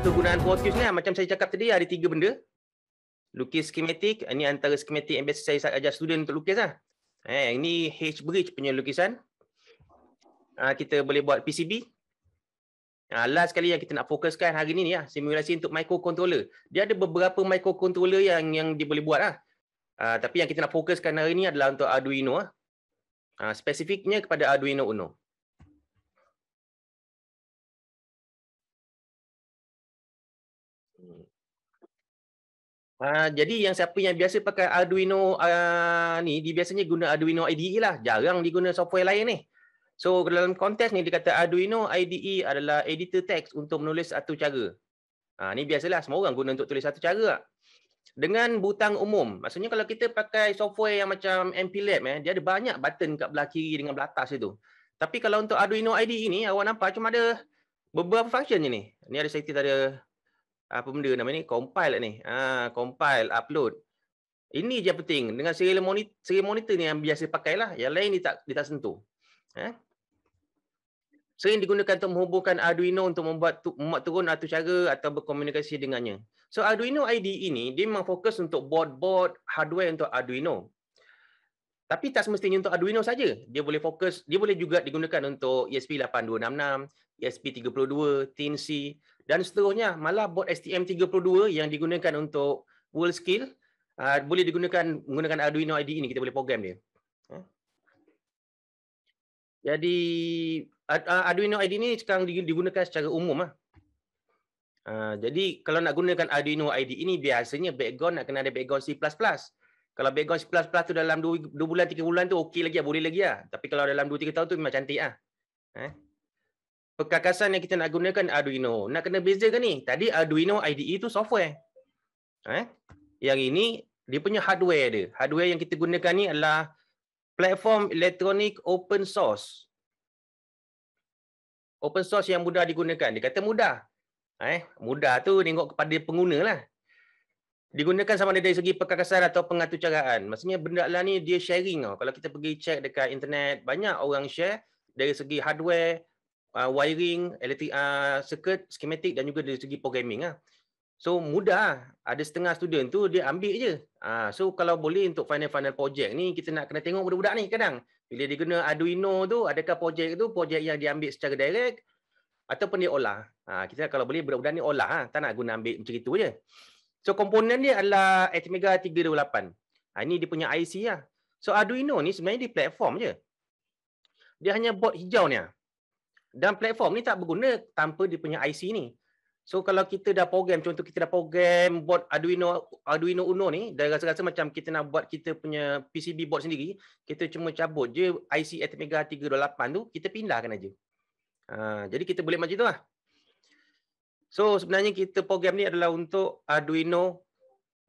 kegunaan Fortius ni lah. macam saya cakap tadi ada tiga benda. Lukis skematik, ini antara skematik yang biasa saya ajar student untuk lukis lah. Eh ini H bridge punya lukisan. Ah, kita boleh buat PCB. Ah last sekali yang kita nak fokuskan hari ni ni lah, simulasi untuk microcontroller. Dia ada beberapa microcontroller yang yang dia boleh buat lah. ah. tapi yang kita nak fokuskan hari ni adalah untuk Arduino ah. spesifiknya kepada Arduino Uno. Uh, jadi yang siapa yang biasa pakai Arduino uh, ni, dia biasanya guna Arduino IDE lah. Jarang dia guna software lain ni. So dalam konteks ni, dia kata Arduino IDE adalah editor text untuk menulis satu cara. Uh, ni biasalah, semua orang guna untuk tulis satu cara. Lah. Dengan butang umum, maksudnya kalau kita pakai software yang macam MPLAB, eh, dia ada banyak button kat belah kiri dengan belah atas itu. Tapi kalau untuk Arduino IDE ni, awak nampak cuma ada beberapa function je ni. Ni ada safety, ada apa benda nama ni compile lah ni ha, compile upload ini je penting dengan serial monitor serial monitor ni yang biasa pakailah yang lain ni tak dia tak sentuh ha? sering digunakan untuk menghubungkan Arduino untuk membuat memuat turun atau cara atau berkomunikasi dengannya so Arduino ID e ini dia memang fokus untuk board-board hardware untuk Arduino tapi tak semestinya untuk Arduino saja. Dia boleh fokus, dia boleh juga digunakan untuk ESP8266, ESP32, TINC dan seterusnya malah bot STM32 yang digunakan untuk full skill uh, boleh digunakan menggunakan Arduino IDE ini kita boleh program dia. Ha? Jadi ah, Arduino IDE ini sekarang digunakan secara umum uh, jadi kalau nak gunakan Arduino IDE ini biasanya background nak kena ada background C++. Kalau background C++ tu dalam 2 bulan 3 bulan tu okey lagi boleh lagi ah. Tapi kalau dalam 2 3 tahun tu memang cantik ah. Eh? perkakasan yang kita nak gunakan Arduino. Nak kena bezakan ni. Tadi Arduino IDE itu software. Eh? Yang ini, dia punya hardware dia. Hardware yang kita gunakan ni adalah platform elektronik open source. Open source yang mudah digunakan. Dia kata mudah. Ha, eh? Mudah tu tengok kepada pengguna lah. Digunakan sama ada dari segi perkakasan atau pengaturcaraan. Maksudnya benda lah ni dia sharing. Kalau kita pergi check dekat internet, banyak orang share dari segi hardware, uh, wiring, electric uh, circuit, schematic dan juga dari segi programming lah. So mudah ah. ada setengah student tu dia ambil je. Uh, so kalau boleh untuk final-final project ni kita nak kena tengok budak-budak ni kadang. Bila dia guna Arduino tu adakah project tu project yang diambil secara direct ataupun dia olah. Uh, kita kalau boleh budak-budak ni olah ha. tak nak guna ambil macam itu je. So komponen dia adalah Atmega 328. Uh, ini dia punya IC lah. So Arduino ni sebenarnya di platform je. Dia hanya board hijau ni lah dan platform ni tak berguna tanpa dia punya IC ni. So kalau kita dah program contoh kita dah program board Arduino Arduino Uno ni dan rasa-rasa macam kita nak buat kita punya PCB board sendiri, kita cuma cabut je IC Atmega 328 tu, kita pindahkan aja. Ha, jadi kita boleh macam tu lah. So sebenarnya kita program ni adalah untuk Arduino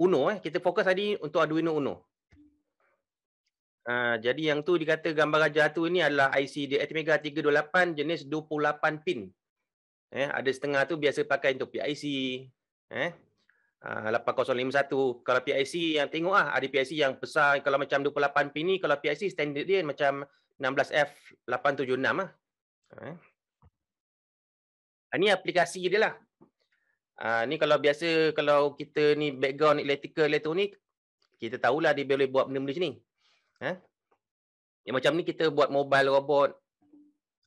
Uno eh. Kita fokus tadi untuk Arduino Uno. Ah, jadi yang tu dikata gambar raja tu ni adalah IC di Atmega 328 jenis 28 pin. Eh, ada setengah tu biasa pakai untuk PIC. Eh, uh, ah, 8051. Kalau PIC yang tengok ah, ada PIC yang besar. Kalau macam 28 pin ni, kalau PIC standard dia macam 16F876 ah. Eh. Ini ah, aplikasi dia lah. Uh, ni kalau biasa kalau kita ni background electrical elektronik kita tahulah dia boleh buat benda-benda macam ni. Eh? Yang macam ni kita buat mobile robot.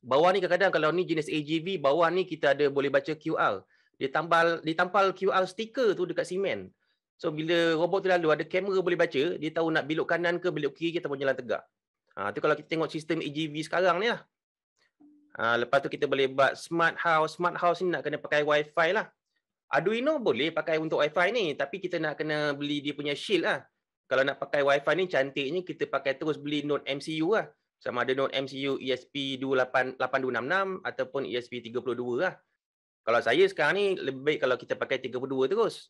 Bawah ni kadang-kadang kalau ni jenis AGV, bawah ni kita ada boleh baca QR. Dia tambal, ditampal QR stiker tu dekat simen. So bila robot tu lalu ada kamera boleh baca, dia tahu nak belok kanan ke belok kiri ataupun jalan tegak. Ha, tu kalau kita tengok sistem AGV sekarang ni lah. Ha, lepas tu kita boleh buat smart house. Smart house ni nak kena pakai wifi lah. Arduino boleh pakai untuk wifi ni. Tapi kita nak kena beli dia punya shield lah kalau nak pakai wifi ni cantiknya kita pakai terus beli node MCU lah sama ada node MCU ESP28266 ataupun ESP32 lah kalau saya sekarang ni lebih baik kalau kita pakai 32 terus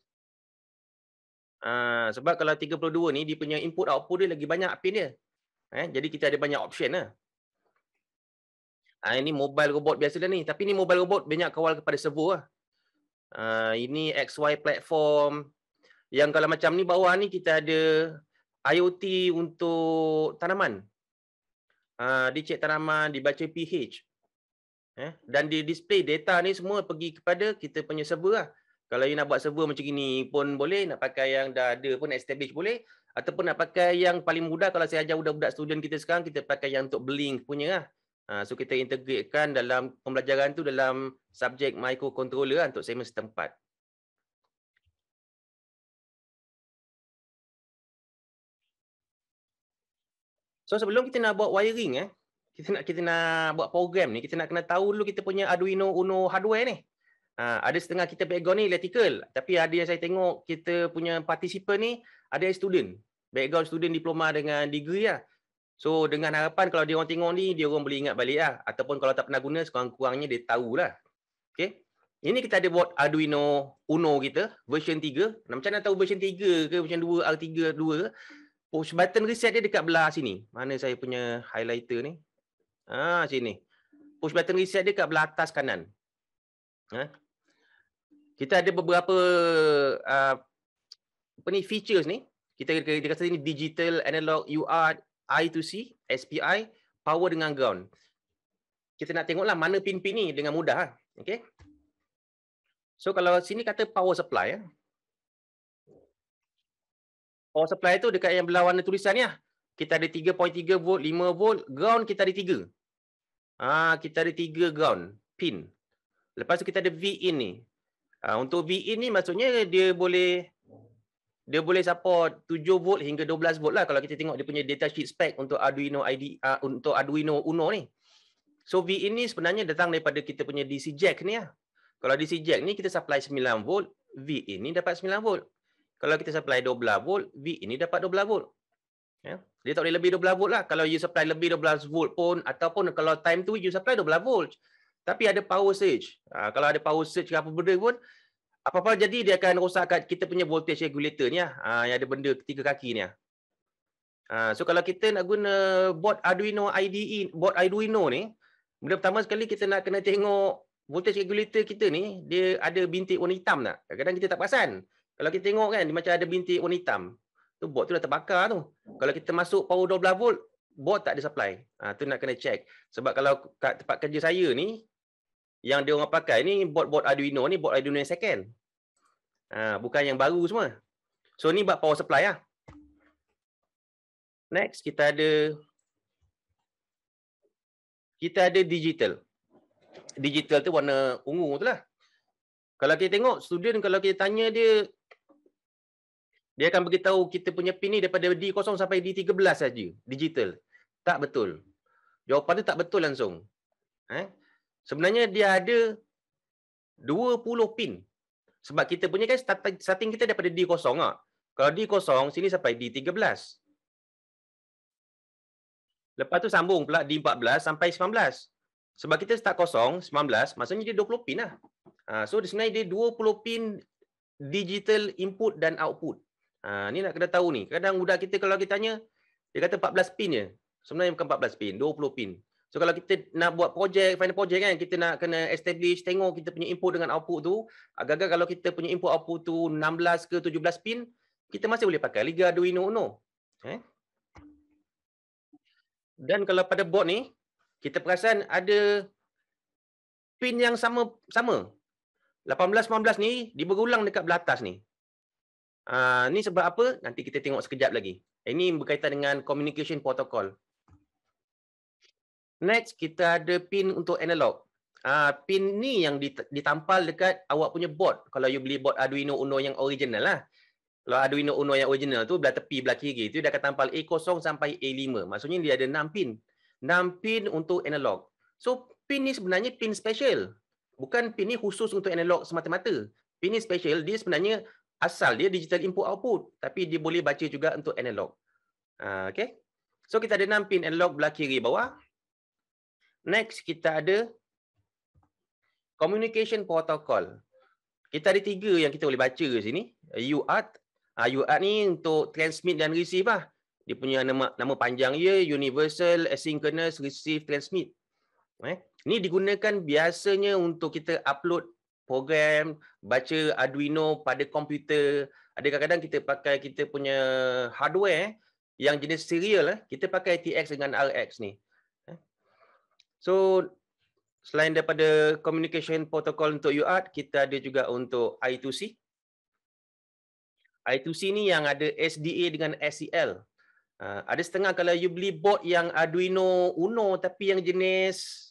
uh, sebab kalau 32 ni dia punya input output dia lagi banyak pin dia eh, jadi kita ada banyak option lah Uh, ini mobile robot biasalah ni. Tapi ni mobile robot banyak kawal kepada servo lah. Uh, ini XY platform yang kalau macam ni bawah ni kita ada IoT untuk tanaman. Uh, dicek tanaman, dibaca pH. Eh? Dan di display data ni semua pergi kepada kita punya server lah. Kalau you nak buat server macam ni pun boleh, nak pakai yang dah ada pun establish boleh. Ataupun nak pakai yang paling mudah kalau saya ajar budak-budak student kita sekarang, kita pakai yang untuk Blink punya lah. Uh, so kita integratekan dalam pembelajaran tu dalam subjek microcontroller lah, untuk semester 4. So sebelum kita nak buat wiring eh, kita nak kita nak buat program ni, kita nak kena tahu dulu kita punya Arduino Uno hardware ni. Ha, ada setengah kita background ni electrical, tapi ada yang saya tengok kita punya participant ni ada student, background student diploma dengan degree lah. So dengan harapan kalau dia orang tengok ni, dia orang boleh ingat balik lah. Ataupun kalau tak pernah guna, sekurang-kurangnya dia tahu lah. Okay. Ini kita ada buat Arduino Uno kita, version 3. Nah, macam mana tahu version 3 ke, version 2, R3, 2 ke? push oh, button reset dia dekat belah sini. Mana saya punya highlighter ni? Ha sini. Push button reset dia dekat belah atas kanan. Ha? Kita ada beberapa uh, apa ni features ni. Kita dia kata ini digital analog UART I2C SPI power dengan ground. Kita nak tengoklah mana pin-pin ni dengan mudah ha. Okay. So kalau sini kata power supply ya power supply tu dekat yang belah warna tulisan ni lah. Kita ada 3.3 volt, 5 volt, ground kita ada 3. Ah, ha, kita ada 3 ground pin. Lepas tu kita ada Vin ni. Ha, untuk Vin ni maksudnya dia boleh dia boleh support 7 volt hingga 12 volt lah kalau kita tengok dia punya data sheet spec untuk Arduino ID uh, ah, untuk Arduino Uno ni. So V ini sebenarnya datang daripada kita punya DC jack ni lah. Kalau DC jack ni kita supply 9 volt, V ini dapat 9 volt kalau kita supply 12 volt, V ini dapat 12 volt. Ya. Dia tak boleh lebih 12 volt lah. Kalau you supply lebih 12 volt pun, ataupun kalau time tu you supply 12 volt. Tapi ada power surge. Ha, kalau ada power surge ke apa benda pun, apa-apa jadi dia akan rosakkan kita punya voltage regulator ni lah. Ha, yang ada benda tiga kaki ni lah. Ha, so kalau kita nak guna board Arduino IDE, board Arduino ni, benda pertama sekali kita nak kena tengok voltage regulator kita ni, dia ada bintik warna hitam tak? Kadang-kadang kita tak perasan. Kalau kita tengok kan, dia macam ada bintik warna hitam. Tu bot tu dah terbakar tu. Kalau kita masuk power 12 volt, bot tak ada supply. Ha, tu nak kena check. Sebab kalau kat tempat kerja saya ni, yang dia orang pakai ni bot board Arduino ni, bot Arduino yang second. Ah, bukan yang baru semua. So ni buat power supply lah. Next, kita ada kita ada digital. Digital tu warna ungu tu lah. Kalau kita tengok, student kalau kita tanya dia dia akan bagi tahu kita punya pin ni daripada D0 sampai D13 saja digital. Tak betul. Jawapan dia tak betul langsung. Eh? Sebenarnya dia ada 20 pin. Sebab kita punya kan starting kita daripada D0 ah. Kalau D0 sini sampai D13. Lepas tu sambung pula D14 sampai 19. Sebab kita start kosong 19, maksudnya dia 20 pin lah. Ah, so sebenarnya dia 20 pin digital input dan output. Ha, ni nak kena tahu ni. Kadang budak kita kalau kita tanya, dia kata 14 pin je. Sebenarnya bukan 14 pin, 20 pin. So kalau kita nak buat projek, final project kan, kita nak kena establish, tengok kita punya input dengan output tu. Agak-agak kalau kita punya input output tu 16 ke 17 pin, kita masih boleh pakai Liga Arduino Uno. Eh? Dan kalau pada board ni, kita perasan ada pin yang sama sama. 18-19 ni, dia berulang dekat belah atas ni. Ah, ni sebab apa? Nanti kita tengok sekejap lagi. Ini eh, berkaitan dengan communication protocol. Next, kita ada pin untuk analog. Uh, pin ni yang ditampal dekat awak punya board. Kalau you beli board Arduino Uno yang original lah. Kalau Arduino Uno yang original tu, belah tepi, belah kiri. Itu dia akan tampal A0 sampai A5. Maksudnya dia ada 6 pin. 6 pin untuk analog. So, pin ni sebenarnya pin special. Bukan pin ni khusus untuk analog semata-mata. Pin ni special, dia sebenarnya asal dia digital input output tapi dia boleh baca juga untuk analog. Ah, okay. So kita ada 6 pin analog belah kiri bawah. Next kita ada communication protocol. Kita ada tiga yang kita boleh baca di sini. UART. Ah, UART ni untuk transmit dan receive lah. Dia punya nama, nama panjang dia Universal Asynchronous Receive Transmit. Eh. Ni digunakan biasanya untuk kita upload program baca Arduino pada komputer ada kadang-kadang kita pakai kita punya hardware eh, yang jenis serial eh, kita pakai TX dengan RX ni eh. so selain daripada communication protocol untuk UART kita ada juga untuk I2C I2C ni yang ada SDA dengan SEL ha, ada setengah kalau you beli board yang Arduino Uno tapi yang jenis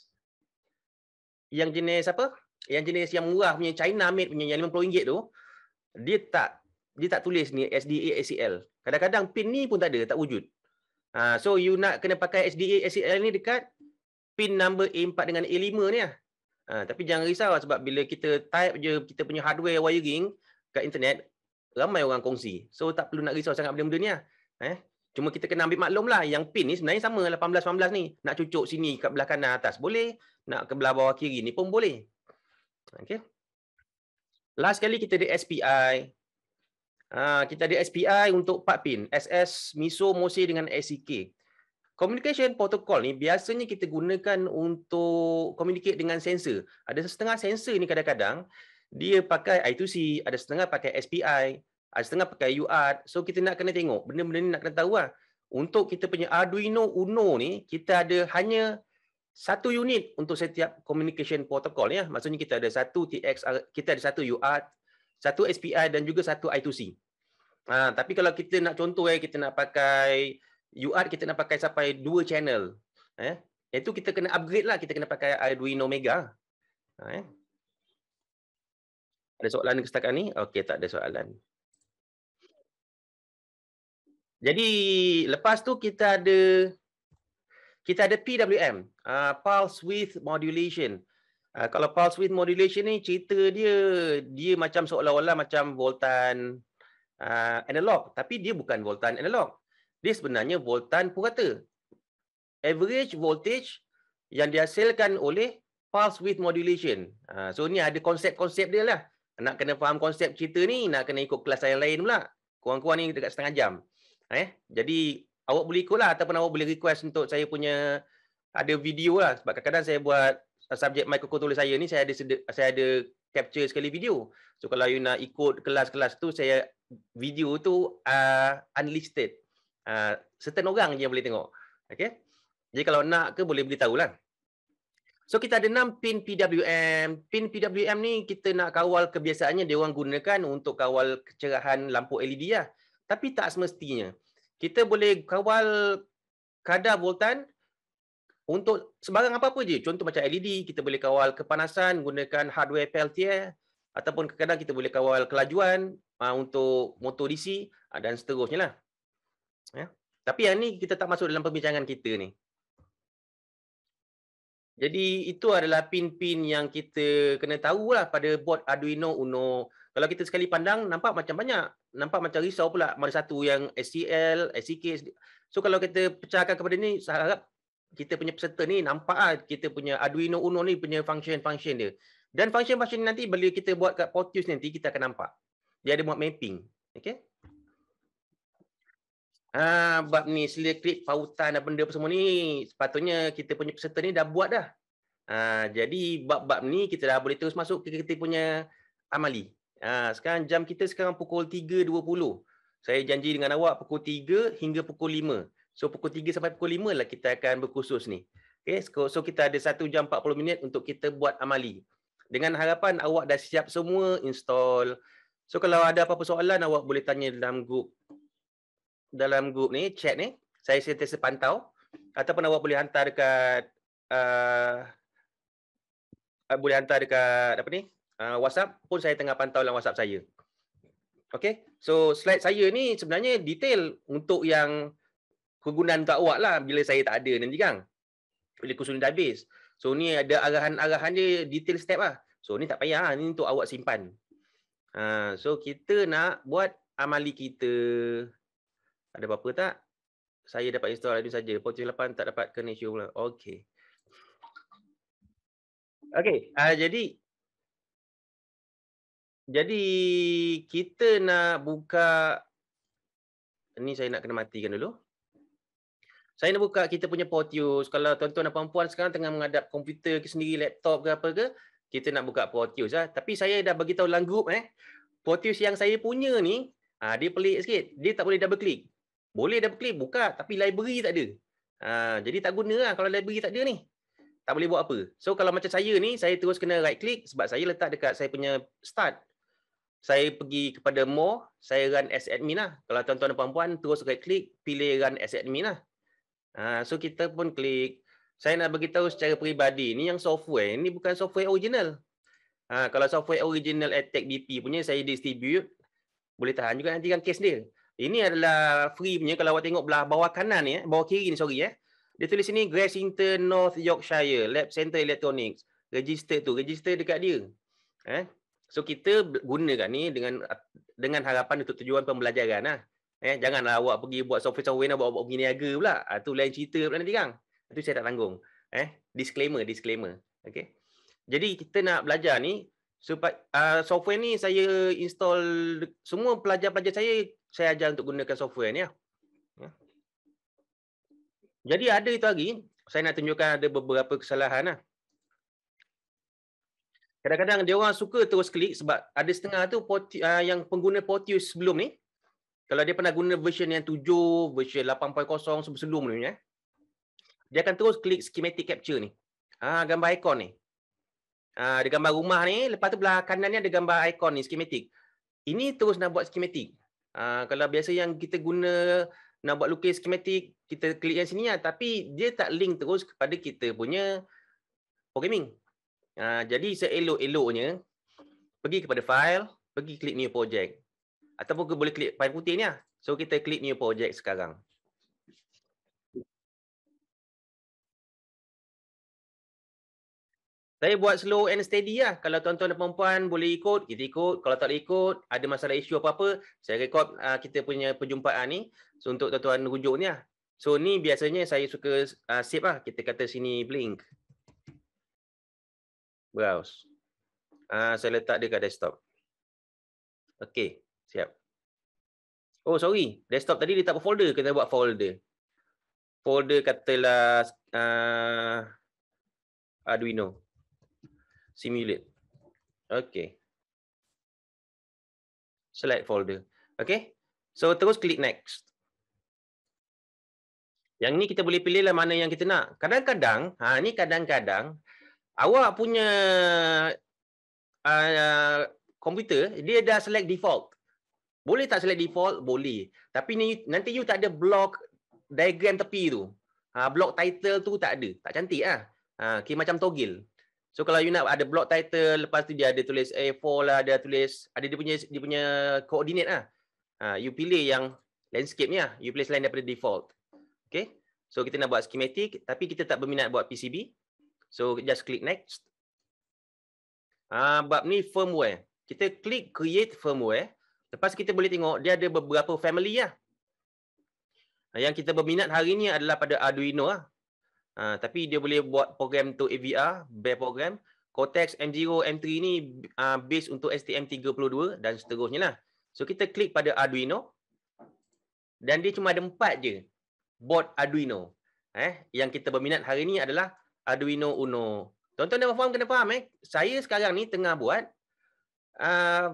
yang jenis apa yang jenis yang murah punya China made punya yang RM50 tu dia tak dia tak tulis ni SDA ACL. Kadang-kadang pin ni pun tak ada, tak wujud. Ha, so you nak kena pakai SDA ACL ni dekat pin number A4 dengan A5 ni lah. Ha, tapi jangan risau lah sebab bila kita type je kita punya hardware wiring kat internet ramai orang kongsi. So tak perlu nak risau sangat benda-benda ni lah. Eh? Cuma kita kena ambil maklum lah yang pin ni sebenarnya sama 18-18 lah ni. Nak cucuk sini kat belah kanan atas boleh. Nak ke belah bawah kiri ni pun boleh. Okey. Last kali kita ada SPI. Ha, kita ada SPI untuk 4 pin. SS, MISO, MOSI dengan SEK. Communication protocol ni biasanya kita gunakan untuk communicate dengan sensor. Ada setengah sensor ni kadang-kadang dia pakai I2C, ada setengah pakai SPI, ada setengah pakai UART. So kita nak kena tengok benda-benda ni nak kena tahu lah. Untuk kita punya Arduino Uno ni, kita ada hanya satu unit untuk setiap communication protocol ya maksudnya kita ada satu TX uh, kita ada satu UART satu SPI dan juga satu I2C ha, tapi kalau kita nak contoh eh kita nak pakai UART kita nak pakai sampai dua channel eh Itu kita kena upgrade lah kita kena pakai Arduino Mega ha, eh. ada soalan ke setakat ni okey tak ada soalan jadi lepas tu kita ada kita ada PWM, uh, pulse width modulation. Uh, kalau pulse width modulation ni cerita dia dia macam seolah-olah macam voltan uh, analog tapi dia bukan voltan analog. Dia sebenarnya voltan purata. Average voltage yang dihasilkan oleh pulse width modulation. Uh, so ni ada konsep-konsep dia lah. Nak kena faham konsep cerita ni nak kena ikut kelas yang lain pula. Kurang-kurang ni dekat setengah jam. Eh, jadi awak boleh ikutlah ataupun awak boleh request untuk saya punya ada video lah sebab kadang-kadang saya buat uh, subjek microcontroller saya ni saya ada saya ada capture sekali video. So kalau you nak ikut kelas-kelas tu saya video tu uh, unlisted. Uh, certain orang je yang boleh tengok. Okay. Jadi kalau nak ke boleh beritahu lah. So kita ada 6 pin PWM. Pin PWM ni kita nak kawal kebiasaannya dia orang gunakan untuk kawal kecerahan lampu LED lah. Tapi tak semestinya kita boleh kawal kadar voltan untuk sebarang apa-apa je. Contoh macam LED, kita boleh kawal kepanasan gunakan hardware Peltier ataupun kadang-kadang kita boleh kawal kelajuan ah, untuk motor DC ah, dan seterusnya lah. Ya. Tapi yang ni kita tak masuk dalam perbincangan kita ni. Jadi itu adalah pin-pin yang kita kena tahu lah pada board Arduino Uno. Kalau kita sekali pandang, nampak macam banyak nampak macam risau pula mana satu yang SCL, SCK. So kalau kita pecahkan kepada ni, saya harap kita punya peserta ni nampak lah kita punya Arduino Uno ni punya function-function dia. Dan function-function nanti bila kita buat kat Portius nanti, kita akan nampak. Dia ada buat mapping. Okay? Ha, bab ni, selekrit, pautan dan benda apa semua ni, sepatutnya kita punya peserta ni dah buat dah. Ha, jadi bab-bab ni kita dah boleh terus masuk ke kita punya amali. Ha, sekarang jam kita sekarang pukul 3.20. Saya janji dengan awak pukul 3 hingga pukul 5. So pukul 3 sampai pukul 5 lah kita akan berkhusus ni. Okay, so kita ada 1 jam 40 minit untuk kita buat amali. Dengan harapan awak dah siap semua install. So kalau ada apa-apa soalan awak boleh tanya dalam group dalam group ni, chat ni. Saya sentiasa pantau. Ataupun awak boleh hantar dekat uh, boleh hantar dekat apa ni? uh, WhatsApp pun saya tengah pantau dalam WhatsApp saya. Okay, so slide saya ni sebenarnya detail untuk yang kegunaan untuk awak lah bila saya tak ada nanti kan. Bila kursus ni dah habis. So ni ada arahan-arahan dia detail step lah. So ni tak payah lah. Ni untuk awak simpan. Uh, so kita nak buat amali kita. Ada apa-apa tak? Saya dapat install ini saja. Port 8 tak dapat connection pula. Okay. Okay, uh, ah, jadi jadi kita nak buka ni saya nak kena matikan dulu. Saya nak buka kita punya Portius. Kalau tuan-tuan dan puan-puan sekarang tengah menghadap komputer ke sendiri, laptop ke apa ke, kita nak buka Portius lah. Tapi saya dah bagi tahu dalam group eh, Portius yang saya punya ni, ah dia pelik sikit. Dia tak boleh double click. Boleh double click buka tapi library tak ada. Ah jadi tak gunalah kalau library tak ada ni. Tak boleh buat apa. So kalau macam saya ni, saya terus kena right click sebab saya letak dekat saya punya start saya pergi kepada more, saya run as admin lah. Kalau tuan-tuan dan puan-puan, terus right click, pilih run as admin lah. Ha, so kita pun klik. Saya nak bagi tahu secara peribadi, ni yang software, ni bukan software original. Ha, kalau software original attack BP punya, saya distribute, boleh tahan juga nanti kan case dia. Ini adalah free punya, kalau awak tengok belah bawah kanan ni, eh, bawah kiri ni, sorry. Eh. Dia tulis sini, Grassington North Yorkshire, Lab Center Electronics. Register tu, register dekat dia. Eh? So kita gunakan ni dengan dengan harapan untuk tujuan pembelajaran lah. Eh, janganlah awak pergi buat software-software nak buat-buat begini harga pula. Ha, lain cerita pula nanti kan. Itu ah, saya tak tanggung. Eh, disclaimer, disclaimer. Okay. Jadi kita nak belajar ni, supaya uh, software ni saya install, semua pelajar-pelajar saya, saya ajar untuk gunakan software ni. Lah. Ya. Jadi ada itu lagi. saya nak tunjukkan ada beberapa kesalahan. Lah kadang-kadang dia orang suka terus klik sebab ada setengah tu ah, yang pengguna Proteus sebelum ni kalau dia pernah guna version yang 7, version 8.0 sebelum ni eh. Dia akan terus klik schematic capture ni. Ah gambar ikon ni. Ah ada gambar rumah ni, lepas tu belah kanan ni ada gambar ikon ni schematic. Ini terus nak buat schematic. Ah kalau biasa yang kita guna nak buat lukis schematic, kita klik yang sini lah. tapi dia tak link terus kepada kita punya programming. Ha, jadi seelok-eloknya pergi kepada file, pergi klik new project. Ataupun kita boleh klik file putih ni lah. So kita klik new project sekarang. Saya buat slow and steady lah. Kalau tuan-tuan dan perempuan boleh ikut, kita ikut. Kalau tak ikut, ada masalah isu apa-apa, saya rekod uh, ha, kita punya perjumpaan ni. So untuk tuan-tuan rujuk ni lah. So ni biasanya saya suka uh, save lah. Kita kata sini blink browse. Ah, saya letak dia kat desktop. Okey, siap. Oh, sorry. Desktop tadi dia tak berfolder. kita buat folder. Folder katalah uh, Arduino. Simulate. Okey. Select folder. Okey. So, terus klik next. Yang ni kita boleh pilih lah mana yang kita nak. Kadang-kadang, ha, ni kadang-kadang, awak punya uh, komputer dia dah select default boleh tak select default boleh tapi ni nanti you tak ada block diagram tepi tu ha uh, block title tu tak ada tak cantik ah uh, okay, macam togil so kalau you nak ada block title lepas tu dia ada tulis A4 lah ada tulis ada dia punya dia punya coordinate ah uh, you pilih yang landscape ni lah. you pilih selain daripada default okey so kita nak buat schematic tapi kita tak berminat buat PCB So just click next. Ah uh, bab ni firmware. Kita klik create firmware. Lepas kita boleh tengok dia ada beberapa family lah. Ah, yang kita berminat hari ni adalah pada Arduino lah. Uh, tapi dia boleh buat program untuk AVR, bare program. Cortex M0, M3 ni uh, base untuk STM32 dan seterusnya lah. So kita klik pada Arduino. Dan dia cuma ada empat je. Board Arduino. Eh, yang kita berminat hari ni adalah Arduino Uno. Tonton tuan dah faham kena faham eh. Saya sekarang ni tengah buat uh,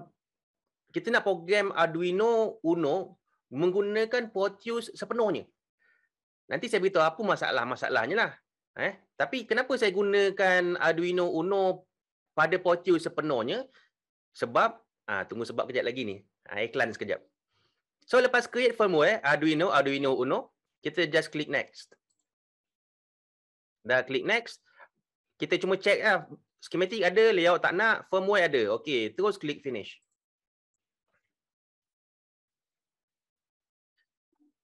kita nak program Arduino Uno menggunakan Proteus sepenuhnya. Nanti saya beritahu apa masalah-masalahnya lah. Eh, tapi kenapa saya gunakan Arduino Uno pada Proteus sepenuhnya? Sebab ah tunggu sebab kejap lagi ni. Uh, iklan sekejap. So lepas create firmware Arduino Arduino Uno, kita just click next dah klik next kita cuma check lah schematic ada layout tak nak firmware ada okay, terus klik finish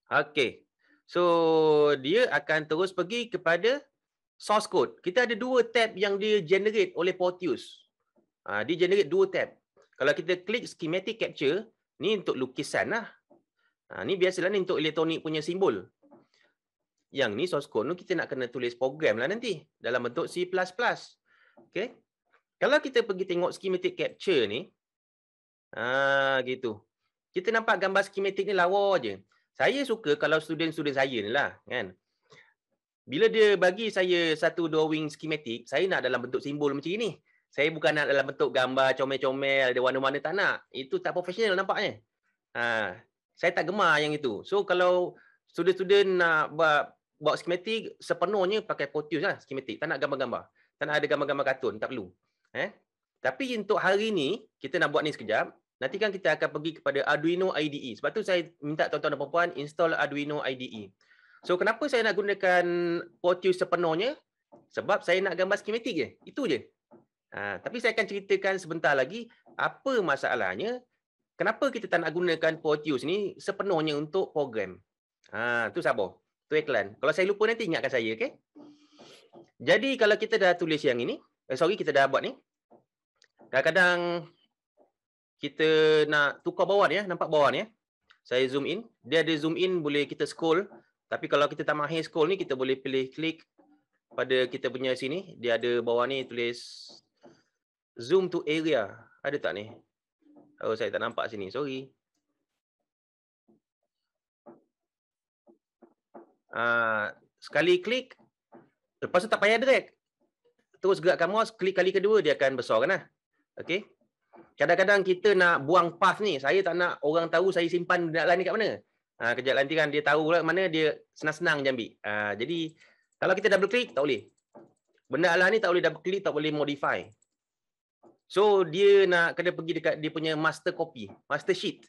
Okay, so dia akan terus pergi kepada source code kita ada dua tab yang dia generate oleh Portius ha, dia generate dua tab kalau kita klik schematic capture ni untuk lukisan lah. Ha, ni biasalah ni untuk elektronik punya simbol yang ni source code ni kita nak kena tulis program lah nanti dalam bentuk C++. Okay. Kalau kita pergi tengok schematic capture ni, ah gitu. Kita nampak gambar schematic ni lawa aje. Saya suka kalau student-student saya ni lah kan. Bila dia bagi saya satu drawing schematic, saya nak dalam bentuk simbol macam ni. Saya bukan nak dalam bentuk gambar comel-comel, ada warna-warna tak nak. Itu tak profesional nampaknya. Ha, saya tak gemar yang itu. So kalau student-student nak buat Buat skematik sepenuhnya pakai potius lah skematik. Tak nak gambar-gambar. Tak nak ada gambar-gambar kartun. Tak perlu. Eh? Tapi untuk hari ni, kita nak buat ni sekejap. Nanti kan kita akan pergi kepada Arduino IDE. Sebab tu saya minta tuan-tuan dan perempuan install Arduino IDE. So kenapa saya nak gunakan potius sepenuhnya? Sebab saya nak gambar skematik je. Itu je. Ha, tapi saya akan ceritakan sebentar lagi apa masalahnya. Kenapa kita tak nak gunakan potius ni sepenuhnya untuk program. Ha, tu sabar tu iklan. Kalau saya lupa nanti ingatkan saya, okey? Jadi kalau kita dah tulis yang ini, eh, sorry kita dah buat ni. Kadang-kadang kita nak tukar bawah ni ya, nampak bawah ni ya. Saya zoom in, dia ada zoom in boleh kita scroll, tapi kalau kita tak mahir scroll ni kita boleh pilih klik pada kita punya sini, dia ada bawah ni tulis zoom to area. Ada tak ni? Oh saya tak nampak sini, sorry. Ah, sekali klik lepas tu tak payah drag terus gerakkan kamu klik kali kedua dia akan besarkanlah okey kadang-kadang kita nak buang path ni saya tak nak orang tahu saya simpan dalam ni kat mana ha, kejap nanti kan dia tahu lah mana dia senang-senang je ambil ha, jadi kalau kita double click tak boleh benda lain ni tak boleh double click tak boleh modify so dia nak kena pergi dekat dia punya master copy master sheet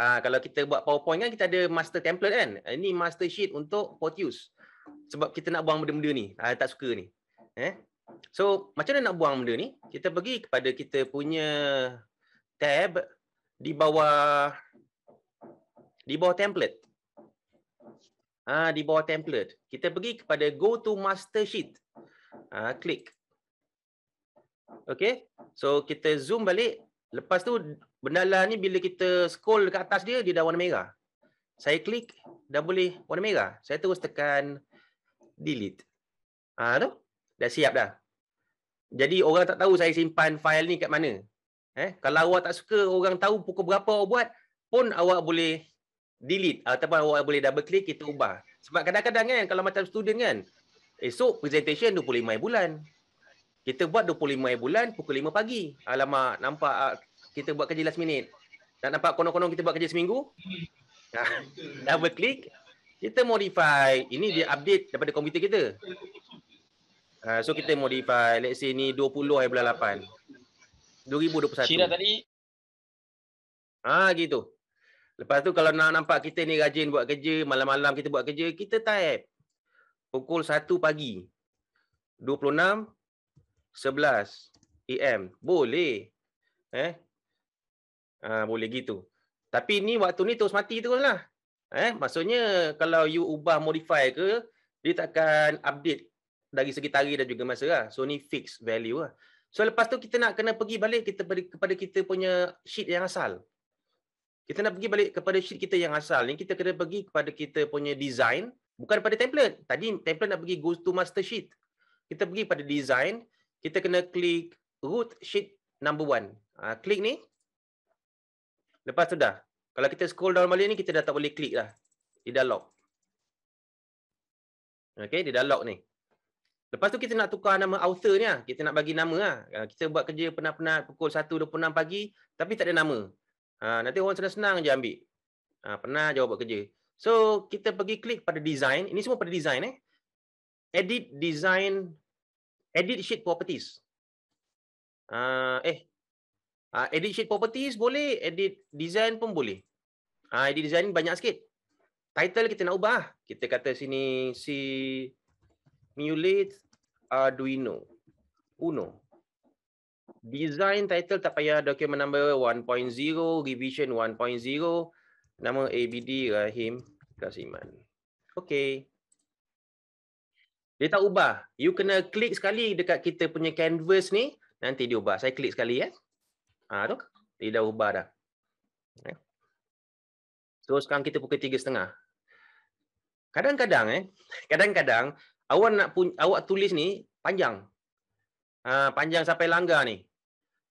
Ah, kalau kita buat powerpoint kan kita ada master template kan ini eh, master sheet untuk potius sebab kita nak buang benda-benda ni uh, tak suka ni eh so macam mana nak buang benda ni kita pergi kepada kita punya tab di bawah di bawah template ah uh, di bawah template kita pergi kepada go to master sheet ah uh, klik Okay, so kita zoom balik Lepas tu Benda ni bila kita scroll dekat atas dia, dia dah warna merah. Saya klik, dah boleh warna merah. Saya terus tekan delete. Ha, tu? Dah siap dah. Jadi orang tak tahu saya simpan file ni kat mana. Eh, Kalau awak tak suka orang tahu pukul berapa awak buat, pun awak boleh delete ataupun awak boleh double click, kita ubah. Sebab kadang-kadang kan, kalau macam student kan, esok presentation 25 bulan. Kita buat 25 bulan pukul 5 pagi. Alamak, nampak kita buat kerja last minute. Nak nampak konon-konon kita buat kerja seminggu? Double click, kita modify. Ini dia update daripada komputer kita. Uh, so kita modify, let's say ni 20 hari bulan 8. 2021. Syirah tadi. Ah ha, gitu. Lepas tu kalau nak nampak kita ni rajin buat kerja, malam-malam kita buat kerja, kita type. Pukul 1 pagi. 26 11 AM. Boleh. Eh, Ha, boleh gitu. Tapi ni waktu ni terus mati terus lah. Eh, maksudnya kalau you ubah modify ke, dia takkan update dari segi tarikh dan juga masa lah. So ni fixed value lah. So lepas tu kita nak kena pergi balik kita kepada kita punya sheet yang asal. Kita nak pergi balik kepada sheet kita yang asal ni, kita kena pergi kepada kita punya design, bukan pada template. Tadi template nak pergi go to master sheet. Kita pergi pada design, kita kena klik root sheet number one. Ha, klik ni, Lepas tu dah. Kalau kita scroll down balik ni, kita dah tak boleh klik lah. Dia dah lock. Okay, dia dah lock ni. Lepas tu kita nak tukar nama author ni lah. Kita nak bagi nama lah. Ah, kita buat kerja penat-penat pukul 1.26 pagi, tapi tak ada nama. Ha, nanti orang senang-senang je ambil. Ha, pernah jawab buat kerja. So, kita pergi klik pada design. Ini semua pada design eh. Edit design, edit sheet properties. Uh, eh, Uh, edit sheet properties boleh, edit design pun boleh. Uh, edit design banyak sikit. Title kita nak ubah. Lah. Kita kata sini si simulate Arduino Uno. Design title tak payah document number 1.0, revision 1.0. Nama ABD Rahim Kasiman. Okay. Dia tak ubah. You kena klik sekali dekat kita punya canvas ni. Nanti dia ubah. Saya klik sekali ya. Eh? Ha, tu. Dia dah ubah eh. dah. So sekarang kita pukul tiga setengah. Kadang-kadang eh, kadang-kadang awak nak pun, awak tulis ni panjang. Ha, panjang sampai langgar ni.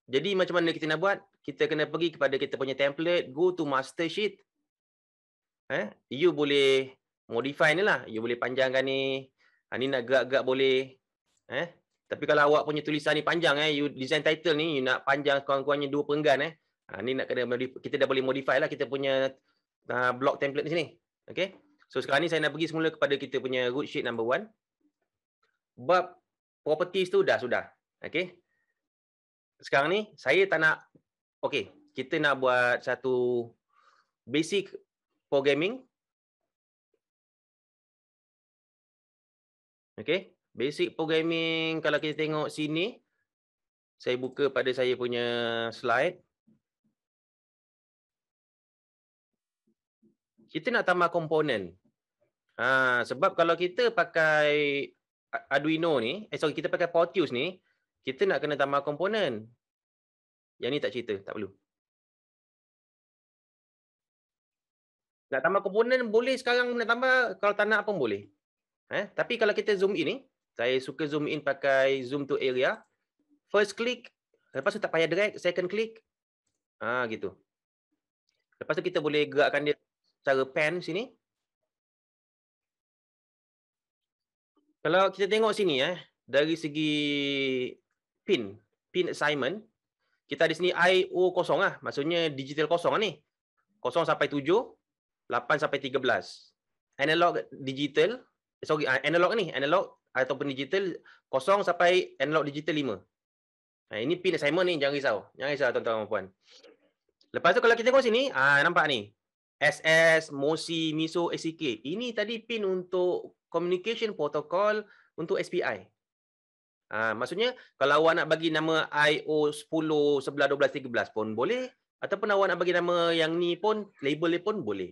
Jadi macam mana kita nak buat? Kita kena pergi kepada kita punya template, go to master sheet. Eh, you boleh modify ni lah. You boleh panjangkan ni. Ha, ni nak gerak-gerak boleh. Eh, tapi kalau awak punya tulisan ni panjang eh, you design title ni you nak panjang sekurang-kurangnya dua penggan eh. Ha, ni nak kena kita dah boleh modify lah kita punya uh, block template ni sini. Okay. So sekarang ni saya nak pergi semula kepada kita punya root sheet number one. Bab properties tu dah sudah. Okay. Sekarang ni saya tak nak okay, kita nak buat satu basic programming. Okay basic programming kalau kita tengok sini saya buka pada saya punya slide kita nak tambah komponen ha, sebab kalau kita pakai Arduino ni eh sorry kita pakai Portius ni kita nak kena tambah komponen yang ni tak cerita tak perlu nak tambah komponen boleh sekarang nak tambah kalau tak nak pun boleh eh tapi kalau kita zoom ini saya suka zoom in pakai zoom to area. First click, lepas tu tak payah drag, second click. Ah ha, gitu. Lepas tu kita boleh gerakkan dia secara pan sini. Kalau kita tengok sini eh, dari segi pin, pin assignment, kita di sini IO kosong ah, maksudnya digital kosong lah ni. kosong sampai tujuh, lapan sampai tiga belas. Analog digital, eh, sorry, ah, analog ni, analog ataupun digital 0 sampai analog digital 5. Ha, ini pin assignment ni jangan risau. Jangan risau tuan-tuan dan puan. Lepas tu kalau kita tengok sini, ah ha, nampak ni. SS, MOSI, MISO, ACK. E ini tadi pin untuk communication protocol untuk SPI. Ah ha, maksudnya kalau awak nak bagi nama IO 10, 11, 12, 13 pun boleh ataupun awak nak bagi nama yang ni pun label dia pun boleh.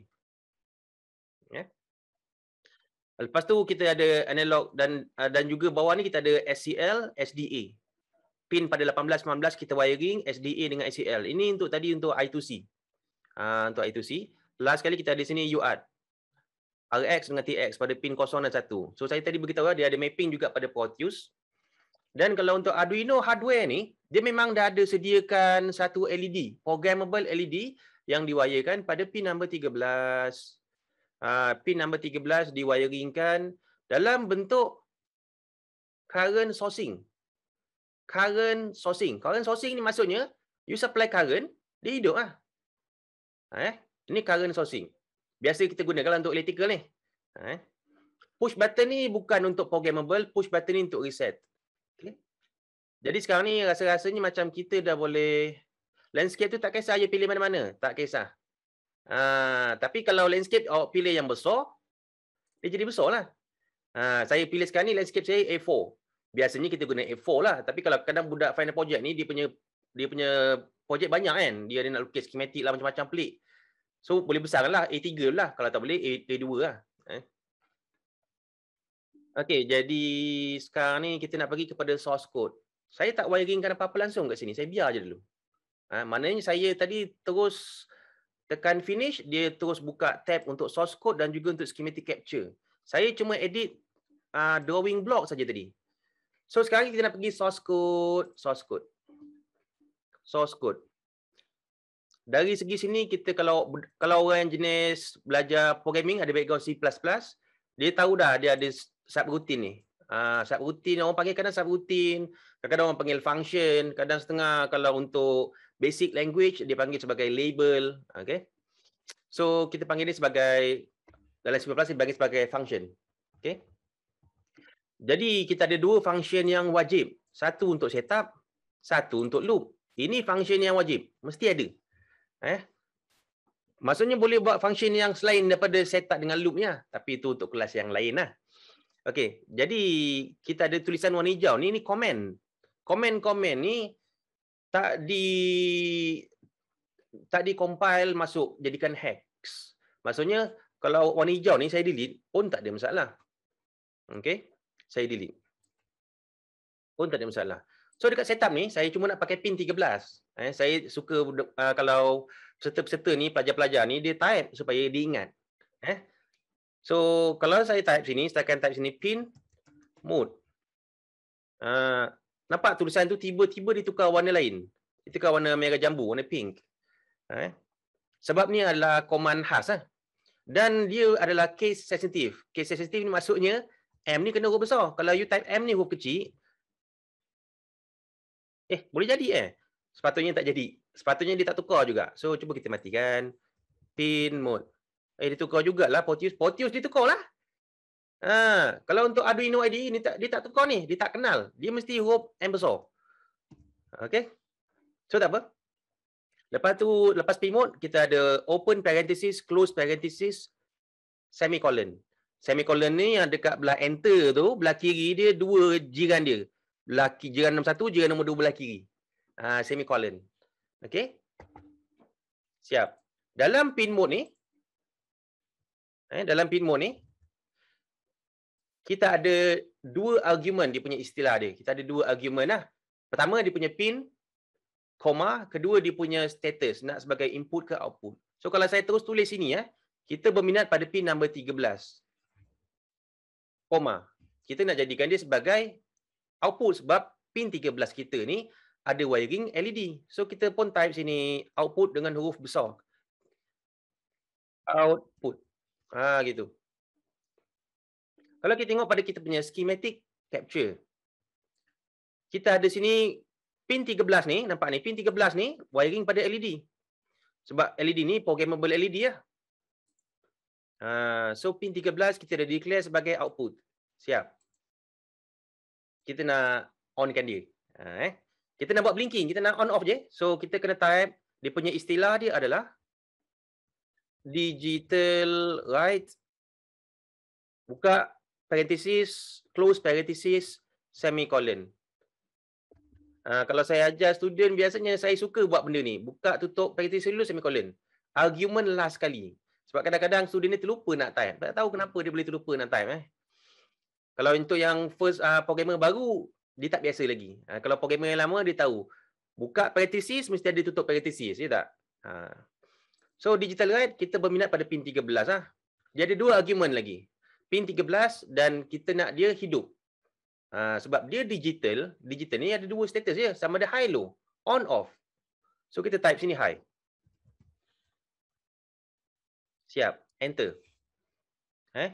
Lepas tu kita ada analog dan ah, dan juga bawah ni kita ada SCL, SDA. Pin pada 18-19 kita wiring SDA dengan SCL. Ini untuk tadi untuk I2C. Ha, ah, untuk I2C. Last kali kita ada sini UART. RX dengan TX pada pin 0 dan 1. So saya tadi beritahu lah, dia ada mapping juga pada Proteus. Dan kalau untuk Arduino hardware ni, dia memang dah ada sediakan satu LED. Programmable LED yang diwayakan pada pin number Ah, pin nombor 13 diwiringkan dalam bentuk current sourcing. Current sourcing. Current sourcing ni maksudnya you supply current, dia hidup ah. Eh, ini current sourcing. Biasa kita gunakan untuk electrical ni. Ah, eh. Push button ni bukan untuk programmable, push button ni untuk reset. Okay. Jadi sekarang ni rasa-rasanya macam kita dah boleh landscape tu tak kisah saya pilih mana-mana, tak kisah. Uh, tapi kalau landscape awak pilih yang besar, dia jadi besar lah. Uh, ah, saya pilih sekarang ni landscape saya A4. Biasanya kita guna A4 lah. Tapi kalau kadang budak final project ni, dia punya dia punya projek banyak kan. Dia ada nak lukis schematic lah macam-macam pelik. So boleh besar lah A3 lah. Kalau tak boleh A, A2 lah. Eh. Okay, jadi sekarang ni kita nak pergi kepada source code. Saya tak wiringkan apa-apa langsung kat sini. Saya biar je dulu. Ha, maknanya saya tadi terus tekan finish, dia terus buka tab untuk source code dan juga untuk schematic capture. Saya cuma edit uh, drawing block saja tadi. So sekarang kita nak pergi source code, source code. Source code. Dari segi sini kita kalau kalau orang yang jenis belajar programming ada background C++, dia tahu dah dia ada subroutine ni. Ah uh, subroutine orang panggil kadang subroutine, kadang orang panggil function, kadang setengah kalau untuk basic language dia panggil sebagai label okey so kita panggil ni sebagai dalam 19 dia panggil sebagai function okey jadi kita ada dua function yang wajib satu untuk setup satu untuk loop ini function yang wajib mesti ada eh maksudnya boleh buat function yang selain daripada setup dengan loopnya tapi itu untuk kelas yang lainlah okey jadi kita ada tulisan warna hijau ni ni comment comment comment ni tak di tak di compile masuk jadikan hex. Maksudnya kalau warna hijau ni saya delete pun tak ada masalah. Okey, saya delete. Pun tak ada masalah. So dekat setup ni saya cuma nak pakai pin 13. Eh saya suka uh, kalau peserta-peserta ni pelajar-pelajar ni dia type supaya diingat. Eh. So kalau saya type sini, saya akan type sini pin mode. Uh, Nampak tulisan tu tiba-tiba ditukar warna lain. Ditukar warna merah jambu, warna pink. Ha, eh? Sebab ni adalah command khas. Eh? Dan dia adalah case sensitive. Case sensitive ni maksudnya M ni kena huruf besar. Kalau you type M ni huruf kecil. Eh, boleh jadi eh? Sepatutnya tak jadi. Sepatutnya dia tak tukar juga. So, cuba kita matikan. Pin mode. Eh, dia tukar jugalah. Potius. Potius dia tukar lah. Ha, kalau untuk Arduino IDE ni tak dia tak tukar ni, dia tak kenal. Dia mesti huruf M besar. Okey. So tak apa. Lepas tu lepas pmod kita ada open parenthesis, close parenthesis, semicolon. Semicolon ni yang dekat belah enter tu, belah kiri dia dua jiran dia. Belah kiri jiran nombor satu, jiran nombor dua belah kiri. Ha, semicolon. Okey. Siap. Dalam pin mode ni eh dalam pin mode ni kita ada dua argument dia punya istilah dia. Kita ada dua argument lah. Pertama dia punya pin, koma. Kedua dia punya status nak sebagai input ke output. So kalau saya terus tulis sini ya, kita berminat pada pin number 13. Koma. Kita nak jadikan dia sebagai output sebab pin 13 kita ni ada wiring LED. So kita pun type sini output dengan huruf besar. Output. Ha gitu. Kalau kita tengok pada kita punya schematic capture. Kita ada sini pin 13 ni, nampak ni pin 13 ni wiring pada LED. Sebab LED ni programmable LED lah. Ya. Ha, so pin 13 kita dah declare sebagai output. Siap. Kita nak on kan dia. Ha, eh. Kita nak buat blinking, kita nak on off je. So kita kena type dia punya istilah dia adalah digital write buka parenthesis, close parenthesis, semicolon. Ha, kalau saya ajar student, biasanya saya suka buat benda ni. Buka, tutup, parenthesis dulu, semicolon. Argument last sekali. Sebab kadang-kadang student ni terlupa nak time. Tak tahu kenapa dia boleh terlupa nak time. Eh. Kalau untuk yang first uh, programmer baru, dia tak biasa lagi. Ha, kalau programmer yang lama, dia tahu. Buka parenthesis, mesti ada tutup parenthesis. Ya tak? Ha. So, digital right, kita berminat pada pin 13. Ha. Dia ada dua argument lagi pin 13 dan kita nak dia hidup. Uh, sebab dia digital, digital ni ada dua status ya sama ada high low, on off. So kita type sini high. Siap, enter. Eh?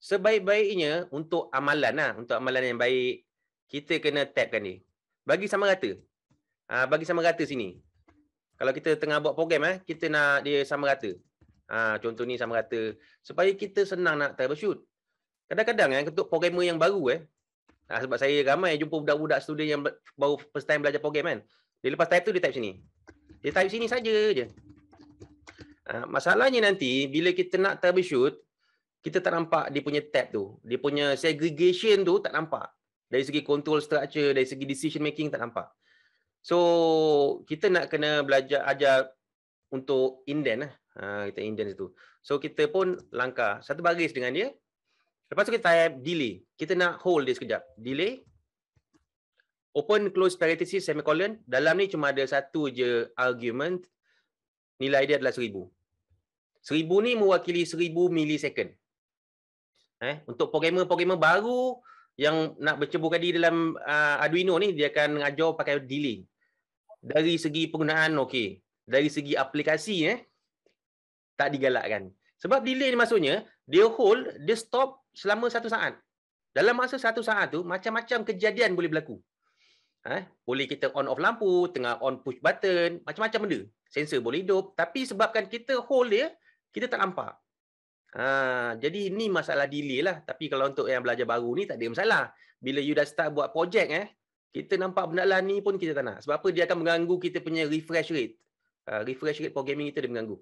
Sebaik-baiknya untuk amalan lah, untuk amalan yang baik, kita kena tapkan ni. Bagi sama rata. Uh, bagi sama rata sini. Kalau kita tengah buat program eh, kita nak dia sama rata. Ha, contoh ni sama kata Supaya kita senang nak troubleshoot. Kadang-kadang eh, untuk programmer yang baru eh. Ha, sebab saya ramai jumpa budak-budak student yang baru first time belajar program kan. Dia lepas type tu dia type sini. Dia type sini saja je. Ha, masalahnya nanti bila kita nak troubleshoot, kita tak nampak dia punya tab tu. Dia punya segregation tu tak nampak. Dari segi control structure, dari segi decision making tak nampak. So, kita nak kena belajar ajar untuk inden lah. Ha, kita inden situ. So kita pun langkah satu baris dengan dia. Lepas tu kita type delay. Kita nak hold dia sekejap. Delay. Open close parenthesis semicolon. Dalam ni cuma ada satu je argument. Nilai dia adalah seribu. Seribu ni mewakili seribu millisecond. Eh, untuk programmer-programmer baru yang nak berceburkan di dalam uh, Arduino ni, dia akan ajar pakai delay. Dari segi penggunaan, okey dari segi aplikasi eh tak digalakkan. Sebab delay ni maksudnya dia hold, dia stop selama satu saat. Dalam masa satu saat tu macam-macam kejadian boleh berlaku. Eh, boleh kita on off lampu, tengah on push button, macam-macam benda. Sensor boleh hidup tapi sebabkan kita hold dia, kita tak nampak. Ha, jadi ini masalah delay lah. Tapi kalau untuk yang belajar baru ni tak ada masalah. Bila you dah start buat projek eh, kita nampak benda lah ni pun kita tak nak. Sebab apa dia akan mengganggu kita punya refresh rate. Uh, refresh rate programming kita dia mengganggu.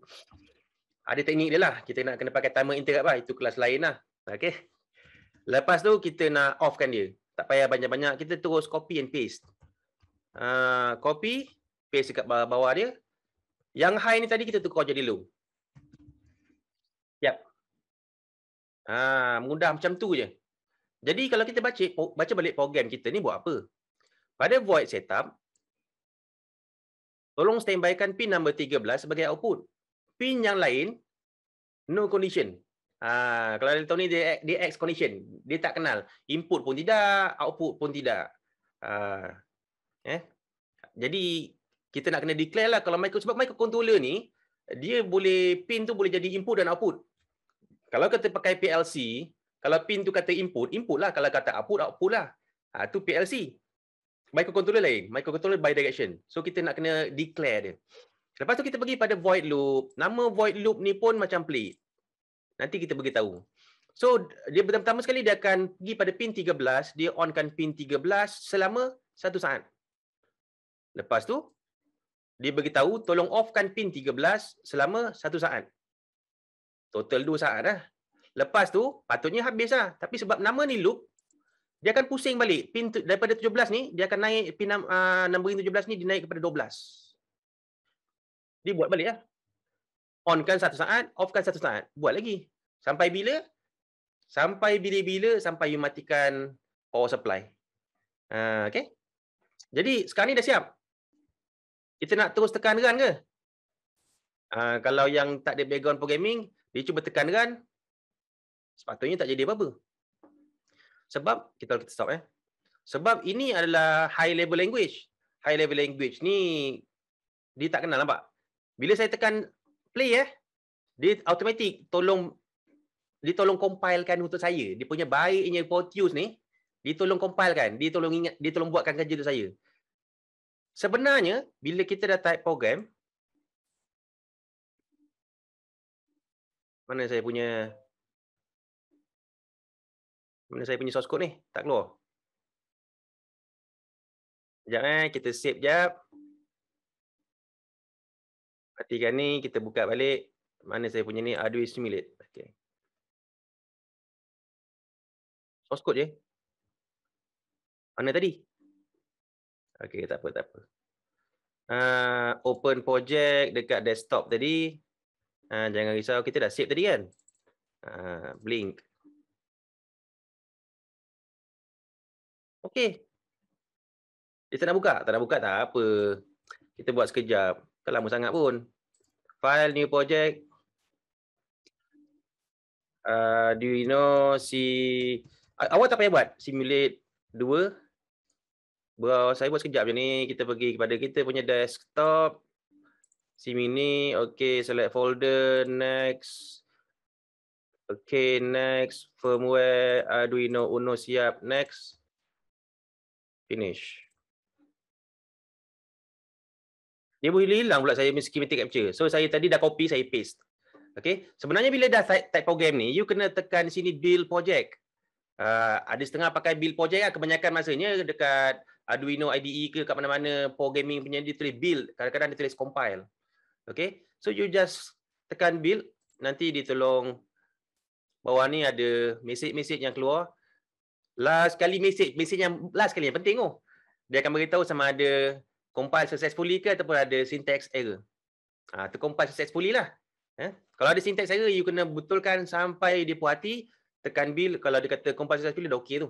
Ada teknik dia lah. Kita nak kena pakai timer interrupt lah. Itu kelas lain lah. Okay. Lepas tu kita nak offkan dia. Tak payah banyak-banyak. Kita terus copy and paste. Uh, copy. Paste dekat bawah, bawah dia. Yang high ni tadi kita tukar jadi low. Yap. Ah, mudah macam tu je. Jadi kalau kita baca baca balik program kita ni buat apa? Pada void setup, tolong standbykan pin number 13 sebagai output. Pin yang lain no condition. Ha, kalau dia tahu ni dia, dia X condition, dia tak kenal. Input pun tidak, output pun tidak. Ha, eh. Jadi kita nak kena declare lah kalau micro sebab microcontroller ni dia boleh pin tu boleh jadi input dan output. Kalau kata pakai PLC, kalau pin tu kata input, input lah. Kalau kata output, output lah. Ha, PLC microcontroller lain. Microcontroller by direction So kita nak kena declare dia. Lepas tu kita pergi pada void loop. Nama void loop ni pun macam play. Nanti kita bagi tahu. So dia pertama sekali dia akan pergi pada pin 13. Dia onkan pin 13 selama satu saat. Lepas tu dia bagi tahu, tolong offkan pin 13 selama satu saat. Total dua saat lah. Lepas tu patutnya habis Tapi sebab nama ni loop dia akan pusing balik pin daripada 17 ni dia akan naik pin uh, nombor 17 ni dia naik kepada 12 dia buat baliklah ya. kan satu saat off kan satu saat buat lagi sampai bila sampai bila-bila sampai you matikan power supply uh, okey jadi sekarang ni dah siap kita nak terus tekan run ke uh, kalau yang tak ada background programming dia cuba tekan run sepatutnya tak jadi apa-apa sebab kita kita stop eh. Sebab ini adalah high level language. High level language ni dia tak kenal nampak. Bila saya tekan play eh, dia automatik tolong dia tolong compilekan untuk saya. Dia punya baiknya portius ni, dia tolong compilekan, dia tolong ingat, dia tolong buatkan kerja untuk saya. Sebenarnya bila kita dah type program mana saya punya mana saya punya source code ni tak keluar sekejap eh kita save sekejap perhatikan ni kita buka balik mana saya punya ni Arduino Simulate okay. source code je mana tadi Okey, tak apa tak apa uh, open project dekat desktop tadi uh, jangan risau kita dah save tadi kan uh, blink Okey. kita nak buka? Tak nak buka tak apa. Kita buat sekejap. Tak lama sangat pun. File new project. Uh, do you know si... Awak tak payah buat? Simulate 2. Bro, saya buat sekejap je ni. Kita pergi kepada kita punya desktop. Si mini. Okay, select folder. Next. Okay, next. Firmware Arduino ah, Uno siap. Next finish. Dia boleh hilang pula saya punya schematic capture. So saya tadi dah copy, saya paste. Okay. Sebenarnya bila dah type program ni, you kena tekan sini build project. Uh, ada setengah pakai build project lah. Kebanyakan masanya dekat Arduino IDE ke kat mana-mana programming punya dia tulis build. Kadang-kadang dia tulis compile. Okay. So you just tekan build. Nanti dia tolong bawah ni ada message-message yang keluar last kali mesej mesej yang last kali yang penting tu dia akan beritahu sama ada compile successfully ke ataupun ada syntax error ha, tu compile successfully lah eh? kalau ada syntax error you kena betulkan sampai dia puas hati tekan build kalau dia kata compile successfully dah okey tu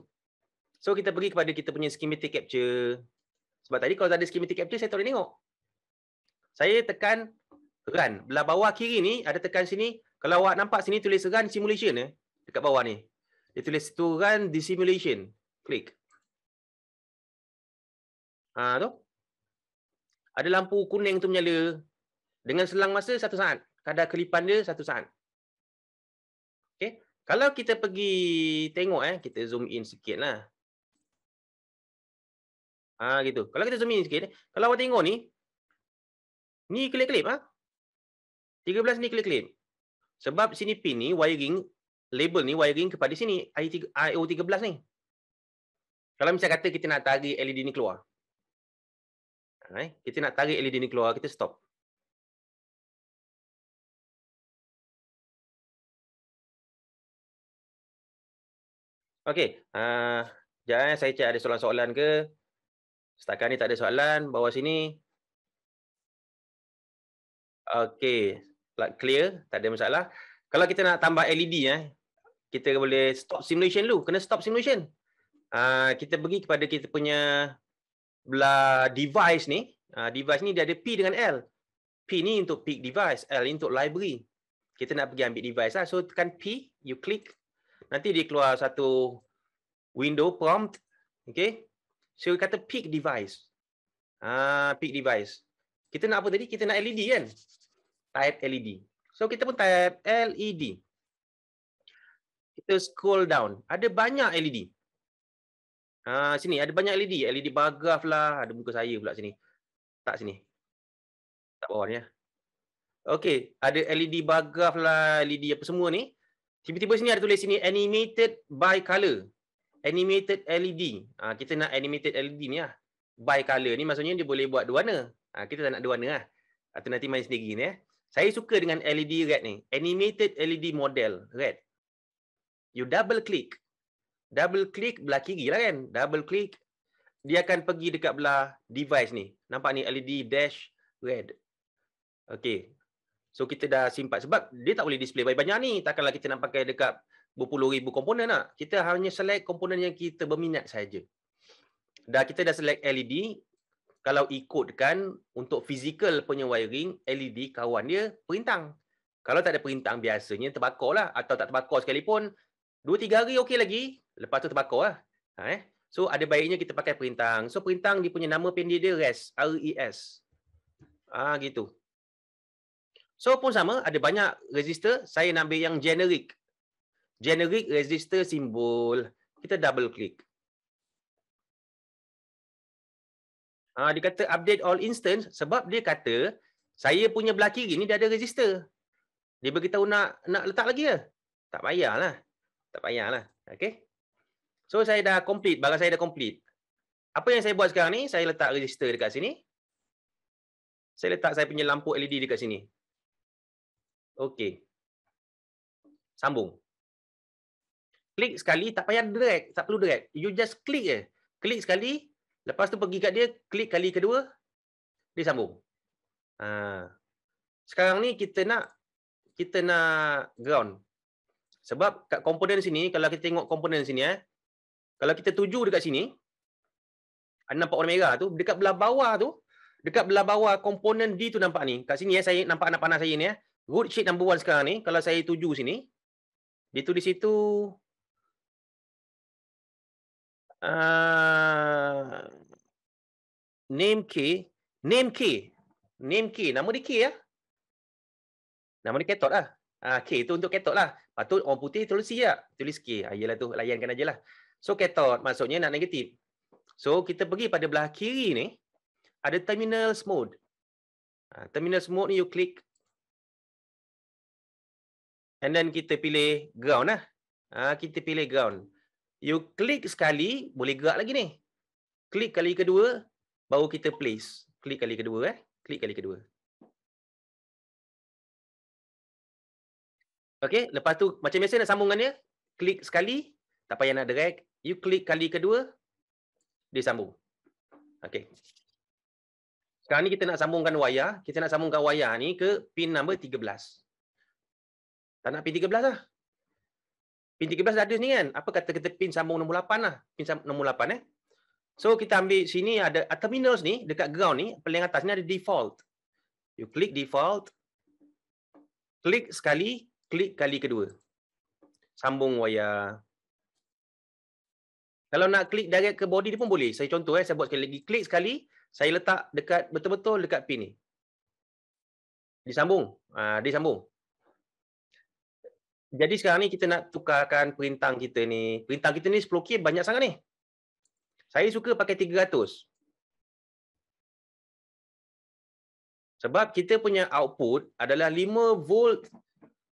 so kita pergi kepada kita punya schematic capture sebab tadi kalau tak ada schematic capture saya tak boleh tengok saya tekan run belah bawah kiri ni ada tekan sini kalau awak nampak sini tulis run simulation eh dekat bawah ni dia tulis situ run kan, dissimulation. Klik. Ah ha, tu. Ada lampu kuning tu menyala. Dengan selang masa satu saat. Kadar kelipan dia satu saat. Okay. Kalau kita pergi tengok eh. Kita zoom in sikit lah. Ha, gitu. Kalau kita zoom in sikit. Eh, kalau awak tengok ni. Ni klip ah. Ha? 13 ni klip-klip. Sebab sini pin ni wiring label ni wiring kepada sini IO13 ni. Kalau misalnya kata kita nak tarik LED ni keluar. Okay. Kita nak tarik LED ni keluar, kita stop. Okay. Uh, ah, sekejap eh, saya cek ada soalan-soalan ke. Setakat ni tak ada soalan. Bawah sini. Okay. Clear. Tak ada masalah kalau kita nak tambah LED eh kita boleh stop simulation dulu kena stop simulation uh, kita pergi kepada kita punya belah device ni uh, device ni dia ada P dengan L P ni untuk peak device L untuk library kita nak pergi ambil device lah so tekan P you click nanti dia keluar satu window prompt okay? so kata peak device ah uh, peak device kita nak apa tadi kita nak LED kan type LED So kita pun type LED. Kita scroll down. Ada banyak LED. Ha, sini ada banyak LED. LED bagaf lah. Ada muka saya pula sini. Tak sini. Tak bawah ni. Ya. Lah. Okay. Ada LED bagaf lah. LED apa semua ni. Tiba-tiba sini ada tulis sini. Animated by color. Animated LED. Ha, kita nak animated LED ni lah. By color ni maksudnya dia boleh buat dua warna. Ha, kita tak nak dua warna lah. Atau nanti main sendiri ni. Eh. Saya suka dengan LED red ni. Animated LED model red. You double click. Double click belah kiri lah kan. Double click. Dia akan pergi dekat belah device ni. Nampak ni LED dash red. Okay. So kita dah simpan. Sebab dia tak boleh display banyak-banyak ni. Takkanlah kita nak pakai dekat berpuluh ribu komponen lah. Kita hanya select komponen yang kita berminat saja. Dah kita dah select LED kalau ikutkan untuk physical punya wiring LED kawan dia perintang. Kalau tak ada perintang biasanya terbakar lah atau tak terbakar sekalipun 2 3 hari okey lagi lepas tu terbakar lah. Ha, eh? So ada baiknya kita pakai perintang. So perintang dia punya nama pendek dia RES, R E S. Ah ha, gitu. So pun sama ada banyak resistor, saya nak ambil yang generic. Generic resistor simbol kita double click. Ah dia kata update all instance sebab dia kata saya punya belah kiri ni dia ada register. Dia beritahu nak nak letak lagi ke? Tak payahlah. Tak payahlah. Okay, So saya dah complete, barang saya dah complete. Apa yang saya buat sekarang ni, saya letak register dekat sini. Saya letak saya punya lampu LED dekat sini. Okay, Sambung. Klik sekali, tak payah drag, tak perlu drag. You just click je. Klik sekali, Lepas tu pergi kat dia, klik kali kedua, dia sambung. Ha. Sekarang ni kita nak kita nak ground. Sebab kat komponen sini, kalau kita tengok komponen sini, eh, kalau kita tuju dekat sini, anda nampak warna merah tu, dekat belah bawah tu, dekat belah bawah komponen D tu nampak ni. Kat sini ya, eh, saya nampak anak panah saya ni. Eh. Root sheet number one sekarang ni, kalau saya tuju sini, dia tu di situ Ah, name K, name K, name K, nama dia K ya. Nama dia ketok lah. Ah, K itu untuk ketok lah. Lepas tu orang putih tulis C ya. Tulis K. Ah, yelah tu, layankan aje lah. So ketok maksudnya nak negatif. So kita pergi pada belah kiri ni. Ada terminal mode. Ah, terminal mode ni you click. And then kita pilih ground lah. Ah, kita pilih ground. You klik sekali, boleh gerak lagi ni. Klik kali kedua, baru kita place. Klik kali kedua eh. Klik kali kedua. Okay, lepas tu macam biasa nak sambungannya. Klik sekali, tak payah nak drag. You klik kali kedua, dia sambung. Okay. Sekarang ni kita nak sambungkan wayar. Kita nak sambungkan wayar ni ke pin number 13. Tak nak pin 13 lah pin 13 dah ada ni kan apa kata kita pin sambung nombor 8 lah pin nombor 8 eh so kita ambil sini ada ah, terminals ni dekat ground ni paling atas ni ada default you click default klik sekali klik kali kedua sambung wayar kalau nak klik direct ke body ni pun boleh saya contoh eh saya buat sekali lagi klik sekali saya letak dekat betul-betul dekat pin ni disambung ah disambung jadi sekarang ni kita nak tukarkan perintang kita ni. Perintang kita ni 10K banyak sangat ni. Saya suka pakai 300. Sebab kita punya output adalah 5 volt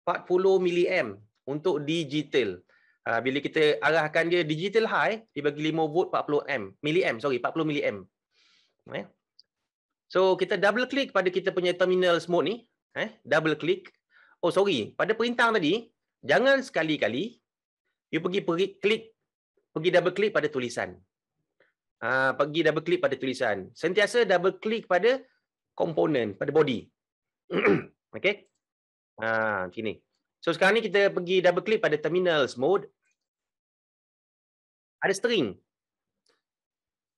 40 mAh untuk digital. Ha, bila kita arahkan dia digital high, dia bagi 5 volt 40 m mAh. Sorry, 40 mAh. Eh? So, kita double click pada kita punya terminal mode ni. Eh? Double click. Oh, sorry. Pada perintang tadi, jangan sekali-kali you pergi pergi klik pergi double klik pada tulisan. Ah pergi double klik pada tulisan. Sentiasa double klik pada komponen, pada body. Okey. Ha uh, sini. So sekarang ni kita pergi double klik pada terminals mode. Ada string.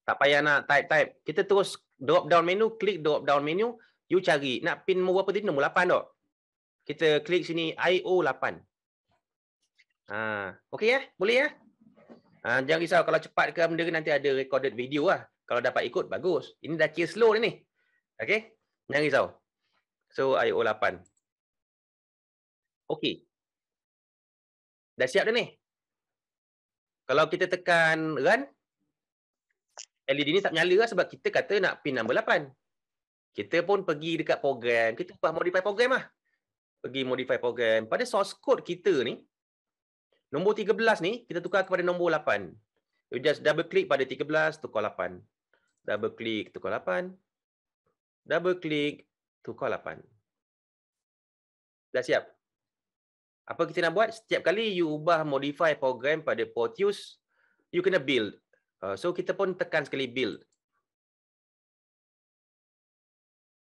Tak payah nak type-type. Kita terus drop down menu, klik drop down menu, you cari nak pin nombor apa tadi? Nombor 8 tak? Kita klik sini IO Ha, okey ya, Boleh ya. Ha, jangan risau kalau cepat ke benda ke nanti ada recorded video lah. Kalau dapat ikut bagus. Ini dah kira slow ni ni. Okey? Jangan risau. So IO8. Okey. Dah siap dah ni? Kalau kita tekan run LED ni tak menyala lah sebab kita kata nak pin number 8. Kita pun pergi dekat program. Kita ubah modify program lah. Pergi modify program. Pada source code kita ni, Nombor 13 ni kita tukar kepada nombor 8. You just double click pada 13 tukar 8. Double click tukar 8. Double click tukar 8. Dah siap. Apa kita nak buat? Setiap kali you ubah modify program pada Proteus, you kena build. Uh, so kita pun tekan sekali build.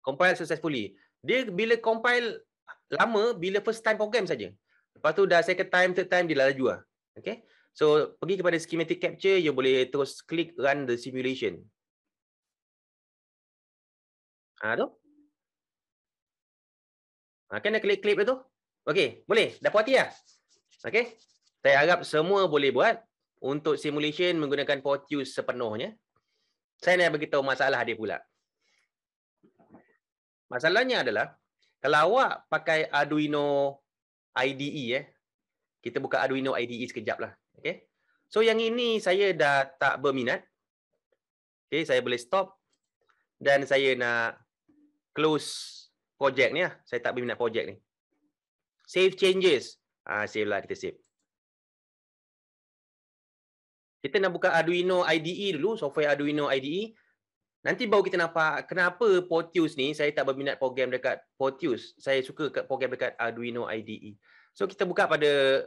Compile successfully. Dia bila compile lama bila first time program saja. Lepas tu dah second time, third time, dia dah laju lah. Okay. So, pergi kepada schematic capture, you boleh terus klik run the simulation. Ha, tu. Ha, kan dah klik clip tu? Okay, boleh. Dah puati lah. Okay. Saya harap semua boleh buat untuk simulation menggunakan port sepenuhnya. Saya nak bagi tahu masalah dia pula. Masalahnya adalah, kalau awak pakai Arduino IDE eh. Kita buka Arduino IDE sekejap lah. Okay. So yang ini saya dah tak berminat. Okay, saya boleh stop. Dan saya nak close project ni lah. Saya tak berminat project ni. Save changes. Ah, ha, save lah kita save. Kita nak buka Arduino IDE dulu, software Arduino IDE. Nanti baru kita nampak kenapa Portius ni saya tak berminat program dekat Portius. Saya suka kat program dekat Arduino IDE. So kita buka pada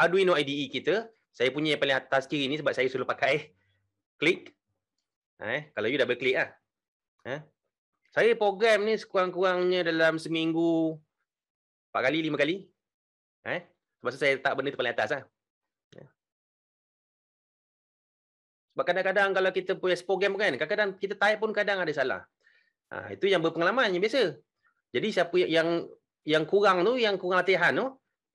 Arduino IDE kita. Saya punya yang paling atas kiri ni sebab saya suruh pakai. Klik. Eh, kalau you double click ah. Eh. Saya program ni sekurang-kurangnya dalam seminggu 4 kali 5 kali. Eh. Sebab saya tak benda tu paling atas ah. Sebab kadang-kadang kalau kita punya program kan, kadang-kadang kita type pun kadang ada salah. Ha, itu yang berpengalaman yang biasa. Jadi siapa yang yang kurang tu, yang kurang latihan tu,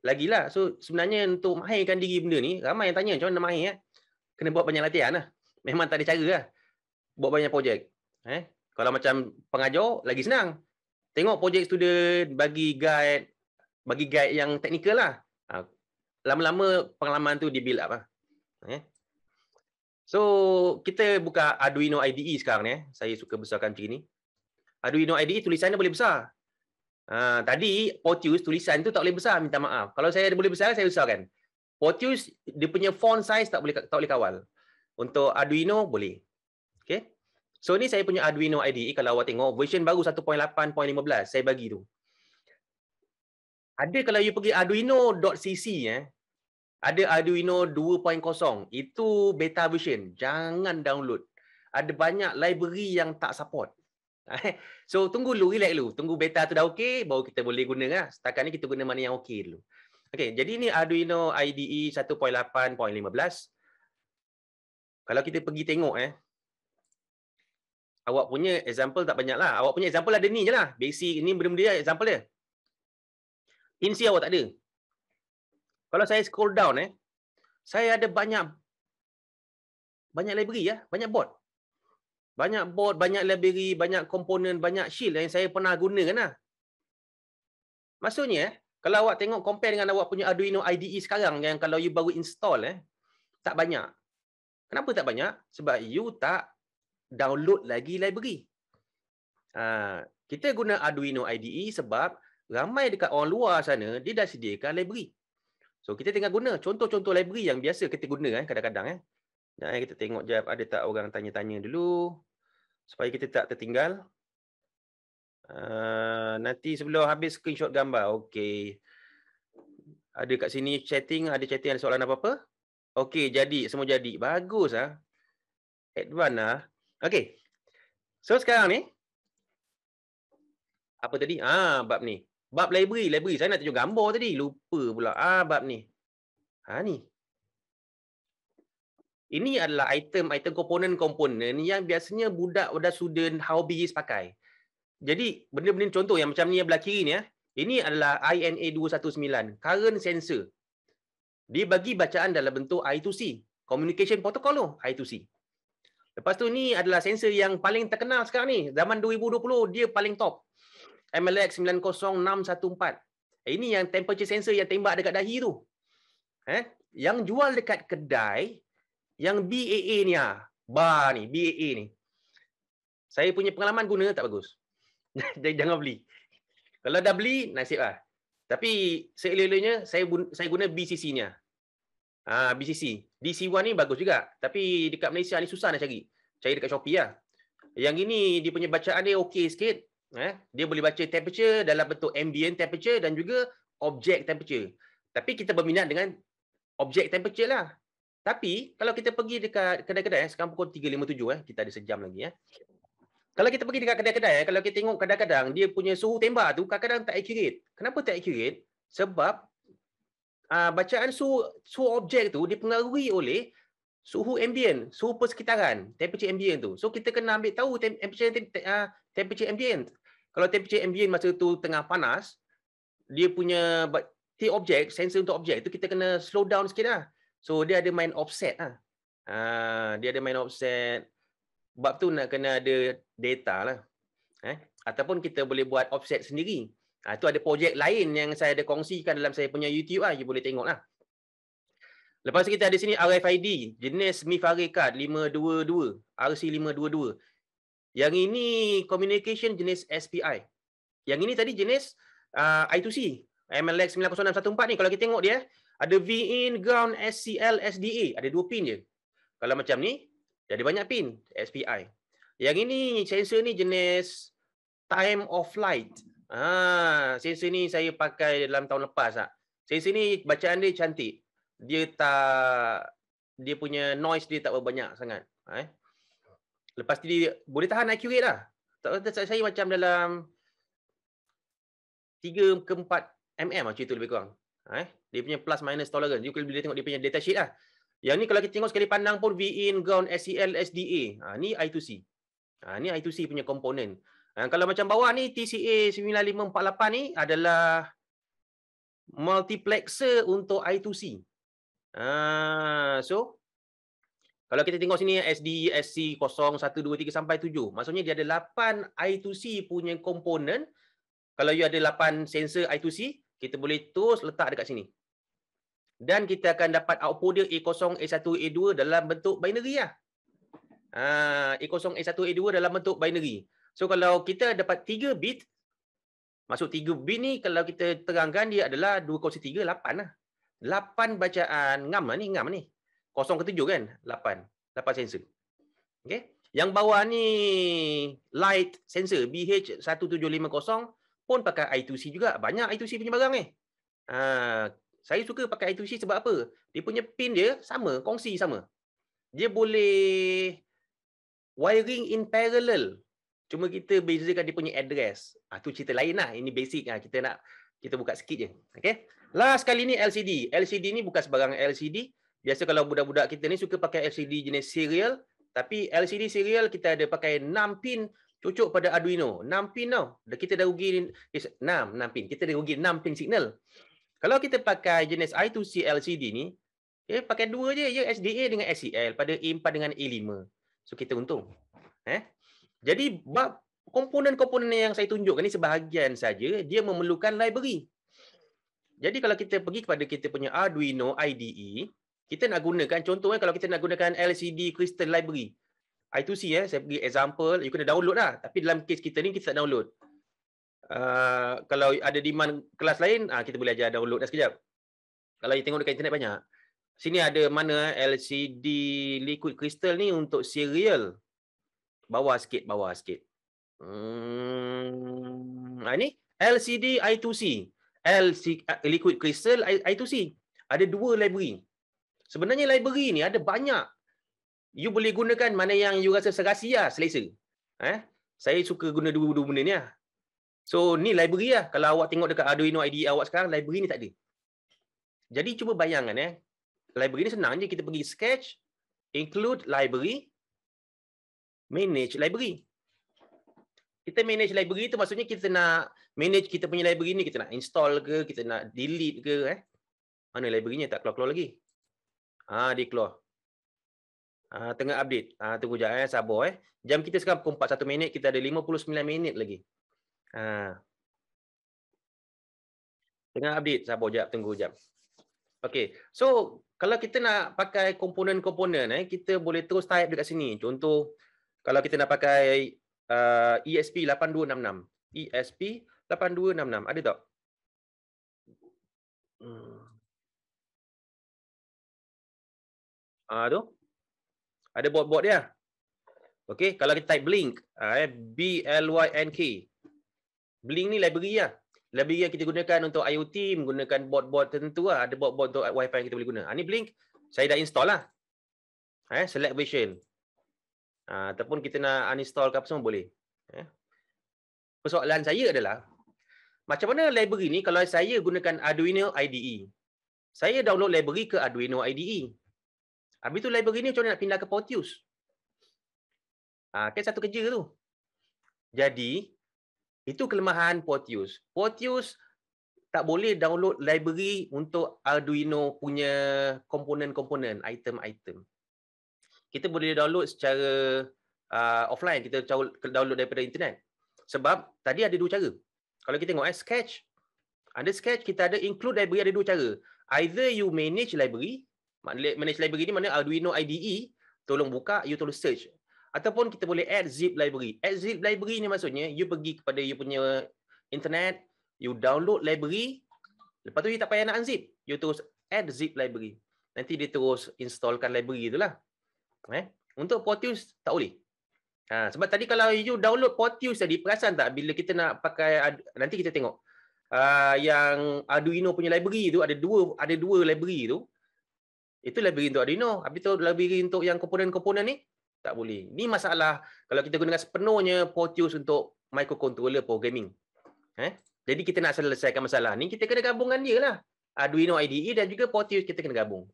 lagilah. So sebenarnya untuk mahirkan diri benda ni, ramai yang tanya macam mana mahir eh? Kena buat banyak latihan lah. Memang tak ada cara lah. Buat banyak projek. Eh? Kalau macam pengajar, lagi senang. Tengok projek student, bagi guide, bagi guide yang teknikal lah. Ha, lama-lama pengalaman tu di build up lah. Eh? So, kita buka Arduino IDE sekarang ni. Eh. Saya suka besarkan macam ni. Arduino IDE tulisannya boleh besar. Uh, tadi, Portius tulisan tu tak boleh besar, minta maaf. Kalau saya boleh besar, saya besarkan. Portius, dia punya font size tak boleh tak boleh kawal. Untuk Arduino, boleh. Okay. So, ni saya punya Arduino IDE. Kalau awak tengok, version baru 1.8.15. Saya bagi tu. Ada kalau you pergi arduino.cc, eh, ada Arduino 2.0. Itu beta version. Jangan download. Ada banyak library yang tak support. So, tunggu dulu. Relax dulu. Tunggu beta tu dah okey, baru kita boleh guna. Lah. Setakat ni kita guna mana yang okey dulu. Okay, jadi ni Arduino IDE 1.8.15. Kalau kita pergi tengok eh. Awak punya example tak banyak lah. Awak punya example ada ni je lah. Basic ni benda-benda example dia. Pin C awak tak ada kalau saya scroll down eh saya ada banyak banyak library ya banyak bot banyak bot banyak library banyak komponen banyak shield yang saya pernah guna, gunakanlah maksudnya eh kalau awak tengok compare dengan awak punya Arduino IDE sekarang yang kalau you baru install eh tak banyak kenapa tak banyak sebab you tak download lagi library ha, kita guna Arduino IDE sebab ramai dekat orang luar sana dia dah sediakan library So kita tengah guna contoh-contoh library yang biasa kita guna eh kadang-kadang eh. Nah, eh, kita tengok jap ada tak orang tanya-tanya dulu supaya kita tak tertinggal. Uh, nanti sebelum habis screenshot gambar. Okey. Ada kat sini chatting, ada chatting ada soalan apa-apa? Okey, jadi semua jadi. Bagus ah. Advan ah. Okey. So sekarang ni apa tadi? Ah bab ni bab library library saya nak tunjuk gambar tadi lupa pula ah bab ni ha ni ini adalah item item komponen komponen yang biasanya budak budak student hobby pakai jadi benda-benda contoh yang macam ni yang belah kiri ni ya ini adalah INA 219 current sensor dia bagi bacaan dalam bentuk I2C communication protocol tu I2C lepas tu ni adalah sensor yang paling terkenal sekarang ni zaman 2020 dia paling top MLX 90614. Eh, ini yang temperature sensor yang tembak dekat dahi tu. Eh, yang jual dekat kedai, yang BAA ni ah. Bar ni, BAA ni. Saya punya pengalaman guna tak bagus. jadi jangan beli. Kalau dah beli, nasib lah. Tapi seelelenya saya saya guna BCC ni ah. Ha, ah, BCC. DC1 ni bagus juga. Tapi dekat Malaysia ni susah nak cari. Cari dekat Shopee lah. Yang ini dia punya bacaan dia okey sikit eh dia boleh baca temperature dalam bentuk ambient temperature dan juga object temperature tapi kita berminat dengan object temperature lah tapi kalau kita pergi dekat kedai-kedai eh, sekarang pukul 3.57 eh kita ada sejam lagi eh kalau kita pergi dekat kedai-kedai eh, kalau kita tengok kadang-kadang dia punya suhu tembak tu kadang-kadang tak accurate kenapa tak accurate sebab uh, bacaan suhu suhu objek tu dipengaruhi oleh suhu ambient suhu persekitaran temperature ambient tu so kita kena ambil tahu temperature uh, temperature ambient. Kalau temperature ambient masa tu tengah panas, dia punya the object, sensor untuk objek itu kita kena slow down sikit lah. So dia ada main offset lah. Uh, dia ada main offset. Sebab tu nak kena ada data lah. Eh? Ataupun kita boleh buat offset sendiri. Uh, ada projek lain yang saya ada kongsikan dalam saya punya YouTube lah. You boleh tengok lah. Lepas kita ada sini RFID. Jenis Mifare card 522. RC522. Yang ini communication jenis SPI. Yang ini tadi jenis uh, I2C. MLX 90614 ni kalau kita tengok dia ada V in, ground, SCL, SDA. Ada dua pin je. Kalau macam ni, dia ada banyak pin SPI. Yang ini sensor ni jenis time of light. Ha, sensor ni saya pakai dalam tahun lepas ah. Sensor ni bacaan dia cantik. Dia tak dia punya noise dia tak berbanyak sangat. Ha, eh. Lepas tu dia boleh tahan IQ rate lah. Tak kata saya, saya macam dalam 3 ke 4 mm macam tu lebih kurang. Ha, eh? Dia punya plus minus tolerance. You boleh tengok dia punya data sheet lah. Yang ni kalau kita tengok sekali pandang pun V-in, ground, SEL, SDA. Ha, ni I2C. Ha, ni I2C punya komponen. Ha, kalau macam bawah ni TCA 9548 ni adalah multiplexer untuk I2C. Ha, so, kalau kita tengok sini SD SC 0 1 2 3 sampai 7. Maksudnya dia ada 8 I2C punya komponen. Kalau you ada 8 sensor I2C, kita boleh terus letak dekat sini. Dan kita akan dapat output dia A0 A1 A2 dalam bentuk binary ah. A0 A1 A2 dalam bentuk binary. So kalau kita dapat 3 bit masuk 3 bit ni kalau kita terangkan dia adalah 2 0 3 8 lah. 8 bacaan ngam lah ni ngam lah ni kosong ke tujuh kan? Lapan. Lapan sensor. Okay. Yang bawah ni light sensor BH1750 pun pakai I2C juga. Banyak I2C punya barang ni. Eh. Uh, saya suka pakai I2C sebab apa? Dia punya pin dia sama, kongsi sama. Dia boleh wiring in parallel. Cuma kita bezakan dia punya address. Ah tu cerita lain lah. Ini basic lah. Kita nak kita buka sikit je. Okay. Last kali ni LCD. LCD ni bukan sebarang LCD biasa kalau budak-budak kita ni suka pakai LCD jenis serial tapi LCD serial kita ada pakai 6 pin cucuk pada Arduino 6 pin tau dah kita dah rugi 6 6 pin kita dah rugi 6 pin signal kalau kita pakai jenis I2C LCD ni eh pakai dua je ya SDA dengan SEL pada A4 dengan A5 so kita untung eh jadi bab komponen-komponen yang saya tunjukkan ni sebahagian saja dia memerlukan library jadi kalau kita pergi kepada kita punya Arduino IDE kita nak gunakan contoh kan kalau kita nak gunakan LCD Crystal Library I2C eh saya bagi example you kena download lah tapi dalam case kita ni kita tak download uh, kalau ada demand kelas lain uh, kita boleh ajar download dah sekejap kalau you tengok dekat internet banyak sini ada mana eh, LCD liquid crystal ni untuk serial bawah sikit bawah sikit hmm, ini ah, LCD I2C LCD liquid crystal I, I2C ada dua library Sebenarnya library ni ada banyak. You boleh gunakan mana yang you rasa serasi lah, selesa. Eh? Saya suka guna dua-dua benda ni lah. So, ni library lah. Kalau awak tengok dekat Arduino IDE awak sekarang, library ni tak ada. Jadi, cuba bayangkan. Eh? Library ni senang je. Kita pergi sketch, include library, manage library. Kita manage library tu maksudnya kita nak manage kita punya library ni. Kita nak install ke, kita nak delete ke. Eh? Mana library ni? Tak keluar-keluar lagi. Ha, dia keluar. Ha, tengah update. Ha, tunggu sekejap. Eh. Sabar. Eh. Jam kita sekarang pukul 41 minit. Kita ada 59 minit lagi. Ha. Tengah update. Sabar sekejap. Tunggu sekejap. Okay. So, kalau kita nak pakai komponen-komponen, eh, kita boleh terus type dekat sini. Contoh, kalau kita nak pakai uh, ESP8266. ESP8266. E ada tak? Hmm. Ah uh, tu. Ada bot-bot dia. Okey, kalau kita type blink, uh, B L Y N K. Blink ni library lah. Library yang kita gunakan untuk IoT menggunakan bot-bot tertentu lah. Ada bot-bot untuk Wi-Fi yang kita boleh guna. Ah uh, ni blink saya dah install lah. Eh, select version. Uh, ataupun kita nak uninstall ke apa semua boleh. Eh. Persoalan saya adalah macam mana library ni kalau saya gunakan Arduino IDE? Saya download library ke Arduino IDE. Habis tu library ni macam mana nak pindah ke Portius? Ha, ah, kan satu kerja tu. Jadi, itu kelemahan Portius. Portius tak boleh download library untuk Arduino punya komponen-komponen, item-item. Kita boleh download secara uh, offline. Kita download daripada internet. Sebab tadi ada dua cara. Kalau kita tengok eh, Sketch. Under Sketch, kita ada include library ada dua cara. Either you manage library Manage library ni mana Arduino IDE e? Tolong buka, you tolong search Ataupun kita boleh add zip library Add zip library ni maksudnya You pergi kepada you punya internet You download library Lepas tu you tak payah nak unzip You terus add zip library Nanti dia terus installkan library tu lah eh? Untuk Proteus, tak boleh ha, Sebab tadi kalau you download Proteus tadi Perasan tak bila kita nak pakai Nanti kita tengok uh, Yang Arduino punya library tu Ada dua ada dua library tu itu lebih untuk Arduino. tapi tu lebih untuk yang komponen-komponen ni tak boleh. Ni masalah kalau kita gunakan sepenuhnya Proteus untuk microcontroller programming. Eh? Jadi kita nak selesaikan masalah ni kita kena gabungkan dia lah. Arduino IDE dan juga Proteus kita kena gabung.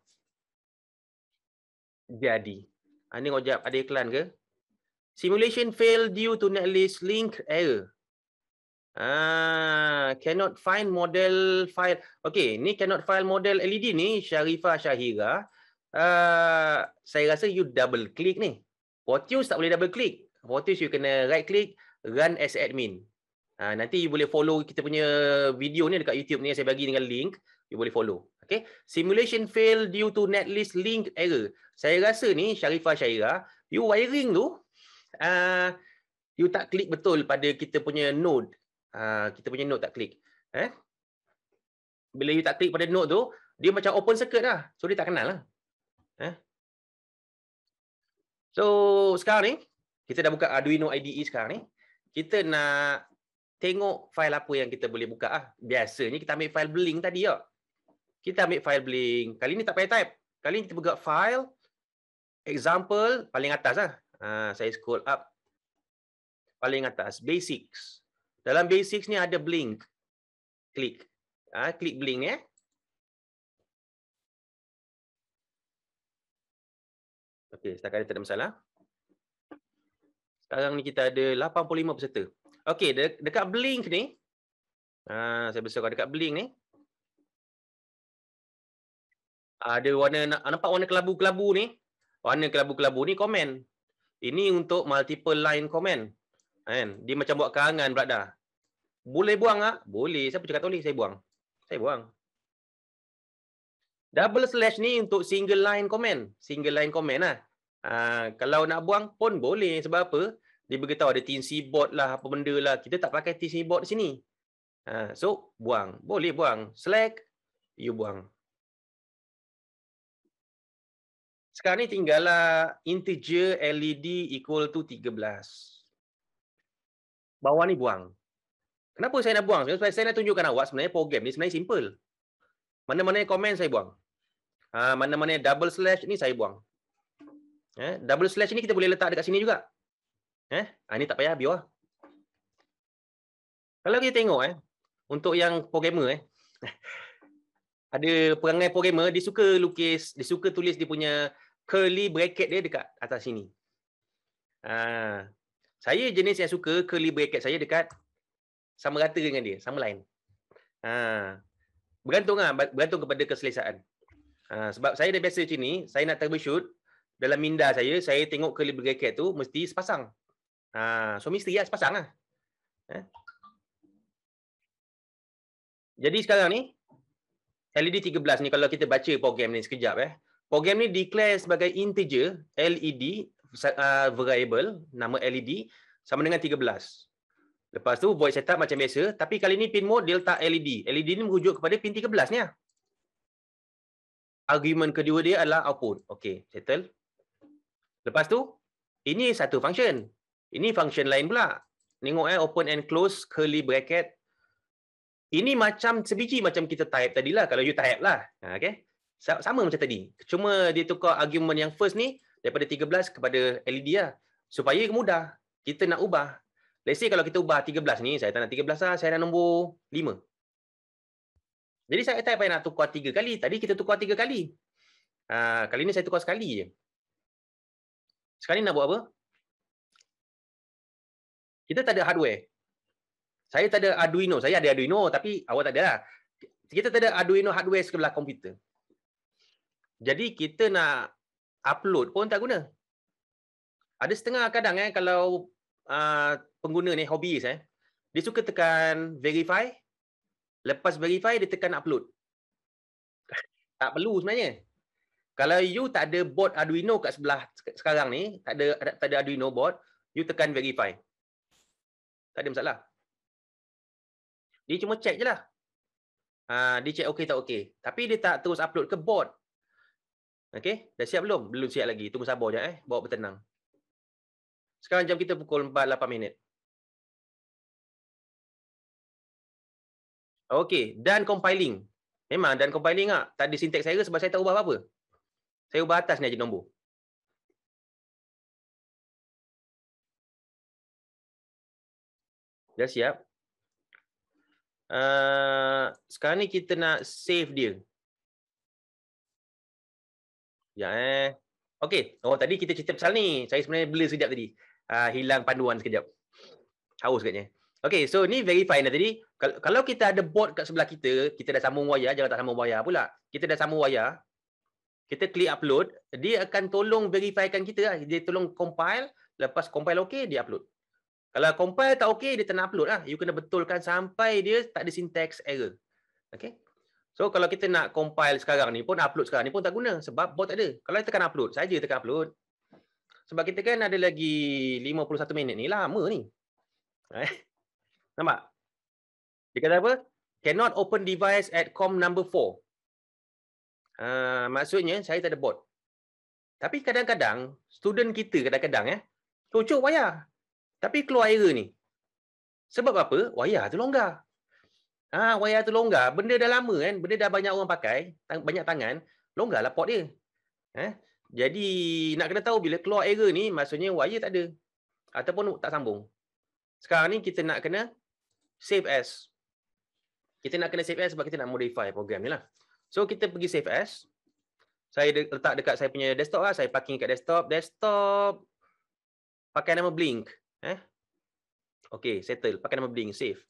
Jadi, ah, ni ngojap ada iklan ke? Simulation fail due to netlist link error. Ah, cannot find model file. Okay, ni cannot file model LED ni Sharifah Shahira. Uh, ah, saya rasa you double click ni. Fortius tak boleh double click. Fortius you kena right click, run as admin. Uh, nanti you boleh follow kita punya video ni dekat YouTube ni yang saya bagi dengan link, you boleh follow. Okay. Simulation fail due to netlist link error. Saya rasa ni Sharifah Shahira, you wiring tu uh, you tak klik betul pada kita punya node uh, kita punya note tak klik. Eh? Bila you tak klik pada note tu, dia macam open circuit dah. So, dia tak kenal lah. Eh? So, sekarang ni, kita dah buka Arduino IDE sekarang ni. Kita nak tengok fail apa yang kita boleh buka. Ah. Biasanya kita ambil fail blink tadi. Ya. Kita ambil file blink. Kali ni tak payah type. Kali ni kita buka file. Example, paling atas lah. Uh, saya scroll up. Paling atas, basics. Dalam basics ni ada blink. Klik. ha, klik blink eh. Okey, setakat ni tak ada masalah. Sekarang ni kita ada 85 peserta. Okey, de dekat blink ni ha, saya besarkan dekat blink ni. Ada warna nampak warna kelabu-kelabu ni. Warna kelabu-kelabu ni komen. Ini untuk multiple line komen. Kan? Dia macam buat karangan pula dah. Boleh buang tak? Ah? Boleh. Siapa cakap tak boleh? Saya buang. Saya buang. Double slash ni untuk single line comment. Single line comment lah. Ha, kalau nak buang pun boleh. Sebab apa? Dia beritahu ada TNC board lah, apa benda lah. Kita tak pakai TNC board di sini. Ha, so, buang. Boleh buang. Select, you buang. Sekarang ni tinggal lah integer LED equal to 13 bawah ni buang. Kenapa saya nak buang? Sebab saya nak tunjukkan awak sebenarnya program ni sebenarnya simple. Mana-mana komen saya buang. Ha, mana-mana double slash ni saya buang. Eh, double slash ni kita boleh letak dekat sini juga. Eh, ha, ini tak payah biar. Kalau kita tengok eh, untuk yang programmer eh. Ada perangai programmer dia suka lukis, dia suka tulis dia punya curly bracket dia dekat atas sini. Ah, saya jenis yang suka curly bracket saya dekat sama rata dengan dia, sama lain. Ha. Bergantung ah, bergantung kepada keselesaan. Ha. sebab saya dah biasa macam saya nak troubleshoot dalam minda saya, saya tengok curly bracket tu mesti sepasang. Ha, so mesti ya sepasang lah. Ha. Jadi sekarang ni LED 13 ni kalau kita baca program ni sekejap eh. Program ni declare sebagai integer LED uh, variable nama LED sama dengan 13. Lepas tu void setup macam biasa, tapi kali ni pin mode delta LED. E LED ni merujuk kepada pin 13 ni lah. Argument kedua dia adalah output. Okey, settle. Lepas tu ini satu function. Ini function lain pula. Tengok eh open and close curly bracket. Ini macam sebiji macam kita type tadi lah kalau you type lah. Ha, okay. Sama macam tadi. Cuma dia tukar argument yang first ni daripada 13 kepada LED lah. Supaya mudah. Kita nak ubah. Let's say kalau kita ubah 13 ni, saya tak nak 13 lah, saya nak nombor 5. Jadi saya apa yang nak tukar 3 kali. Tadi kita tukar 3 kali. Ha, kali ni saya tukar sekali je. Sekali nak buat apa? Kita tak ada hardware. Saya tak ada Arduino. Saya ada Arduino tapi awak tak ada lah. Kita tak ada Arduino hardware sebelah komputer. Jadi kita nak upload pun tak guna. Ada setengah kadang eh kalau uh, pengguna ni hobi eh dia suka tekan verify lepas verify dia tekan upload. tak perlu sebenarnya. Kalau you tak ada bot Arduino kat sebelah sekarang ni, tak ada tak ada Arduino bot, you tekan verify. Tak ada masalah. Dia cuma check je lah. Uh, dia check okay tak okay. Tapi dia tak terus upload ke bot. Okay, dah siap belum? Belum siap lagi. Tunggu sabar jap eh. Bawa bertenang. Sekarang jam kita pukul 4.8 minit. Okay, dan compiling. Memang dan compiling ah. tak ah. Tadi syntax error sebab saya tak ubah apa-apa. Saya ubah atas ni aja nombor. Dah siap? Uh, sekarang ni kita nak save dia. Sekejap ya, eh. Okey. Oh, tadi kita cerita pasal ni. Saya sebenarnya blur sekejap tadi. Uh, hilang panduan sekejap. Haus katnya. Okay, so ni very fine lah tadi. Kalau kita ada board kat sebelah kita, kita dah sambung wayar, jangan tak sambung wayar pula. Kita dah sambung wayar, kita klik upload, dia akan tolong verifykan kita. Lah. Dia tolong compile, lepas compile okay dia upload. Kalau compile tak okay dia tak nak upload lah. You kena betulkan sampai dia tak ada syntax error. okay? So kalau kita nak compile sekarang ni pun upload sekarang ni pun tak guna sebab bot tak ada. Kalau kita tekan upload saja tekan upload. Sebab kita kan ada lagi 51 minit ni lama ni. Eh? Nampak? Dia kata apa? Cannot open device at com number 4. Uh, ah, maksudnya saya tak ada bot. Tapi kadang-kadang student kita kadang-kadang eh cucuk wayar. Tapi keluar error ni. Sebab apa? Wayar tu longgar. Ah ha, wayar tu longgar, benda dah lama kan, benda dah banyak orang pakai, banyak tangan, longgarlah port dia. Eh? Jadi nak kena tahu bila keluar error ni maksudnya wayar tak ada ataupun tak sambung. Sekarang ni kita nak kena save as. Kita nak kena save as sebab kita nak modify program ni lah. So kita pergi save as. Saya letak dekat saya punya desktop lah, saya parking dekat desktop, desktop pakai nama blink, eh. Okey, settle, pakai nama blink, save.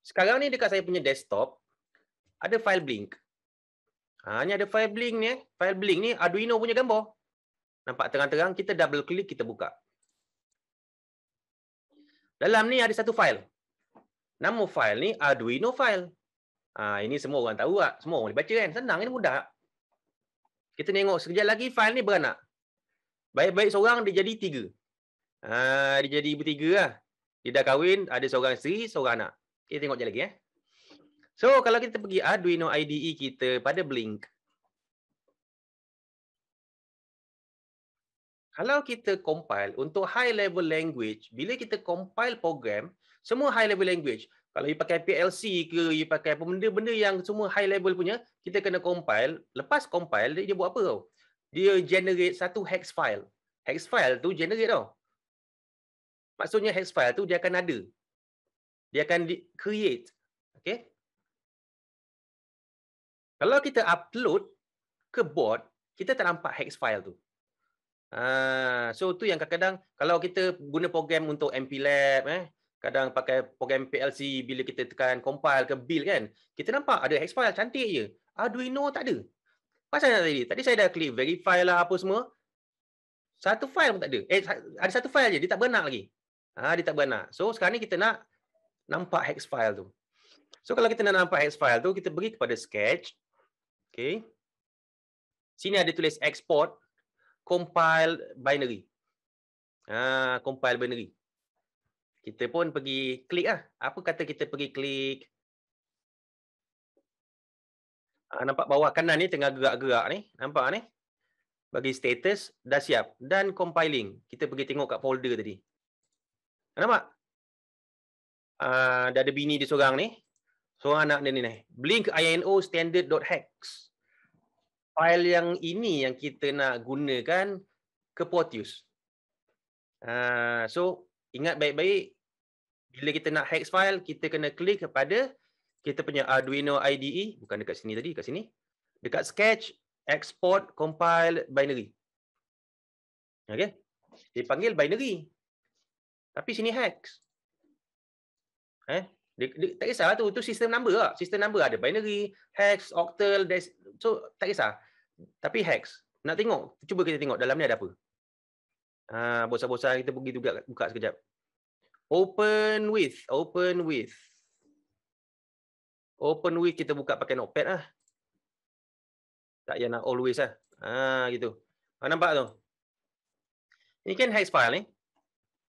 Sekarang ni dekat saya punya desktop ada file blink. Ha ni ada file blink ni, eh. file blink ni Arduino punya gambar. Nampak terang-terang kita double click kita buka. Dalam ni ada satu file. Nama file ni Arduino file. Ha, ini semua orang tahu tak? Semua orang boleh baca kan? Senang ini mudah. Kita tengok sekejap lagi file ni beranak. Baik-baik seorang dia jadi tiga. Ha, dia jadi ibu tiga lah. Dia dah kahwin, ada seorang isteri, seorang anak. Kita tengok je lagi eh. So kalau kita pergi Arduino IDE kita pada Blink. Kalau kita compile untuk high level language, bila kita compile program, semua high level language. Kalau you pakai PLC ke, you pakai benda-benda yang semua high level punya, kita kena compile. Lepas compile, dia buat apa tau? Dia generate satu hex file. Hex file tu generate tau. Maksudnya hex file tu dia akan ada dia akan di create okay? kalau kita upload ke board kita tak nampak hex file tu uh, so tu yang kadang-kadang kalau kita guna program untuk MPLAB eh kadang pakai program PLC bila kita tekan compile ke build kan kita nampak ada hex file cantik je Arduino tak ada pasal tadi tadi saya dah klik verify lah apa semua satu file pun tak ada eh ada satu file je dia tak beranak lagi ha dia tak beranak so sekarang ni kita nak nampak hex file tu. So kalau kita nak nampak hex file tu, kita beri kepada sketch. Okay. Sini ada tulis export compile binary. Ah, ha, compile binary. Kita pun pergi klik ah. Apa kata kita pergi klik ha, nampak bawah kanan ni tengah gerak-gerak ni. Nampak ni? Bagi status dah siap dan compiling. Kita pergi tengok kat folder tadi. Nampak? uh, ah, dah ada bini dia seorang ni. Seorang anak dia ni ni. blink.ino.standard.hex. File yang ini yang kita nak gunakan ke Proteus. Uh, ah, so ingat baik-baik bila kita nak hex file kita kena klik kepada kita punya Arduino IDE bukan dekat sini tadi dekat sini dekat sketch export compile binary. Okey. Dipanggil binary. Tapi sini hex. Eh? Dia, dia, tak kisahlah tu. Itu sistem number lah. Sistem number ada binary, hex, octal. Des- so, tak kisah. Tapi hex. Nak tengok? Cuba kita tengok dalam ni ada apa. Ah, ha, bosan-bosan kita pergi juga buka sekejap. Open with. Open with. Open with kita buka pakai notepad ah. Tak ya nak always lah. Ah, ha, gitu. Ha, nampak tu? Ini kan hex file ni.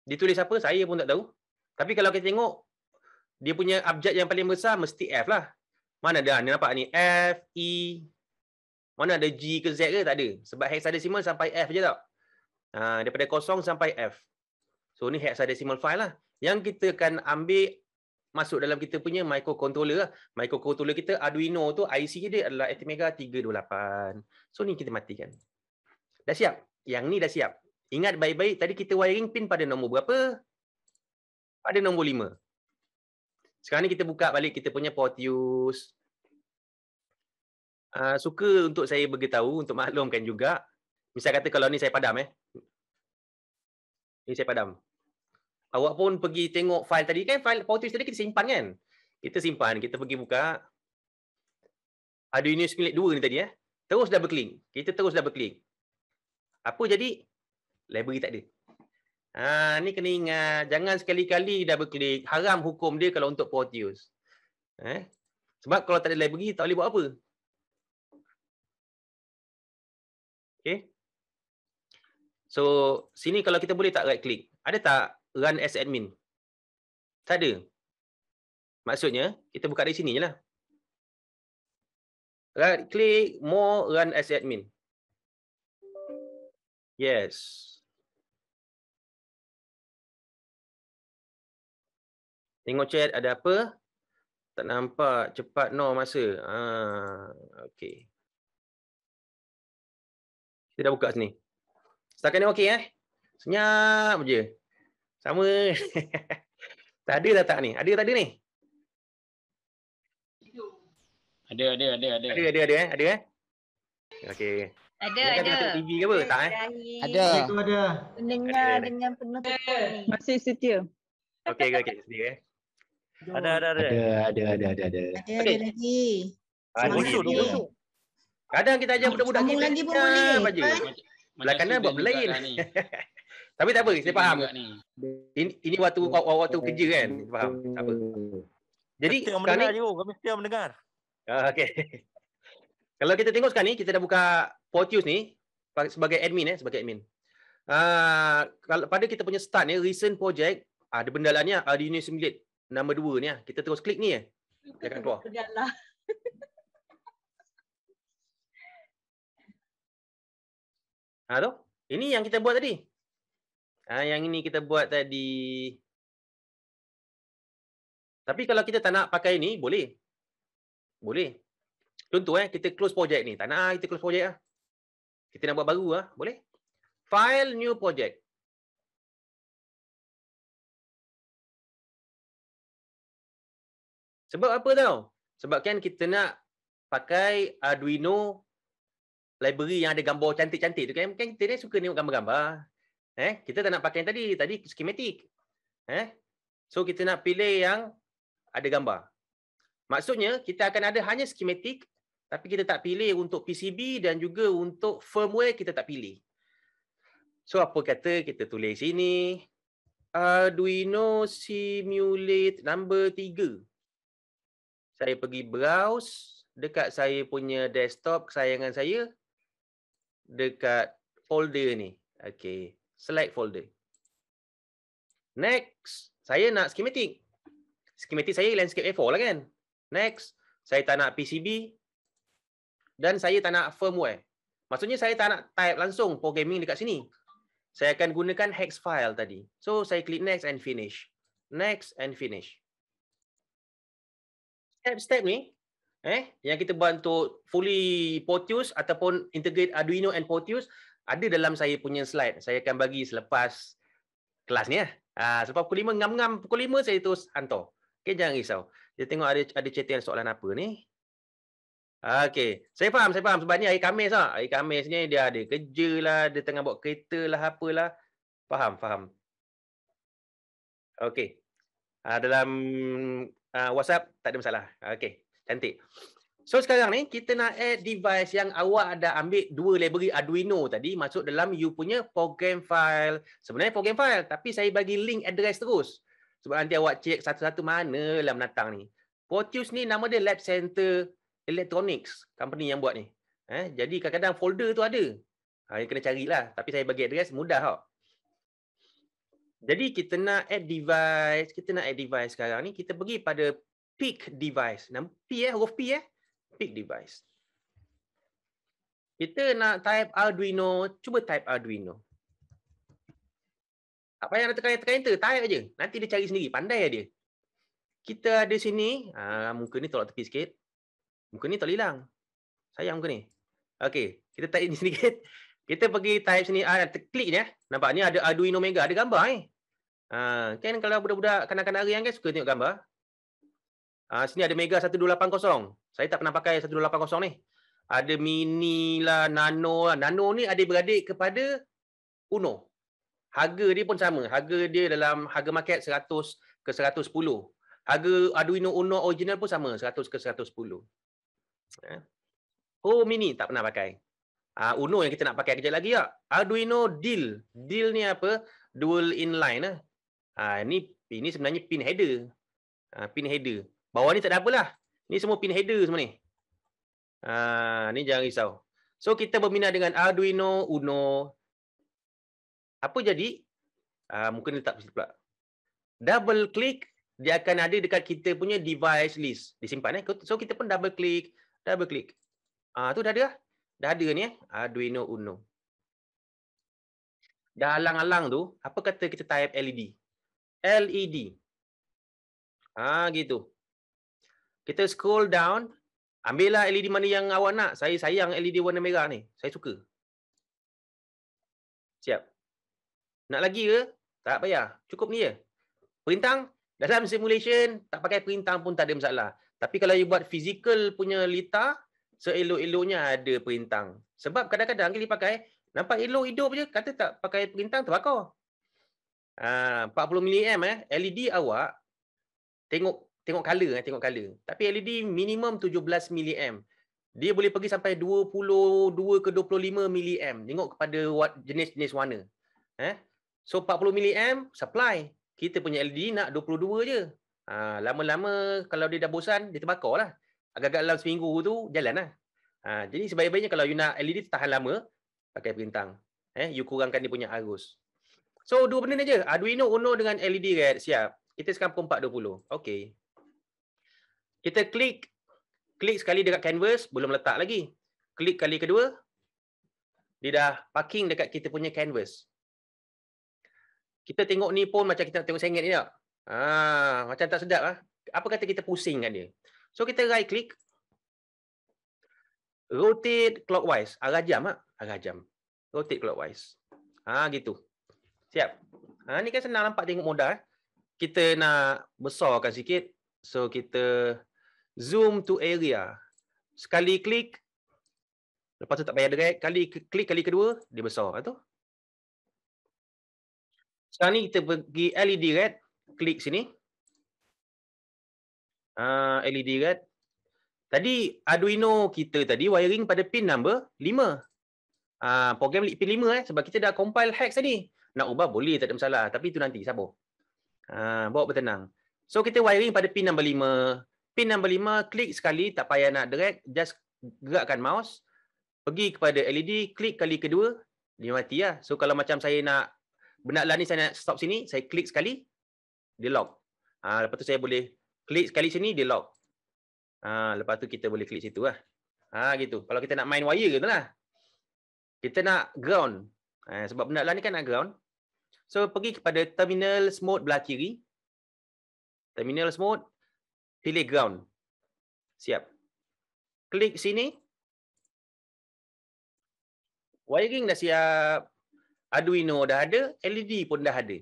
Ditulis apa? Saya pun tak tahu. Tapi kalau kita tengok, dia punya abjad yang paling besar mesti F lah. Mana ada? Ni nampak ni F, E. Mana ada G ke Z ke? Tak ada. Sebab hexadecimal sampai F je tak? Ha, daripada kosong sampai F. So ni hexadecimal file lah. Yang kita akan ambil masuk dalam kita punya microcontroller lah. Microcontroller kita Arduino tu IC dia adalah Atmega 328. So ni kita matikan. Dah siap? Yang ni dah siap. Ingat baik-baik tadi kita wiring pin pada nombor berapa? Pada nombor sekarang ni kita buka balik kita punya portius. Uh, ah, suka untuk saya beritahu, untuk maklumkan juga. Misal kata kalau ni saya padam eh. Ni saya padam. Awak pun pergi tengok file tadi kan? File portius tadi kita simpan kan? Kita simpan, kita pergi buka. Ada ini split dua ni tadi eh. Terus dah berkeling. Kita terus dah berkeling. Apa jadi? Library tak ada. Ha, ni kena ingat. Jangan sekali-kali double berklik. Haram hukum dia kalau untuk portius. Eh? Sebab kalau tak ada library, tak boleh buat apa. Okay. So, sini kalau kita boleh tak right click. Ada tak run as admin? Tak ada. Maksudnya, kita buka dari sini je lah. Right click, more run as admin. Yes. Tengok chat ada apa? Tak nampak cepat no masa. Ha okey. Kita dah buka sini. Setakat ni okey eh? Senyap je. Sama. tak ada dah tak ni? Ada tak ada ni? Ada ada ada ada. Ada ada ada eh? Ada eh? Okey. Ada Mereka ada. Tengok TV ke apa? Ada, tak eh? Ada. Itu ada. Mendengar dengan penuh Masih setia. Okey okey setia eh. Ada ada ada. Ada ada ada ada. Ada, ada, ada. lagi. Ada lagi. Kadang kita ajar budak-budak kita. Lagi pun boleh. Belakangan buat belain. Tapi tak apa, saya faham. Ini ini waktu waktu kerja kan. Faham. Tak apa. Jadi kami ni, kami setia mendengar. Ah, okey. Kalau kita tengok sekarang ni, kita dah buka Portius ni sebagai admin eh, sebagai admin. Uh, kalau pada kita punya start ni, recent project, ah, ada uh, benda lainnya, uh, di Unit Simulate. Nama dua ni lah. Kita terus klik ni je. Dia akan keluar. Lah. Ha tu. Ini yang kita buat tadi. Ha, yang ini kita buat tadi. Tapi kalau kita tak nak pakai ini, boleh. Boleh. Contoh eh, kita close project ni. Tak nak ah, kita close project lah. Kita nak buat baru lah. Boleh? File new project. Sebab apa tau? Sebab kan kita nak pakai Arduino library yang ada gambar cantik-cantik tu kan. Kan kita ni suka tengok gambar-gambar. Eh, kita tak nak pakai yang tadi. Tadi skematik. Eh? So kita nak pilih yang ada gambar. Maksudnya kita akan ada hanya skematik tapi kita tak pilih untuk PCB dan juga untuk firmware kita tak pilih. So apa kata kita tulis sini Arduino Simulate number 3 saya pergi browse dekat saya punya desktop kesayangan saya dekat folder ni. Okey, select folder. Next, saya nak schematic. Schematic saya landscape A4 lah kan. Next, saya tak nak PCB dan saya tak nak firmware. Maksudnya saya tak nak type langsung programming dekat sini. Saya akan gunakan hex file tadi. So saya klik next and finish. Next and finish step-step ni eh yang kita buat untuk fully Portius ataupun integrate Arduino and Portius ada dalam saya punya slide. Saya akan bagi selepas kelas ni. Eh. Ah ya. selepas pukul 5 ngam-ngam pukul 5 saya terus hantar. Okey jangan risau. Kita tengok ada ada chatian soalan apa ni. Okey, saya faham, saya faham sebab ni hari Khamis ah. Hari Khamis ni dia ada kerja lah, dia tengah buat kereta lah apalah. Faham, faham. Okey. Ah dalam uh, WhatsApp tak ada masalah. Ah, okey, cantik. So sekarang ni kita nak add device yang awak ada ambil dua library Arduino tadi masuk dalam you punya program file. Sebenarnya program file tapi saya bagi link address terus. Sebab nanti awak cek satu-satu mana dalam menatang ni. Proteus ni nama dia Lab Center Electronics company yang buat ni. Eh, jadi kadang-kadang folder tu ada. Ha, kena carilah. Tapi saya bagi address mudah. ha. Jadi kita nak add device, kita nak add device sekarang ni kita pergi pada pick device. Nama P eh huruf P eh. Pick device. Kita nak type Arduino, cuba type Arduino. Apa yang nak tekan-tekan enter, type aje. Nanti dia cari sendiri, pandai dia. Kita ada sini, ah muka ni tolak tepi sikit. Muka ni tak hilang. Sayang muka ni. Okey, kita type ini sedikit. kita pergi type sini ah klik ya. Eh. Nampak ni ada Arduino Mega ada gambar eh. Ah kan kalau budak-budak kanak-kanak hari yang kan suka tengok gambar. Ah sini ada Mega 1280. Saya tak pernah pakai 1280 ni. Ada mini lah, nano lah. Nano ni ada beradik kepada Uno. Harga dia pun sama. Harga dia dalam harga market 100 ke 110. Harga Arduino Uno original pun sama, 100 ke 110. Ha. Oh mini tak pernah pakai uh, Uno yang kita nak pakai kejap lagi tak? Ya. Arduino deal. Deal ni apa? Dual inline eh. ah. Uh, ni ini sebenarnya pin header. Uh, pin header. Bawah ni tak ada apalah. Ni semua pin header semua ni. Uh, ni jangan risau. So kita berminat dengan Arduino Uno. Apa jadi? Uh, mungkin letak sini pula. Double click dia akan ada dekat kita punya device list. Disimpan eh. So kita pun double click, double click. uh, tu dah ada lah. Dah ada ni eh. Arduino Uno. Dah alang-alang tu, apa kata kita type LED? LED. Ah ha, gitu. Kita scroll down, ambillah LED mana yang awak nak. Saya sayang LED warna merah ni. Saya suka. Siap. Nak lagi ke? Tak payah. Cukup ni je. Perintang, dalam simulation, tak pakai perintang pun tak ada masalah. Tapi kalau you buat physical punya litar, seelok-eloknya ada perintang. Sebab kadang-kadang kita pakai, nampak elok hidup je, kata tak pakai perintang terbakar. Ah uh, 40 mm eh LED awak tengok tengok color eh tengok color tapi LED minimum 17 mm dia boleh pergi sampai 22 ke 25 mm tengok kepada what jenis-jenis warna eh so 40 mm supply kita punya LED nak 22 je ah uh, lama-lama kalau dia dah bosan dia terbakarlah agak-agak dalam seminggu tu jalan lah. Ha, jadi sebaik-baiknya kalau you nak LED tahan lama, pakai perintang. Eh, you kurangkan dia punya arus. So dua benda ni je. Arduino Uno dengan LED red siap. Kita sekarang pukul 4.20. Okay. Kita klik. Klik sekali dekat canvas. Belum letak lagi. Klik kali kedua. Dia dah parking dekat kita punya canvas. Kita tengok ni pun macam kita tengok sengit ni tak? Ha, macam tak sedap. Ha? Apa kata kita pusingkan dia? So kita right click. Rotate clockwise. Arah jam ah, Arah jam. Rotate clockwise. Ha gitu. Siap. Ha ni kan senang nampak tengok modal. Eh. Kita nak besarkan sikit. So kita zoom to area. Sekali klik. Lepas tu tak payah drag. Kali klik kali kedua, dia besar ha, tu. Sekarang ni kita pergi LED red, klik sini uh, ah, LED kan? Tadi Arduino kita tadi wiring pada pin number 5. Uh, ah, program pin 5 eh sebab kita dah compile hex tadi. Nak ubah boleh tak ada masalah tapi itu nanti sabar. Uh, bawa bertenang. So kita wiring pada pin number 5. Pin number 5 klik sekali tak payah nak drag just gerakkan mouse pergi kepada LED klik kali kedua dia mati lah. So kalau macam saya nak benda ni saya nak stop sini saya klik sekali dia lock. Ah uh, lepas tu saya boleh klik sekali sini dia lock. Ha, lepas tu kita boleh klik situ lah. Ha, gitu. Kalau kita nak main wire ke tu lah. Kita nak ground. Ha, sebab benda lah ni kan nak ground. So pergi kepada terminal smooth belah kiri. Terminal smooth Pilih ground. Siap. Klik sini. Wiring dah siap. Arduino dah ada. LED pun dah ada.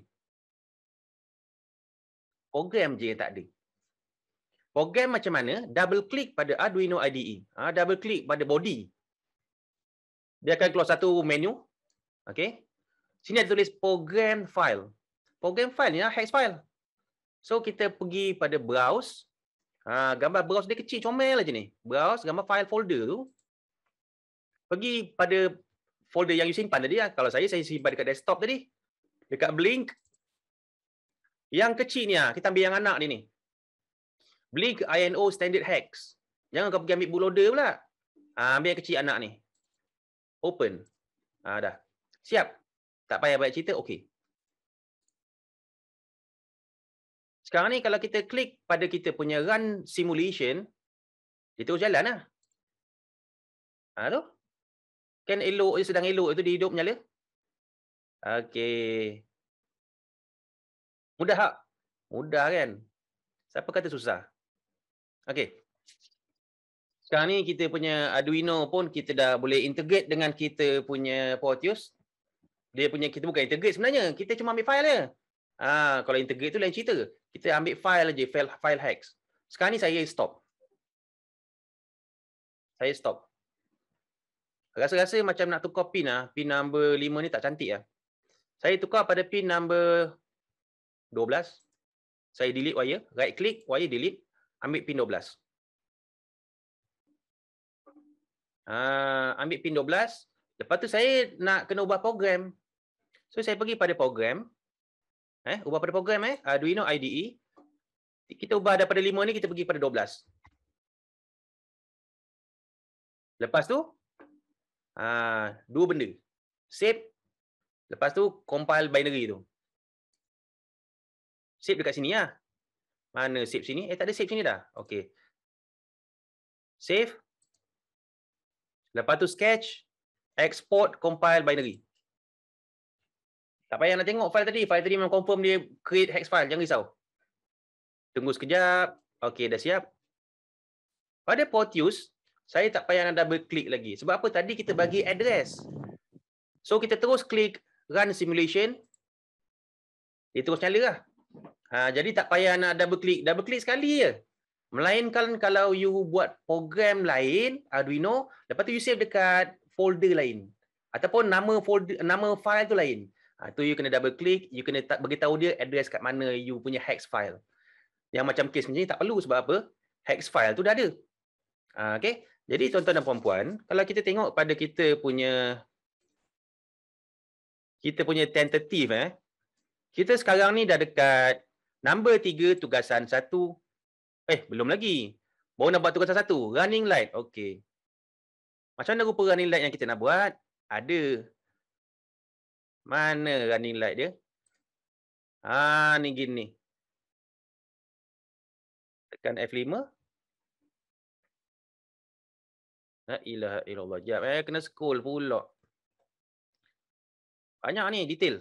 Program je yang tak ada. Program macam mana? Double click pada Arduino IDE. Ha, ah, double click pada body. Dia akan keluar satu menu. Okay. Sini ada tulis program file. Program file ni lah, hex file. So kita pergi pada browse. Ha, gambar browse dia kecil, comel aja ni. Browse, gambar file folder tu. Pergi pada folder yang you simpan tadi. Lah. Kalau saya, saya simpan dekat desktop tadi. Dekat blink. Yang kecil ni lah. Kita ambil yang anak ni ni. Beli INO standard hex. Jangan kau pergi ambil bootloader pula. Ah, ambil yang kecil anak ni. Open. Ah, dah. Siap. Tak payah banyak cerita. Okey. Sekarang ni kalau kita klik pada kita punya run simulation, dia terus jalan lah. Ha, tu. Kan elok je, sedang elok itu dia hidup menyala. Okey. Mudah tak? Mudah kan? Siapa kata susah? Okey. Sekarang ni kita punya Arduino pun kita dah boleh integrate dengan kita punya Portius. Dia punya kita bukan integrate sebenarnya. Kita cuma ambil file dia. Ha, ah, kalau integrate tu lain cerita. Kita ambil file aje file file hacks. Sekarang ni saya stop. Saya stop. Rasa-rasa macam nak tukar pin ah. Pin number 5 ni tak cantik ah. Saya tukar pada pin number 12. Saya delete wire, right click, wire delete ambil pin 12. Ha, ambil pin 12. Lepas tu saya nak kena ubah program. So saya pergi pada program. Eh, ubah pada program eh. Arduino ah, IDE. Kita ubah daripada 5 ni kita pergi pada 12. Lepas tu ha, dua benda. Save. Lepas tu compile binary tu. Save dekat sini lah. Ya. Mana save sini? Eh, tak ada save sini dah. Okay. Save. Lepas tu sketch. Export, compile binary. Tak payah nak tengok file tadi. File tadi memang confirm dia create hex file. Jangan risau. Tunggu sekejap. Okay, dah siap. Pada port saya tak payah nak double click lagi. Sebab apa? Tadi kita bagi address. So, kita terus klik run simulation. Dia terus nyala lah. Ha, jadi tak payah nak double click. Double click sekali je. Melainkan kalau you buat program lain, Arduino, lepas tu you save dekat folder lain. Ataupun nama folder, nama file tu lain. Ha, tu you kena double click, you kena tak beritahu dia address kat mana you punya hex file. Yang macam case macam ni tak perlu sebab apa? Hex file tu dah ada. Ha, okay? Jadi tuan-tuan dan puan-puan, kalau kita tengok pada kita punya kita punya tentative eh, kita sekarang ni dah dekat number 3 tugasan 1. Eh, belum lagi. Baru nak buat tugasan 1. Running light. Okay. Macam mana rupa running light yang kita nak buat? Ada. Mana running light dia? Ha, ni gini. Tekan F5. La ilah, illallah. Jap, eh, kena scroll pula. Banyak ni detail.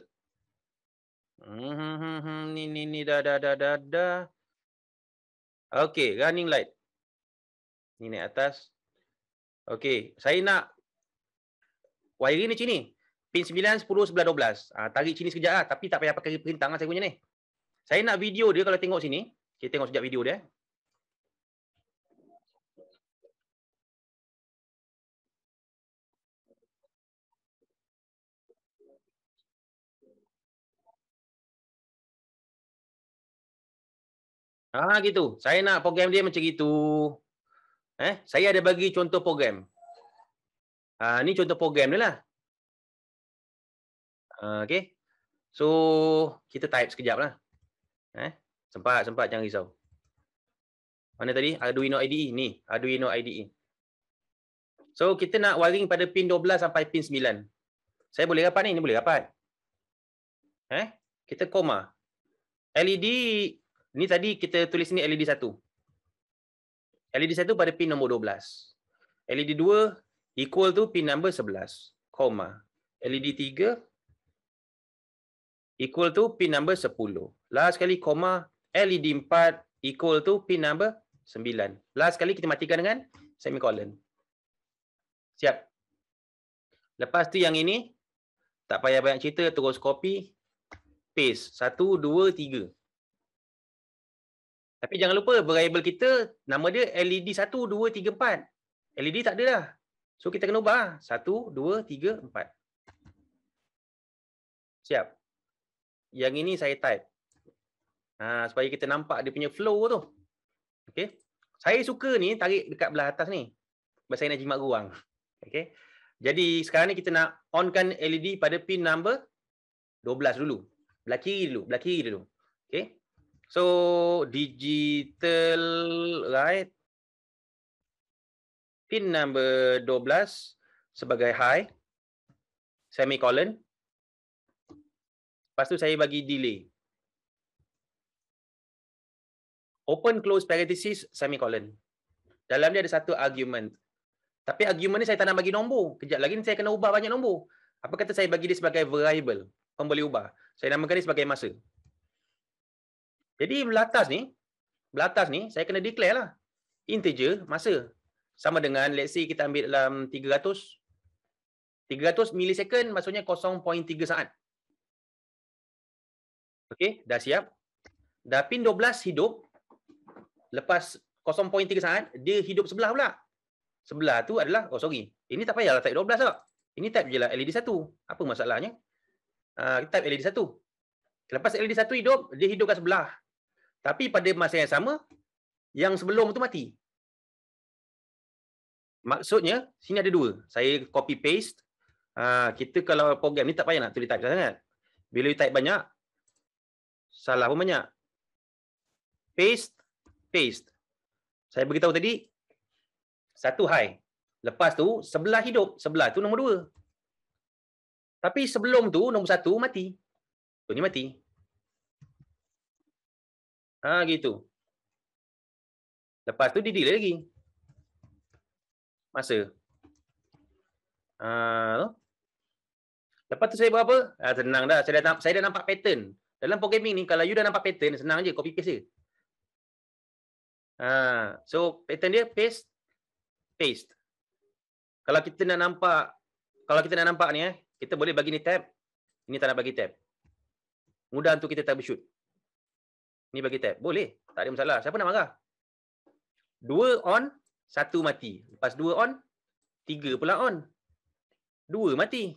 Hmm, ni ni ni dah dah dah dah da. Okey, running light. Ni naik atas. Okey, saya nak wiring ni sini. Pin 9, 10, 11, 12. Ha, tarik sini sekejap lah, Tapi tak payah pakai perintang lah saya punya ni. Saya nak video dia kalau tengok sini. Kita tengok sekejap video dia. Ha gitu. Saya nak program dia macam gitu. Eh, saya ada bagi contoh program. Ha ni contoh program dia lah. Ha okey. So kita type sekejap lah. Eh, sempat sempat jangan risau. Mana tadi? Arduino IDE ni, Arduino IDE. So kita nak wiring pada pin 12 sampai pin 9. Saya boleh dapat ni, ni boleh dapat. Eh, kita koma. LED ini tadi kita tulis ni LED 1. LED 1 pada pin nombor 12. LED 2 equal tu pin number 11, koma. LED 3 equal tu pin number 10. Last kali koma, LED 4 equal tu pin number 9. Last kali kita matikan dengan semicolon. Siap. Lepas tu yang ini, tak payah banyak cerita, terus copy, paste. 1, 2, 3. Tapi jangan lupa variable kita nama dia LED 1 2 3 4. LED tak ada dah. So kita kena ubah 1 2 3 4. Siap. Yang ini saya type. Ha, supaya kita nampak dia punya flow tu. Okey. Saya suka ni tarik dekat belah atas ni. Sebab saya nak jimat ruang. Okey. Jadi sekarang ni kita nak onkan LED pada pin number 12 dulu. Belah kiri dulu, belah kiri dulu. Okey. So digital right pin number 12 sebagai high semicolon lepas tu saya bagi delay open close parenthesis semicolon dalam dia ada satu argument tapi argument ni saya tak nak bagi nombor kejap lagi ni saya kena ubah banyak nombor apa kata saya bagi dia sebagai variable pun ubah saya namakan dia sebagai masa jadi belatas ni, belatas ni saya kena declare lah. Integer masa. Sama dengan let's say kita ambil dalam 300. 300 millisecond maksudnya 0.3 saat. Okey, dah siap. Dah pin 12 hidup. Lepas 0.3 saat, dia hidup sebelah pula. Sebelah tu adalah, oh sorry. Ini tak payahlah type 12 tak. Lah. Ini type je lah LED 1. Apa masalahnya? Uh, type LED 1. Lepas LED 1 hidup, dia hidup hidupkan sebelah. Tapi pada masa yang sama, yang sebelum tu mati. Maksudnya, sini ada dua. Saya copy paste. Ha, kita kalau program ni tak payah nak tulis type sangat. Bila you type banyak, salah pun banyak. Paste, paste. Saya beritahu tadi, satu high. Lepas tu, sebelah hidup. Sebelah tu nombor dua. Tapi sebelum tu, nombor satu mati. Tu ni mati. Ha gitu. Lepas tu dia delay lagi. Masa. Ah. Uh, Lepas tu saya buat apa? Ah senang dah. Saya dah saya dah nampak pattern. Dalam programming ni kalau you dah nampak pattern senang aje copy paste je. Ha, so pattern dia paste paste. Kalau kita nak nampak kalau kita nak nampak ni eh, kita boleh bagi ni tab. Ini tak nak bagi tab. Mudah untuk kita troubleshoot. Ni bagi tap. Boleh. Tak ada masalah. Siapa nak marah? Dua on, satu mati. Lepas dua on, tiga pula on. Dua mati.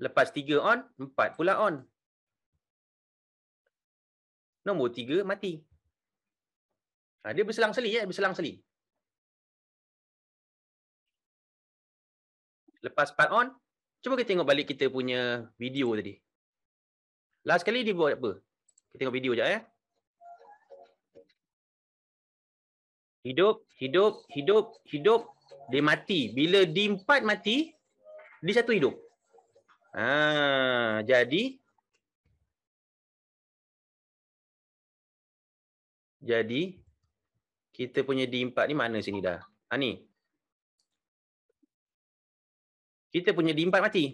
Lepas tiga on, empat pula on. Nombor tiga mati. Ha, dia berselang-seli. Ya? Eh? Berselang-seli. Lepas part on, cuba kita tengok balik kita punya video tadi. Last kali dia buat apa? Kita tengok video sekejap ya. Hidup, hidup, hidup, hidup. Dia mati. Bila D4 mati, D1 hidup. Ha, jadi, jadi, kita punya D4 ni mana sini dah? Ha, ni. Kita punya D4 mati.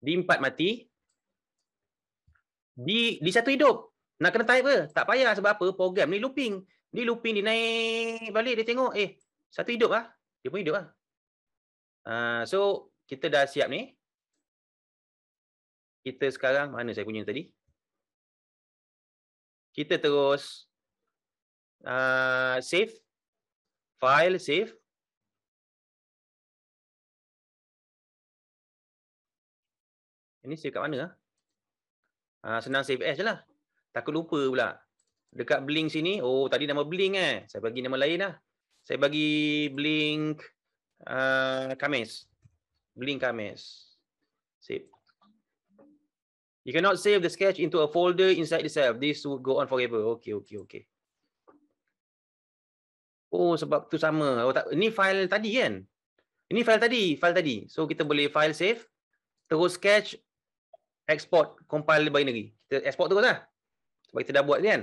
D4 mati di di satu hidup nak kena type ke tak payah sebab apa program ni looping ni looping dia naik balik dia tengok eh satu hidup ah dia pun hidup ah uh, so kita dah siap ni kita sekarang mana saya punya tadi kita terus uh, save file save ini save kat mana ah? Ha, senang save as je lah. Takut lupa pula. Dekat blink sini, oh tadi nama blink eh. Saya bagi nama lain lah. Saya bagi blink uh, kamis. Blink kamis. Save. You cannot save the sketch into a folder inside itself. This would go on forever. Okay, okay, okay. Oh, sebab tu sama. Oh, tak. Ini file tadi kan? Ini file tadi, file tadi. So kita boleh file save. Terus sketch export compile lagi Kita export teruslah. Sebab kita dah buat ni kan.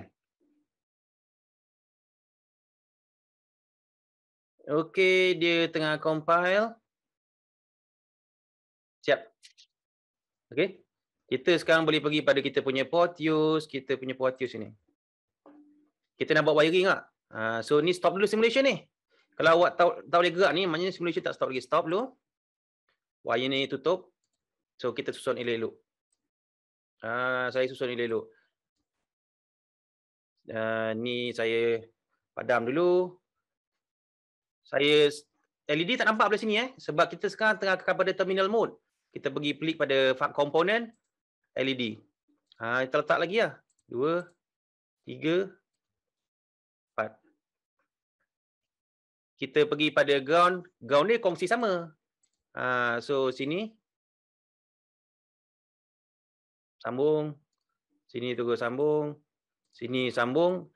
Okey, dia tengah compile. Siap. Okey. Kita sekarang boleh pergi pada kita punya port kita punya port ini. Kita nak buat wiring tak? Ha, so ni stop dulu simulation ni. Kalau awak tahu tahu boleh gerak ni, maknanya simulation tak stop lagi. Stop dulu. Wire ni tutup. So kita susun elok-elok. Uh, saya susun ni elok. Uh, ni saya padam dulu. Saya LED tak nampak belah sini eh sebab kita sekarang tengah kepada terminal mode. Kita pergi klik pada fan component LED. uh, ah, kita letak lagi lah. Dua, tiga, empat. Kita pergi pada ground. Ground ni kongsi sama. Uh, so sini sambung sini terus sambung sini sambung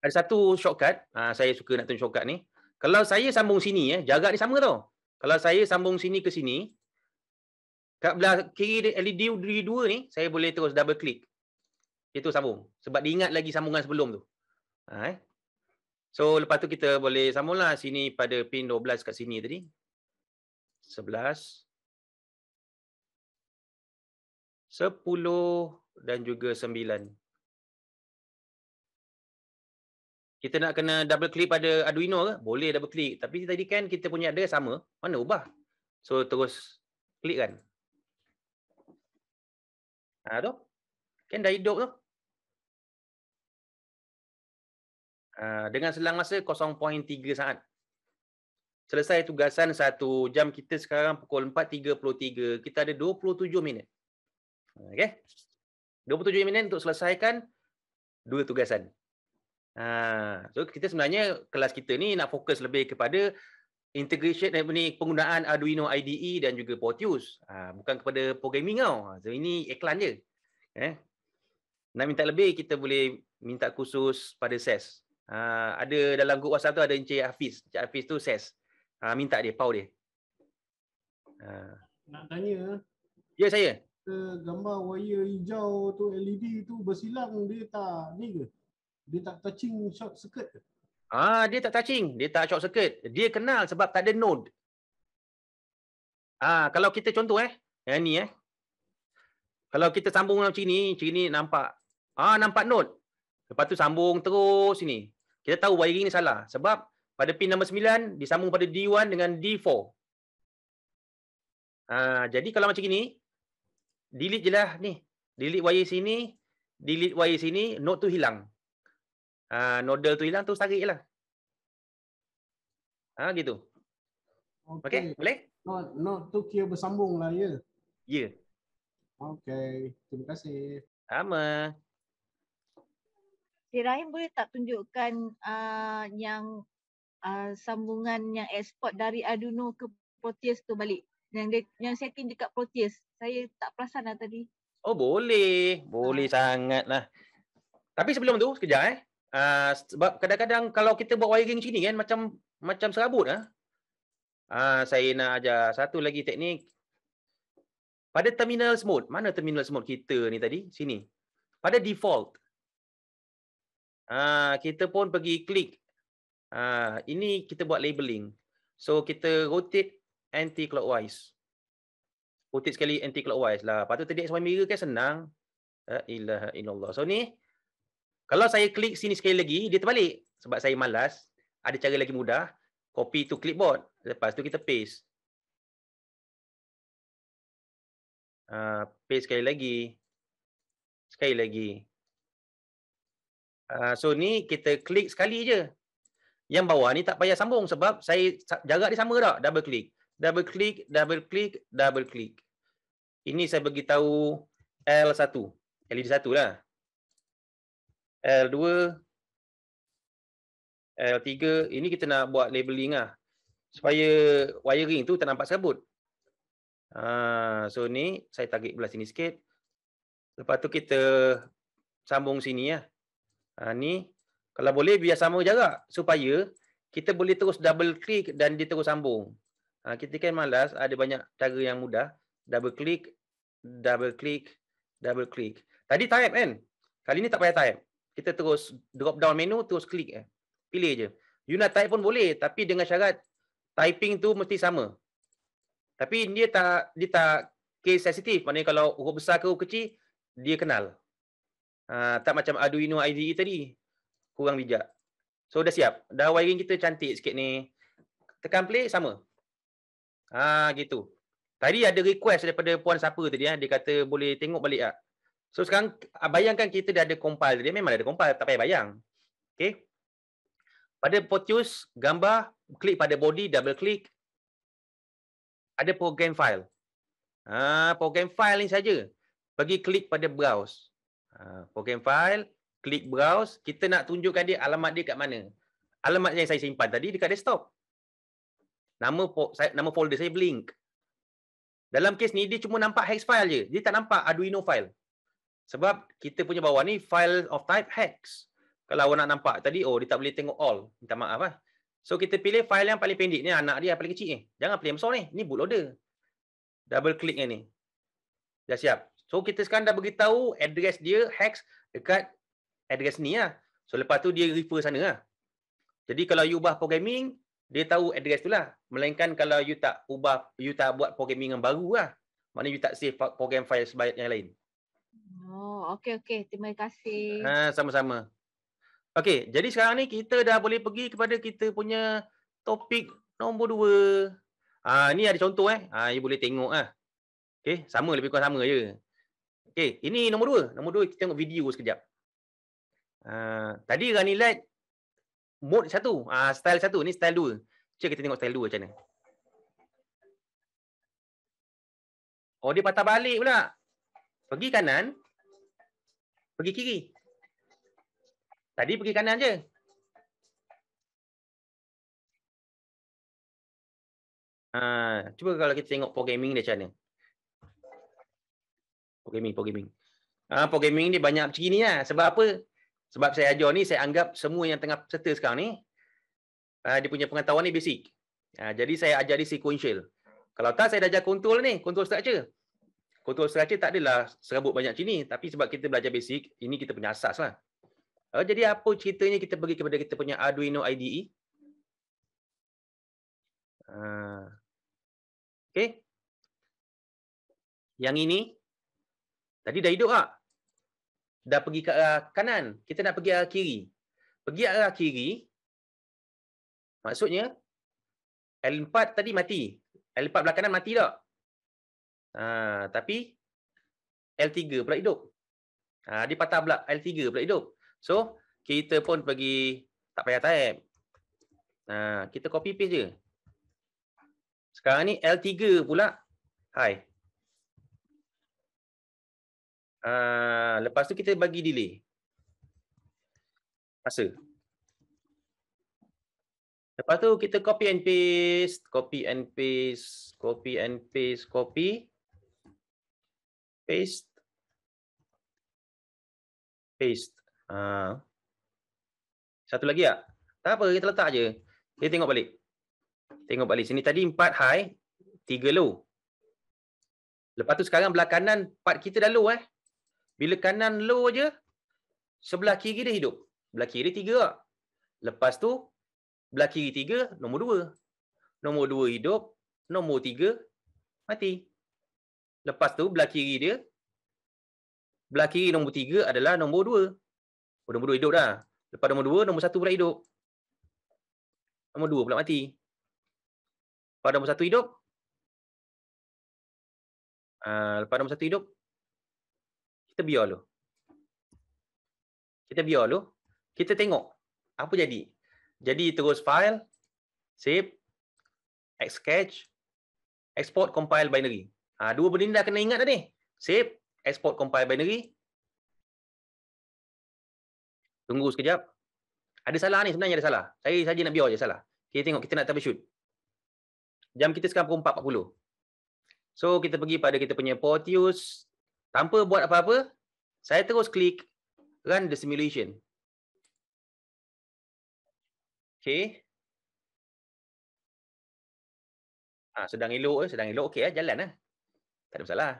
ada satu shortcut ha, saya suka nak tunjuk shortcut ni kalau saya sambung sini eh jarak ni sama tau kalau saya sambung sini ke sini kat belah kiri LED eh, dua ni saya boleh terus double click itu sambung sebab diingat lagi sambungan sebelum tu ha, eh. so lepas tu kita boleh sambunglah sini pada pin 12 kat sini tadi 11 12 10 dan juga 9. Kita nak kena double click pada Arduino ke? Boleh double click. Tapi tadi kan kita punya ada sama. Mana ubah? So terus klik kan. Ha tu. Kan dah hidup tu. Ha, dengan selang masa 0.3 saat. Selesai tugasan satu jam kita sekarang pukul 4.33. Kita ada 27 minit. Okay. 27 minit untuk selesaikan dua tugasan. Ha, so kita sebenarnya kelas kita ni nak fokus lebih kepada integration eh, ni penggunaan Arduino IDE dan juga Portius. Ha, bukan kepada programming kau. Ha, so ini iklan je. Eh. Nak minta lebih kita boleh minta khusus pada SES. E ha, ada dalam group WhatsApp tu ada Encik Hafiz. Encik Hafiz tu SES. E ha, minta dia, pau dia. Ha. Nak tanya. Ya, saya gambar wire hijau tu LED tu bersilang dia tak ni ke? Dia tak touching short circuit ke? Ah dia tak touching, dia tak short circuit. Dia kenal sebab tak ada node. Ah kalau kita contoh eh, yang eh, ni eh. Kalau kita sambung macam ni, macam nampak. Ah nampak node. Lepas tu sambung terus sini. Kita tahu wiring ni salah sebab pada pin nombor 9 disambung pada D1 dengan D4. Ah jadi kalau macam gini, delete je lah ni. Delete wire sini, delete wire sini, node tu hilang. Ha, nodal tu hilang, tu tarik je lah. Ha, gitu. Okay, okay boleh? Node no, tu kira bersambung lah, ya? Ya. Yeah. Okay, terima kasih. Sama. Cik Rahim boleh tak tunjukkan uh, yang uh, sambungan yang export dari Arduino ke Proteus tu balik? Yang, dia, yang saya kini dekat Proteus. Saya tak perasan lah tadi. Oh boleh. Boleh ha. Ah. sangat lah. Tapi sebelum tu, sekejap eh. Uh, sebab kadang-kadang kalau kita buat wiring macam ni kan, macam macam serabut lah. Uh, saya nak ajar satu lagi teknik. Pada terminal smooth mana terminal smooth kita ni tadi? Sini. Pada default. Uh, kita pun pergi klik. Uh, ini kita buat labeling. So kita rotate anti-clockwise putih sekali anti clockwise lah. Patut tadi X1 mirror kan senang. La ilaha illallah. So ni kalau saya klik sini sekali lagi dia terbalik sebab saya malas. Ada cara lagi mudah, copy to clipboard. Lepas tu kita paste. Uh, paste sekali lagi. Sekali lagi. Uh, so ni kita klik sekali je. Yang bawah ni tak payah sambung sebab saya jarak dia sama tak double click double click, double click, double click. Ini saya bagi tahu L1. LED 1 lah. L2 L3 ini kita nak buat labeling lah. supaya wiring tu tak nampak serabut. Ha, so ni saya tarik belah sini sikit. Lepas tu kita sambung sini ah. ni kalau boleh biar sama jarak supaya kita boleh terus double click dan dia terus sambung. Ha, kita kan malas, ada banyak cara yang mudah. Double click, double click, double click. Tadi type kan? Kali ni tak payah type. Kita terus drop down menu, terus klik. Eh. Pilih je. You nak type pun boleh, tapi dengan syarat typing tu mesti sama. Tapi dia tak dia tak case sensitive. Maknanya kalau huruf besar ke huruf kecil, dia kenal. Ha, tak macam Arduino IDE tadi. Kurang bijak. So dah siap. Dah wiring kita cantik sikit ni. Tekan play, sama. Ha gitu. Tadi ada request daripada puan siapa tadi ya? Dia kata boleh tengok balik tak? Ah. So sekarang ah, bayangkan kita dah ada compile tadi. Memang ada compile. Tak payah bayang. Okay. Pada Portius, gambar, klik pada body, double click. Ada program file. Ha, program file ni saja. Bagi klik pada browse. Ha, program file, klik browse. Kita nak tunjukkan dia alamat dia kat mana. Alamat yang saya simpan tadi dekat desktop nama saya nama folder saya blink. Dalam kes ni dia cuma nampak hex file je. Dia tak nampak Arduino file. Sebab kita punya bawah ni file of type hex. Kalau awak nak nampak tadi oh dia tak boleh tengok all. Minta maaf ah. So kita pilih file yang paling pendek ni anak dia paling kecil ni. Jangan pilih yang besar ni. Ni bootloader. Double click yang ni. Dah siap. So kita sekarang dah bagi tahu address dia hex dekat address ni lah. So lepas tu dia refer sana lah. Jadi kalau you ubah programming, dia tahu address tu lah. Melainkan kalau you tak ubah, you tak buat programming yang baru lah. Maknanya you tak save program file sebaik yang lain. Oh, okay, okay. Terima kasih. Ha, sama-sama. Okay, jadi sekarang ni kita dah boleh pergi kepada kita punya topik nombor dua. Ha, ni ada contoh eh. Ha, you boleh tengok lah. Okay, sama lebih kurang sama je. Okay, ini nombor dua. Nombor dua kita tengok video sekejap. Ha, tadi Rani Light mode satu, uh, style satu. Ni style dua. Cik kita tengok style dua macam mana. Oh, dia patah balik pula. Pergi kanan. Pergi kiri. Tadi pergi kanan je. Uh, cuba kalau kita tengok programming dia macam mana. Programming, programming. Ah, uh, programming ni banyak macam ni lah. Sebab apa? Sebab saya ajar ni, saya anggap semua yang tengah peserta sekarang ni, ah, dia punya pengetahuan ni basic. Ah, jadi saya ajar dia sequential. Kalau tak, saya dah ajar kontrol ni, kontrol structure. Kontrol structure tak adalah serabut banyak sini. Tapi sebab kita belajar basic, ini kita punya asas lah. Ah, jadi apa ceritanya kita bagi kepada kita punya Arduino IDE? okay. Yang ini, tadi dah hidup tak? Lah dah pergi ke arah kanan. Kita nak pergi arah kiri. Pergi arah kiri, maksudnya L4 tadi mati. L4 belah kanan mati tak? Ha, tapi L3 pula hidup. Ha, dia patah pula L3 pula hidup. So, kita pun pergi tak payah type. Ha, kita copy paste je. Sekarang ni L3 pula. Hai, Ah, lepas tu kita bagi delay. Masa. Lepas tu kita copy and paste, copy and paste, copy and paste, copy. Paste. Paste. Uh. Satu lagi tak? Tak apa, kita letak je. Kita tengok balik. Tengok balik. Sini tadi 4 high, 3 low. Lepas tu sekarang belah kanan part kita dah low eh. Bila kanan low je, sebelah kiri dia hidup. Belah kiri tiga lah. Lepas tu, belah kiri tiga, nombor dua. Nombor dua hidup, nombor tiga mati. Lepas tu, belah kiri dia, belah kiri nombor tiga adalah nombor dua. Oh, nombor dua hidup dah. Lepas nombor dua, nombor satu pula hidup. Nombor dua pula mati. Lepas nombor satu hidup, Uh, lepas nombor satu hidup, kita biar dulu. Kita biar dulu. Kita tengok apa jadi. Jadi terus file, save, sketch, export compile binary. Ha, dua benda ni dah kena ingat dah ni. Save, export compile binary. Tunggu sekejap. Ada salah ni sebenarnya ada salah. Saya saja nak biar je salah. Kita tengok kita nak troubleshoot. Jam kita sekarang pukul 4.40. So kita pergi pada kita punya Portius tanpa buat apa-apa, saya terus klik run the simulation. Okay. Ah, sedang elok, eh, sedang elok. Okay, eh. jalan. Eh. Tak ada masalah.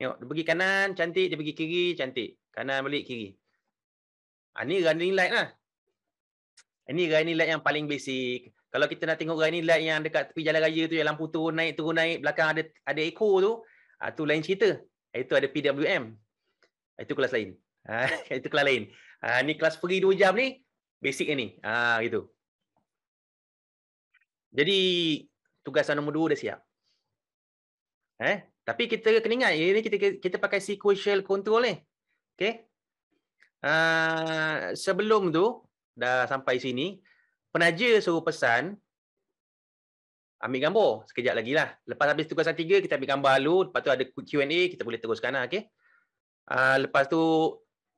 Tengok, dia pergi kanan, cantik. Dia pergi kiri, cantik. Kanan balik, kiri. Ah, ni running light lah. Ini running light yang paling basic. Kalau kita nak tengok running light yang dekat tepi jalan raya tu, yang lampu turun, naik, turun, naik. Belakang ada ada ekor tu. Ah tu lain cerita. Ah, itu ada PWM. Ah, itu kelas lain. Ah itu kelas lain. Ah ni kelas free 2 jam ni basic ni. Ah gitu. Jadi tugasan nombor 2 dah siap. Eh? Tapi kita kena ingat ini kita kita pakai sequential control ni. Okey. Uh, sebelum tu dah sampai sini penaja suruh pesan ambil gambar sekejap lagi lah. Lepas habis tugasan tiga, kita ambil gambar dulu. Lepas tu ada Q&A, kita boleh teruskan lah. Okay? Uh, ah, lepas tu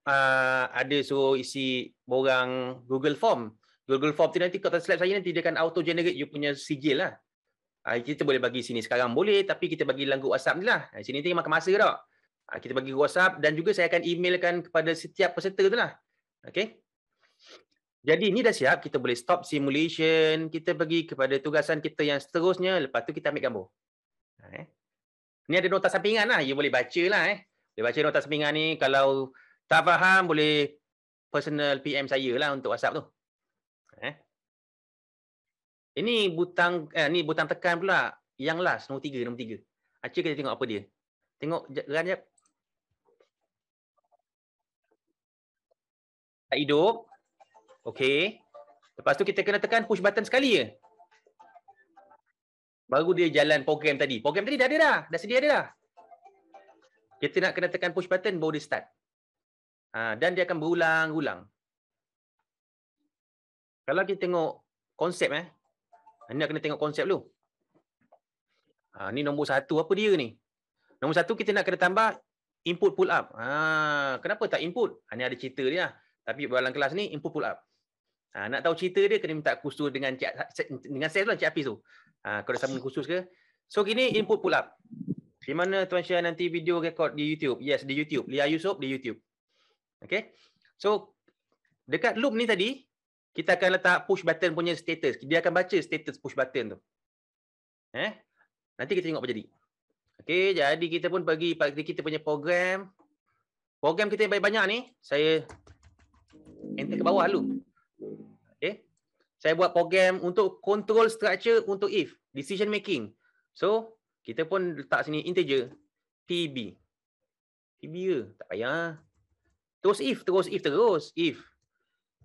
uh, ada so isi borang Google Form. Google Form tu nanti kalau slide saya nanti dia akan auto-generate you punya sigil lah. Uh, kita boleh bagi sini sekarang boleh, tapi kita bagi langgup WhatsApp ni lah. Uh, sini nanti makan masa tak? Uh, kita bagi WhatsApp dan juga saya akan emailkan kepada setiap peserta tu lah. Okay? Jadi ini dah siap, kita boleh stop simulation, kita pergi kepada tugasan kita yang seterusnya, lepas tu kita ambil gambar. Ha, eh. Ni ada nota sampingan lah, you boleh baca lah. Eh. Boleh baca nota sampingan ni, kalau tak faham boleh personal PM saya lah untuk WhatsApp tu. Ha, eh. Ini butang eh, ni butang tekan pula, yang last, nombor tiga, nombor tiga. Acik kita tengok apa dia. Tengok, jangan jap. Tak hidup. Okay. Lepas tu kita kena tekan push button sekali ya. Baru dia jalan program tadi. Program tadi dah ada dah. Dah sedia ada dah. Kita nak kena tekan push button baru dia start. Ha, dan dia akan berulang-ulang. Kalau kita tengok konsep eh. Ini ha, nak kena tengok konsep dulu. Ha, ni nombor satu. Apa dia ni? Nombor satu kita nak kena tambah input pull up. Ha, kenapa tak input? Ini ha, ada cerita dia. Lah. Tapi dalam kelas ni input pull up. Ha, nak tahu cerita dia kena minta khusus dengan cik, dengan saya lah cik Hafiz tu. Ha, kau dah sama khusus ke? So kini input pull up. Di mana tuan share nanti video record di YouTube? Yes, di YouTube. Lia Yusof di YouTube. Okay. So dekat loop ni tadi kita akan letak push button punya status. Dia akan baca status push button tu. Eh? Nanti kita tengok apa jadi. Okay, jadi kita pun pergi pada kita punya program. Program kita yang banyak-banyak ni, saya enter ke bawah loop. Okay. Saya buat program untuk control structure untuk if. Decision making. So, kita pun letak sini integer. PB. PB ke? Tak payah. Terus if. Terus if. Terus if.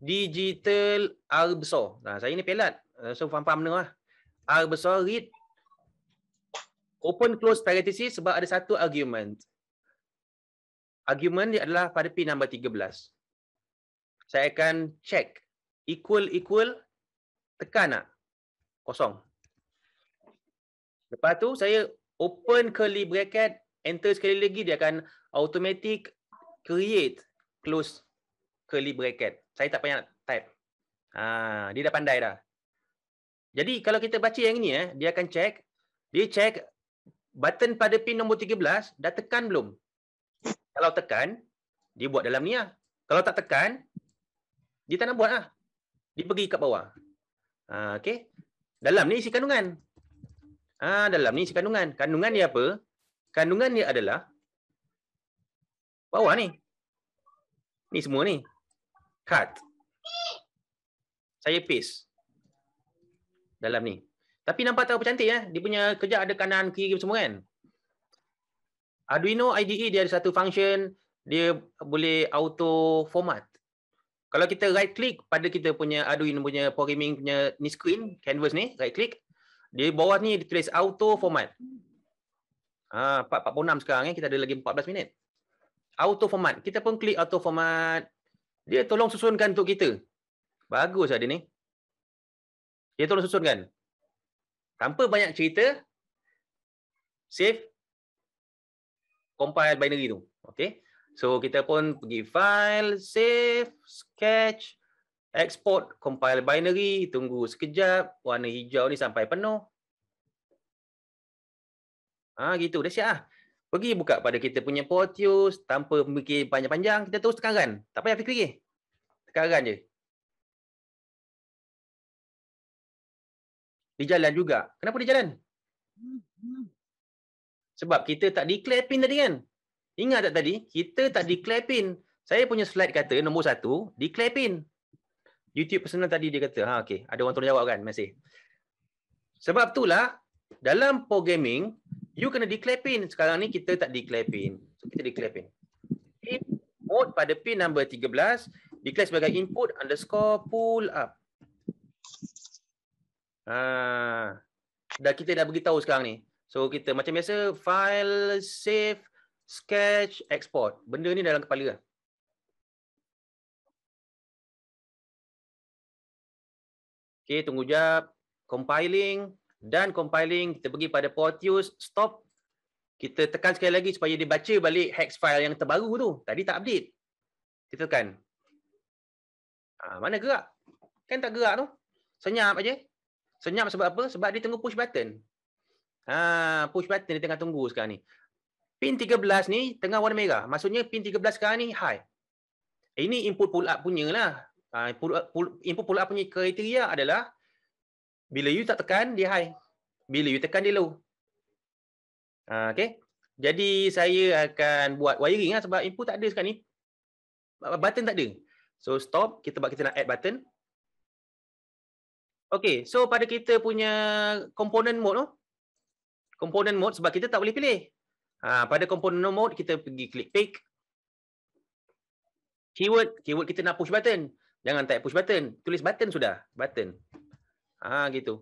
Digital R besar. Nah, saya ni pelat. Eh, so, faham-faham benda lah. R besar read. Open close parenthesis sebab ada satu argument. Argument dia adalah pada pin number 13. Saya akan check equal equal tekan tak? Kosong. Lepas tu saya open curly bracket, enter sekali lagi dia akan automatic create close curly bracket. Saya tak payah nak type. Ha, dia dah pandai dah. Jadi kalau kita baca yang ni eh, dia akan check, dia check button pada pin nombor 13 dah tekan belum? Kalau tekan, dia buat dalam ni lah. Kalau tak tekan, dia tak nak buat lah. Dia pergi kat bawah. Ha, okay. Dalam ni isi kandungan. Ha, dalam ni isi kandungan. Kandungan dia apa? Kandungan dia adalah bawah ni. Ni semua ni. Cut. Saya paste. Dalam ni. Tapi nampak tak apa cantik ya. Dia punya kerja ada kanan, kiri semua kan. Arduino IDE dia ada satu function. Dia boleh auto format kalau kita right click pada kita punya Arduino punya programming punya ni screen canvas ni right click di bawah ni ditulis auto format ah ha, 4.46 sekarang eh kita ada lagi 14 minit auto format kita pun klik auto format dia tolong susunkan untuk kita baguslah dia ni dia tolong susunkan tanpa banyak cerita save compile binary tu okey So kita pun pergi file, save, sketch, export, compile binary, tunggu sekejap, warna hijau ni sampai penuh. Ah ha, gitu, dah siap ah. Pergi buka pada kita punya Portius tanpa memikir panjang-panjang, kita terus tekan run. Tak payah fikir lagi. Tekan run je. Dia jalan juga. Kenapa dia jalan? Hmm, hmm. Sebab kita tak declare pin tadi kan? Ingat tak tadi, kita tak declare pin. Saya punya slide kata nombor satu, declare pin. YouTube personal tadi dia kata, ha, okay. ada orang tolong jawab kan, masih. Sebab itulah, dalam programming, you kena declare pin. Sekarang ni kita tak declare pin. So, kita declare pin. Pin mode pada pin number 13, declare sebagai input underscore pull up. Ha. Dah kita dah beritahu sekarang ni. So kita macam biasa, file, save, sketch export benda ni dalam kepala lah. Okay, tunggu jap compiling dan compiling kita pergi pada portius stop kita tekan sekali lagi supaya dia baca balik hex file yang terbaru tu tadi tak update kita tekan ha, mana gerak kan tak gerak tu senyap aje senyap sebab apa sebab dia tunggu push button ha push button dia tengah tunggu sekarang ni pin 13 ni tengah warna merah maksudnya pin 13 sekarang ni high eh, ini input pull up punyalah ah, input pull up punya kriteria adalah bila you tak tekan dia high bila you tekan dia low ah, okay. jadi saya akan buat wiring lah sebab input tak ada sekarang ni button tak ada so stop kita buat kita nak add button Okay, so pada kita punya component mode tu. Component mode sebab kita tak boleh pilih. Ha, pada komponen mode, kita pergi klik pick. Keyword, keyword kita nak push button. Jangan tak push button. Tulis button sudah. Button. Ah ha, gitu.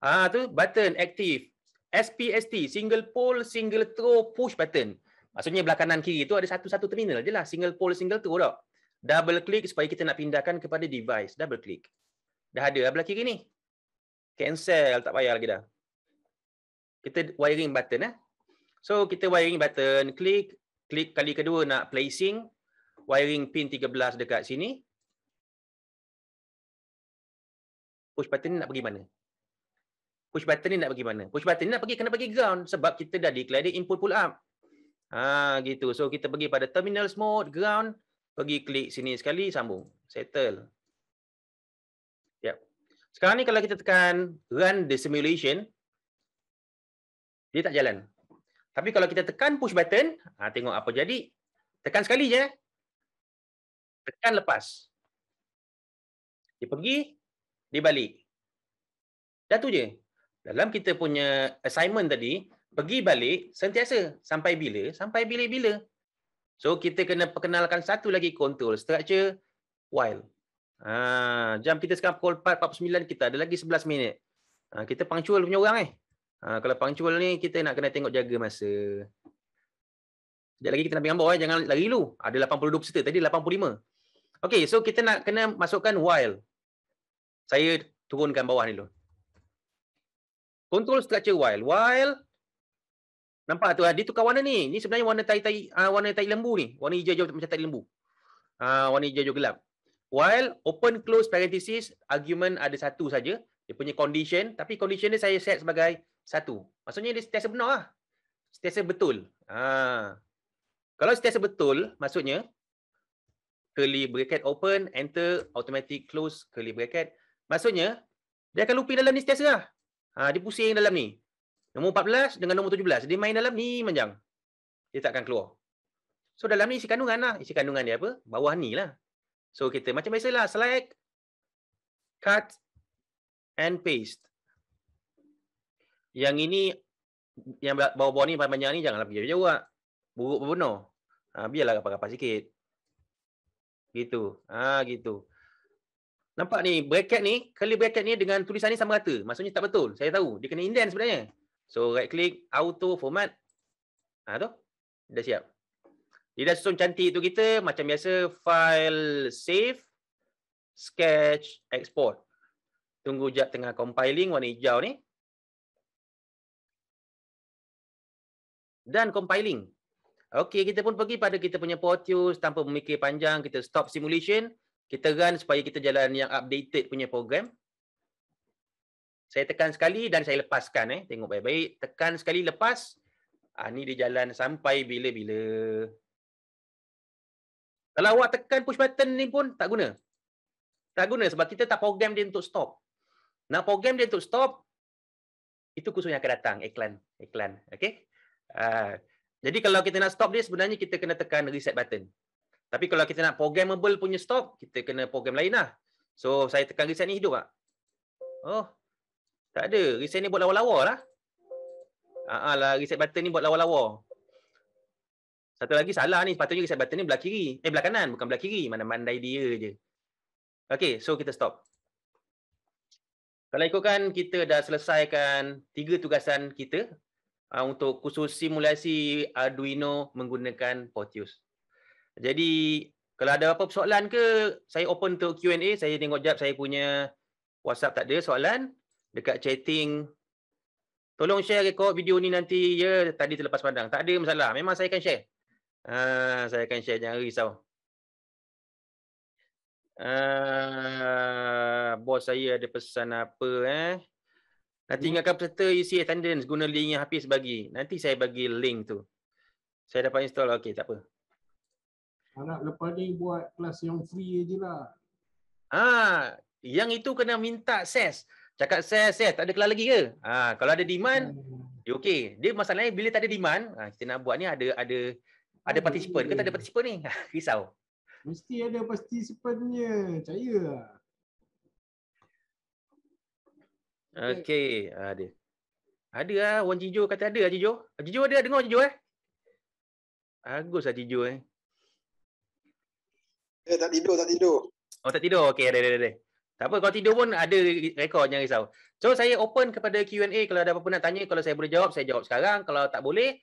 Ah ha, tu button active. SPST, single pole, single throw, push button. Maksudnya belakang kanan kiri tu ada satu-satu terminal je lah. Single pole, single throw tak? Double click supaya kita nak pindahkan kepada device. Double click. Dah ada lah belakang kiri ni. Cancel, tak payah lagi dah. Kita wiring button eh. So kita wiring button, klik, klik kali kedua nak placing wiring pin 13 dekat sini. Push button ni nak pergi mana? Push button ni nak pergi mana? Push button ni nak pergi kena pergi ground sebab kita dah declare dia input pull up. Ha gitu. So kita pergi pada terminals mode, ground, pergi klik sini sekali sambung. Settle. Yep. Sekarang ni kalau kita tekan run the simulation dia tak jalan. Tapi kalau kita tekan push button, ha, tengok apa jadi. Tekan sekali je. Tekan lepas. Dia pergi, dia balik. Dah tu je. Dalam kita punya assignment tadi, pergi balik sentiasa. Sampai bila? Sampai bila-bila. So, kita kena perkenalkan satu lagi control. Structure while. Ha, jam kita sekarang pukul 4.49, kita ada lagi 11 minit. Ha, kita punctual punya orang eh. Ha, kalau punctual ni kita nak kena tengok jaga masa. Sekejap lagi kita nak ambil gambar. Eh. Jangan lari lu. Ada 82 peserta. Tadi 85. Okay, so kita nak kena masukkan while. Saya turunkan bawah ni dulu. Control structure while. While. Nampak tu? Eh? Dia tukar warna ni. Ni sebenarnya warna tai-tai ha, warna tai lembu ni. Warna hijau-hijau macam tai lembu. Ha, warna hijau-hijau gelap. While open close parenthesis. Argument ada satu saja. Dia punya condition. Tapi condition ni saya set sebagai satu. Maksudnya dia sentiasa benar lah. Sentiasa betul. Ha. Kalau sentiasa betul, maksudnya curly bracket open, enter, automatic close, curly bracket. Maksudnya, dia akan looping dalam ni sentiasa lah. Ha, dia pusing dalam ni. Nombor 14 dengan nombor 17. Dia main dalam ni panjang. Dia takkan keluar. So dalam ni isi kandungan lah. Isi kandungan dia apa? Bawah ni lah. So kita macam biasalah. Select. Cut. And paste yang ini yang bawa bawah ni panjang-panjang ni janganlah pergi jauh ah. Buruk berbenuh. Ha, biarlah apa-apa sikit. Gitu. Ah ha, gitu. Nampak ni bracket ni, kali bracket ni dengan tulisan ni sama rata. Maksudnya tak betul. Saya tahu. Dia kena indent sebenarnya. So right click auto format. Ah ha, tu. Dah siap. Dia dah susun cantik tu kita macam biasa file save sketch export. Tunggu jap tengah compiling warna hijau ni. dan compiling. Okey, kita pun pergi pada kita punya portius tanpa memikir panjang, kita stop simulation, kita run supaya kita jalan yang updated punya program. Saya tekan sekali dan saya lepaskan eh. Tengok baik-baik, tekan sekali lepas. Ah ni dia jalan sampai bila-bila. Kalau awak tekan push button ni pun tak guna. Tak guna sebab kita tak program dia untuk stop. Nak program dia untuk stop itu khusus yang akan datang iklan, iklan. okay? Ah, jadi kalau kita nak stop dia sebenarnya kita kena tekan reset button. Tapi kalau kita nak programmable punya stop, kita kena program lain lah. So saya tekan reset ni hidup tak? Oh. Tak ada. Reset ni buat lawa-lawa lah. Ah, ah lah reset button ni buat lawa-lawa. Satu lagi salah ni, sepatutnya reset button ni belah kiri. Eh belah kanan, bukan belah kiri. Mana mandai dia je. Okay, so kita stop. Kalau ikutkan, kita dah selesaikan tiga tugasan kita uh, untuk khusus simulasi Arduino menggunakan Portius. Jadi kalau ada apa-apa soalan ke, saya open untuk Q&A. Saya tengok jap saya punya WhatsApp tak ada soalan. Dekat chatting. Tolong share rekod video ni nanti. Ya, tadi terlepas pandang. Tak ada masalah. Memang saya akan share. Uh, saya akan share. Jangan risau. Uh, bos saya ada pesan apa. Eh? Nanti hmm. ingatkan peserta UC attendance guna link yang habis bagi. Nanti saya bagi link tu. Saya dapat install. Okey, tak apa. Anak lepas ni buat kelas yang free je lah. Ah, yang itu kena minta ses. Cakap ses, ses. Tak ada kelas lagi ke? Ha, kalau ada demand, ya okey. Dia masalahnya bila tak ada demand, ha, kita nak buat ni ada ada ada participant ke tak ada participant ni? Ha, risau. Mesti ada participantnya. Cayalah. Okey, ada. Ada ah Wan Jijo kata ada Haji ah, Jo. Haji ah, ada dengar Haji Jo eh? Bagus Haji ah, Jo eh. Eh tak tidur, tak tidur. Oh tak tidur. Okey, ada ada ada. Tak apa kalau tidur pun ada rekod jangan risau. So saya open kepada Q&A kalau ada apa-apa nak tanya kalau saya boleh jawab saya jawab sekarang kalau tak boleh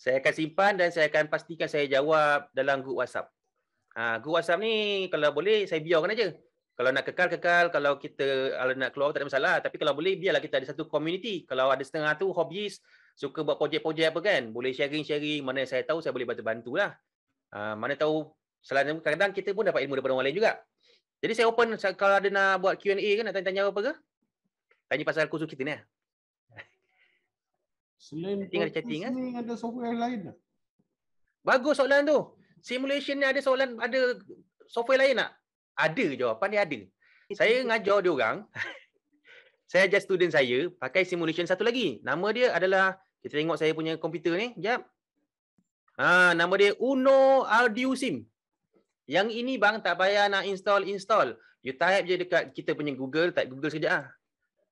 saya akan simpan dan saya akan pastikan saya jawab dalam group WhatsApp. Ah ha, group WhatsApp ni kalau boleh saya biarkan aja kalau nak kekal kekal kalau kita kalau nak keluar tak ada masalah tapi kalau boleh biarlah kita ada satu community kalau ada setengah tu hobbies suka buat projek-projek apa kan boleh sharing-sharing mana saya tahu saya boleh bantu-bantulah uh, mana tahu selain kadang-kadang kita pun dapat ilmu daripada orang lain juga jadi saya open kalau ada nak buat Q&A ke nak tanya-tanya apa ke tanya pasal kursus kita ni ah selain ada chatting eh? ni, ada software lain Bagus soalan tu. Simulation ni ada soalan ada software lain tak? ada jawapan dia ada. It saya mengajar dia orang. saya ajar student saya pakai simulation satu lagi. Nama dia adalah kita tengok saya punya komputer ni. Jap. Ha, nama dia Uno Audio Sim. Yang ini bang tak payah nak install install. You type je dekat kita punya Google, type Google saja ah.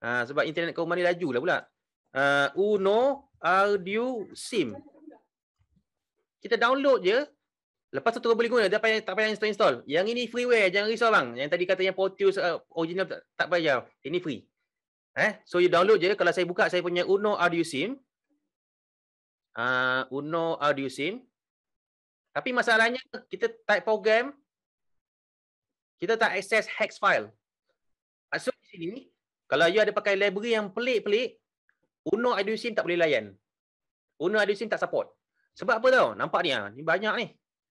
Ha, sebab internet kau mari laju lah pula. Ha, Uno Audio Sim. Kita download je. Lepas tu terus boleh guna. Dia payah, tak payah install, install. Yang ini freeware. Jangan risau bang. Yang tadi kata yang Proteus uh, original tak, tak payah. Ini free. Eh? So you download je. Kalau saya buka saya punya Uno Audio SIM. Uh, Uno Audio SIM. Tapi masalahnya kita type program. Kita tak access hex file. Ah, so di sini ni. Kalau you ada pakai library yang pelik-pelik. Uno Audio SIM tak boleh layan. Uno Audio SIM tak support. Sebab apa tau? Nampak ni. Ah? Ni banyak ni.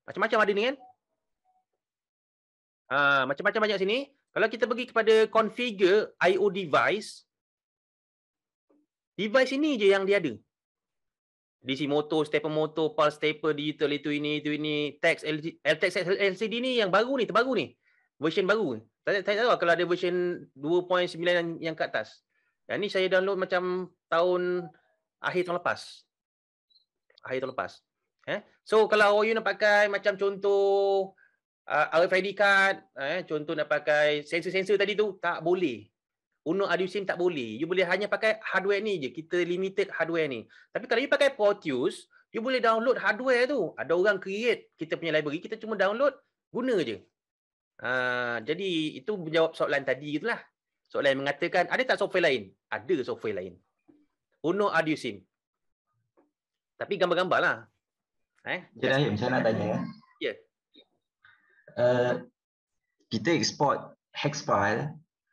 Macam-macam ada ni kan? Ha, macam-macam banyak sini. Kalau kita pergi kepada configure I.O. device, device ini je yang dia ada. DC motor, stepper motor, pulse stepper, digital, itu ini, itu ini, text, LG, eh, text LCD ni yang baru ni, terbaru ni. Version baru. Tak, tak, tak tahu lah kalau ada version 2.9 yang, yang kat atas. Yang ni saya download macam tahun akhir tahun lepas. Akhir tahun lepas. Eh? So kalau awak nak pakai macam contoh uh, RFID card, eh? contoh nak pakai sensor-sensor tadi tu, tak boleh. Uno Adusim tak boleh. You boleh hanya pakai hardware ni je. Kita limited hardware ni. Tapi kalau you pakai Proteus, you boleh download hardware tu. Ada orang create kita punya library, kita cuma download, guna je. Uh, jadi itu menjawab soalan tadi itulah. Soalan mengatakan, ada tak software lain? Ada software lain. Uno Adusim. Tapi gambar-gambar lah. Eh, Rahim, saya nak tanya. Eh? Ya. Yeah. Uh, kita export hex file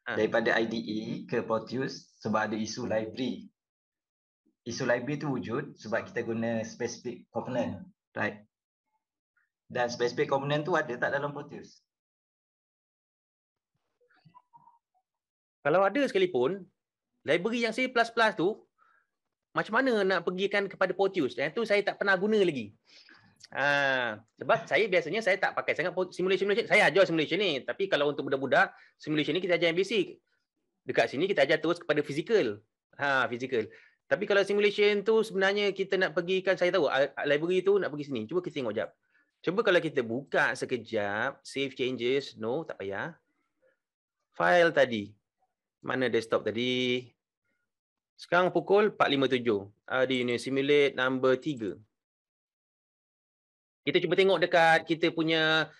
uh. daripada IDE ke Proteus sebab ada isu library. Isu library tu wujud sebab kita guna specific component. Right. Dan specific component tu ada tak dalam Proteus? Kalau ada sekalipun, library yang plus plus tu macam mana nak pergikan kepada Proteus? Dan tu saya tak pernah guna lagi. Ha, sebab saya biasanya saya tak pakai sangat simulation simulation. Saya ajar simulation ni, tapi kalau untuk budak-budak, simulation ni kita ajar yang basic. Dekat sini kita ajar terus kepada physical. Ha, physical. Tapi kalau simulation tu sebenarnya kita nak pergikan saya tahu library tu nak pergi sini. Cuba kita tengok jap. Cuba kalau kita buka sekejap, save changes, no, tak payah. File tadi. Mana desktop tadi? Sekarang pukul 4.57. Ah, di universiti Simulate nombor 3. Kita cuba tengok dekat kita punya...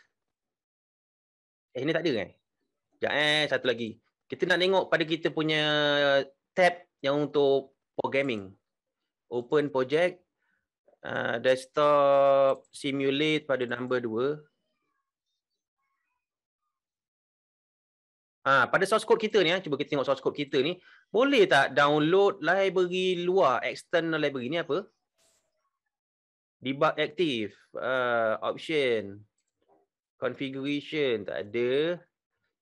Eh, ini tak ada kan? Sekejap eh, satu lagi. Kita nak tengok pada kita punya tab yang untuk programming. Open project. Uh, desktop simulate pada nombor number Ha, pada source code kita ni, ha, cuba kita tengok source code kita ni, boleh tak download library luar, external library ni apa? Debug active, uh, option, configuration, tak ada.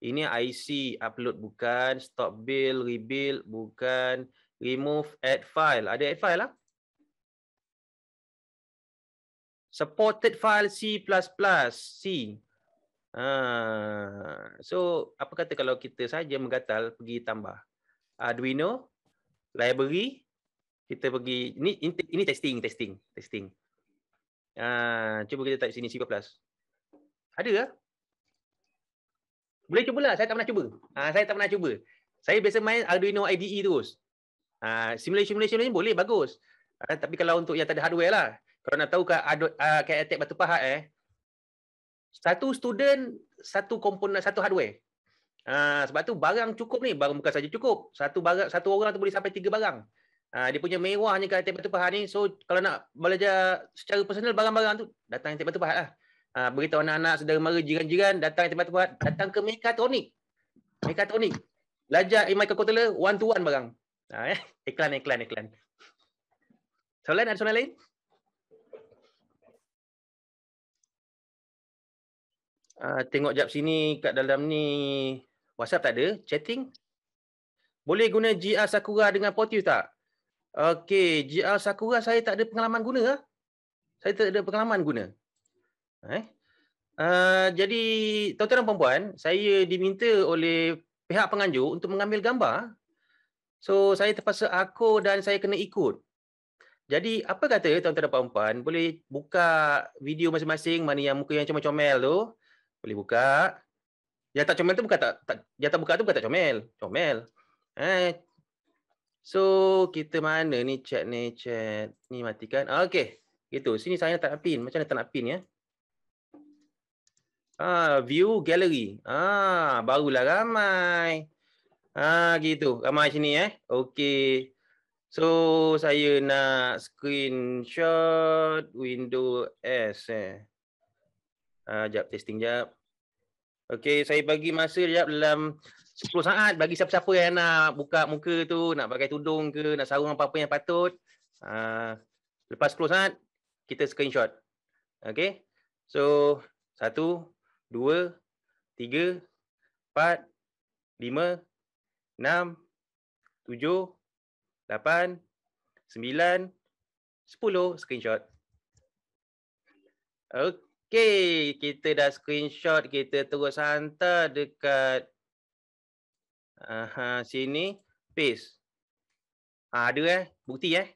Ini IC, upload bukan, stop build, rebuild bukan, remove, add file, ada add file lah. Supported file C++, C. Ha. So, apa kata kalau kita saja menggatal, pergi tambah. Arduino, ah, library, kita pergi, ini, ini testing, testing, testing. Ha. Cuba kita type sini C++. Ada ke? Boleh cubalah, saya tak pernah cuba. Ha. Saya tak pernah cuba. Saya biasa main Arduino IDE terus. Ha. Simulation, simulation, simulation boleh, bagus. Ha. Tapi kalau untuk yang tak ada hardware lah. Kalau nak tahu ke, uh, ke attack batu pahat eh, satu student satu komponen satu hardware. Uh, sebab tu barang cukup ni barang bukan saja cukup. Satu barang satu orang tu boleh sampai tiga barang. Uh, dia punya mewahnya kat tempat tu tempat ni. So kalau nak belajar secara personal barang-barang tu datang tempat tu tempat lah. Uh, beritahu anak-anak saudara mara jiran-jiran datang tempat tempat datang ke mekatronik. Mekatronik. Belajar e microcontroller one to one barang. Uh, eh? Iklan iklan iklan. Soalan ada soalan lain? Ah, tengok jap sini kat dalam ni WhatsApp tak ada, chatting. Boleh guna GR Sakura dengan Portive tak? Okey, GR Sakura saya tak ada pengalaman guna ah. Saya tak ada pengalaman guna. Eh. Uh, jadi tuan-tuan puan-puan, saya diminta oleh pihak penganjur untuk mengambil gambar. So saya terpaksa aku dan saya kena ikut. Jadi apa kata tuan-tuan dan puan-puan, boleh buka video masing-masing mana yang muka yang comel-comel tu. Boleh buka. Ya tak comel tu bukan tak, tak yang tak buka tu bukan tak comel. Comel. Eh. So, kita mana ni chat ni chat. Ni matikan. Ah, okey. Gitu. Sini saya tak nak pin. Macam mana tak nak pin ya? Ah, view gallery. Ah, barulah ramai. Ah, gitu. Ramai sini eh. Okey. So, saya nak screenshot window S eh. Ah, jap testing jap. Okey, saya bagi masa sekejap dalam 10 saat bagi siapa-siapa yang nak buka muka tu, nak pakai tudung ke, nak sarung apa-apa yang patut. Uh, lepas 10 saat, kita screenshot. Okey, so 1, 2, 3, 4, 5, 6, 7, 8, 9, 10 screenshot. Okey. Okay, kita dah screenshot, kita terus hantar dekat aha, sini. Paste. Ha, ada eh, bukti eh.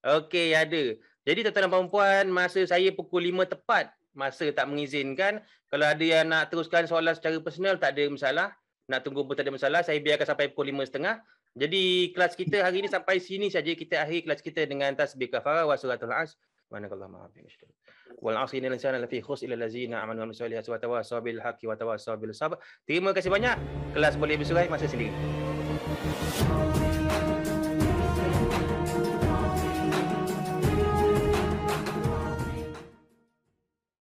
Okay, ada. Jadi, tuan-tuan dan perempuan, masa saya pukul 5 tepat, masa tak mengizinkan. Kalau ada yang nak teruskan soalan secara personal, tak ada masalah. Nak tunggu pun tak ada masalah, saya biarkan sampai pukul setengah. Jadi kelas kita hari ini sampai sini saja kita akhir kelas kita dengan tasbih kafarah wa suratul as. Wanakallahu maha bi masyhur. Wal ni lisan lafi khus ila lazina amanu wal musalihat wa tawasaw bil haqqi wa tawasaw bil sabr. Terima kasih banyak. Kelas boleh bersurai masa sendiri.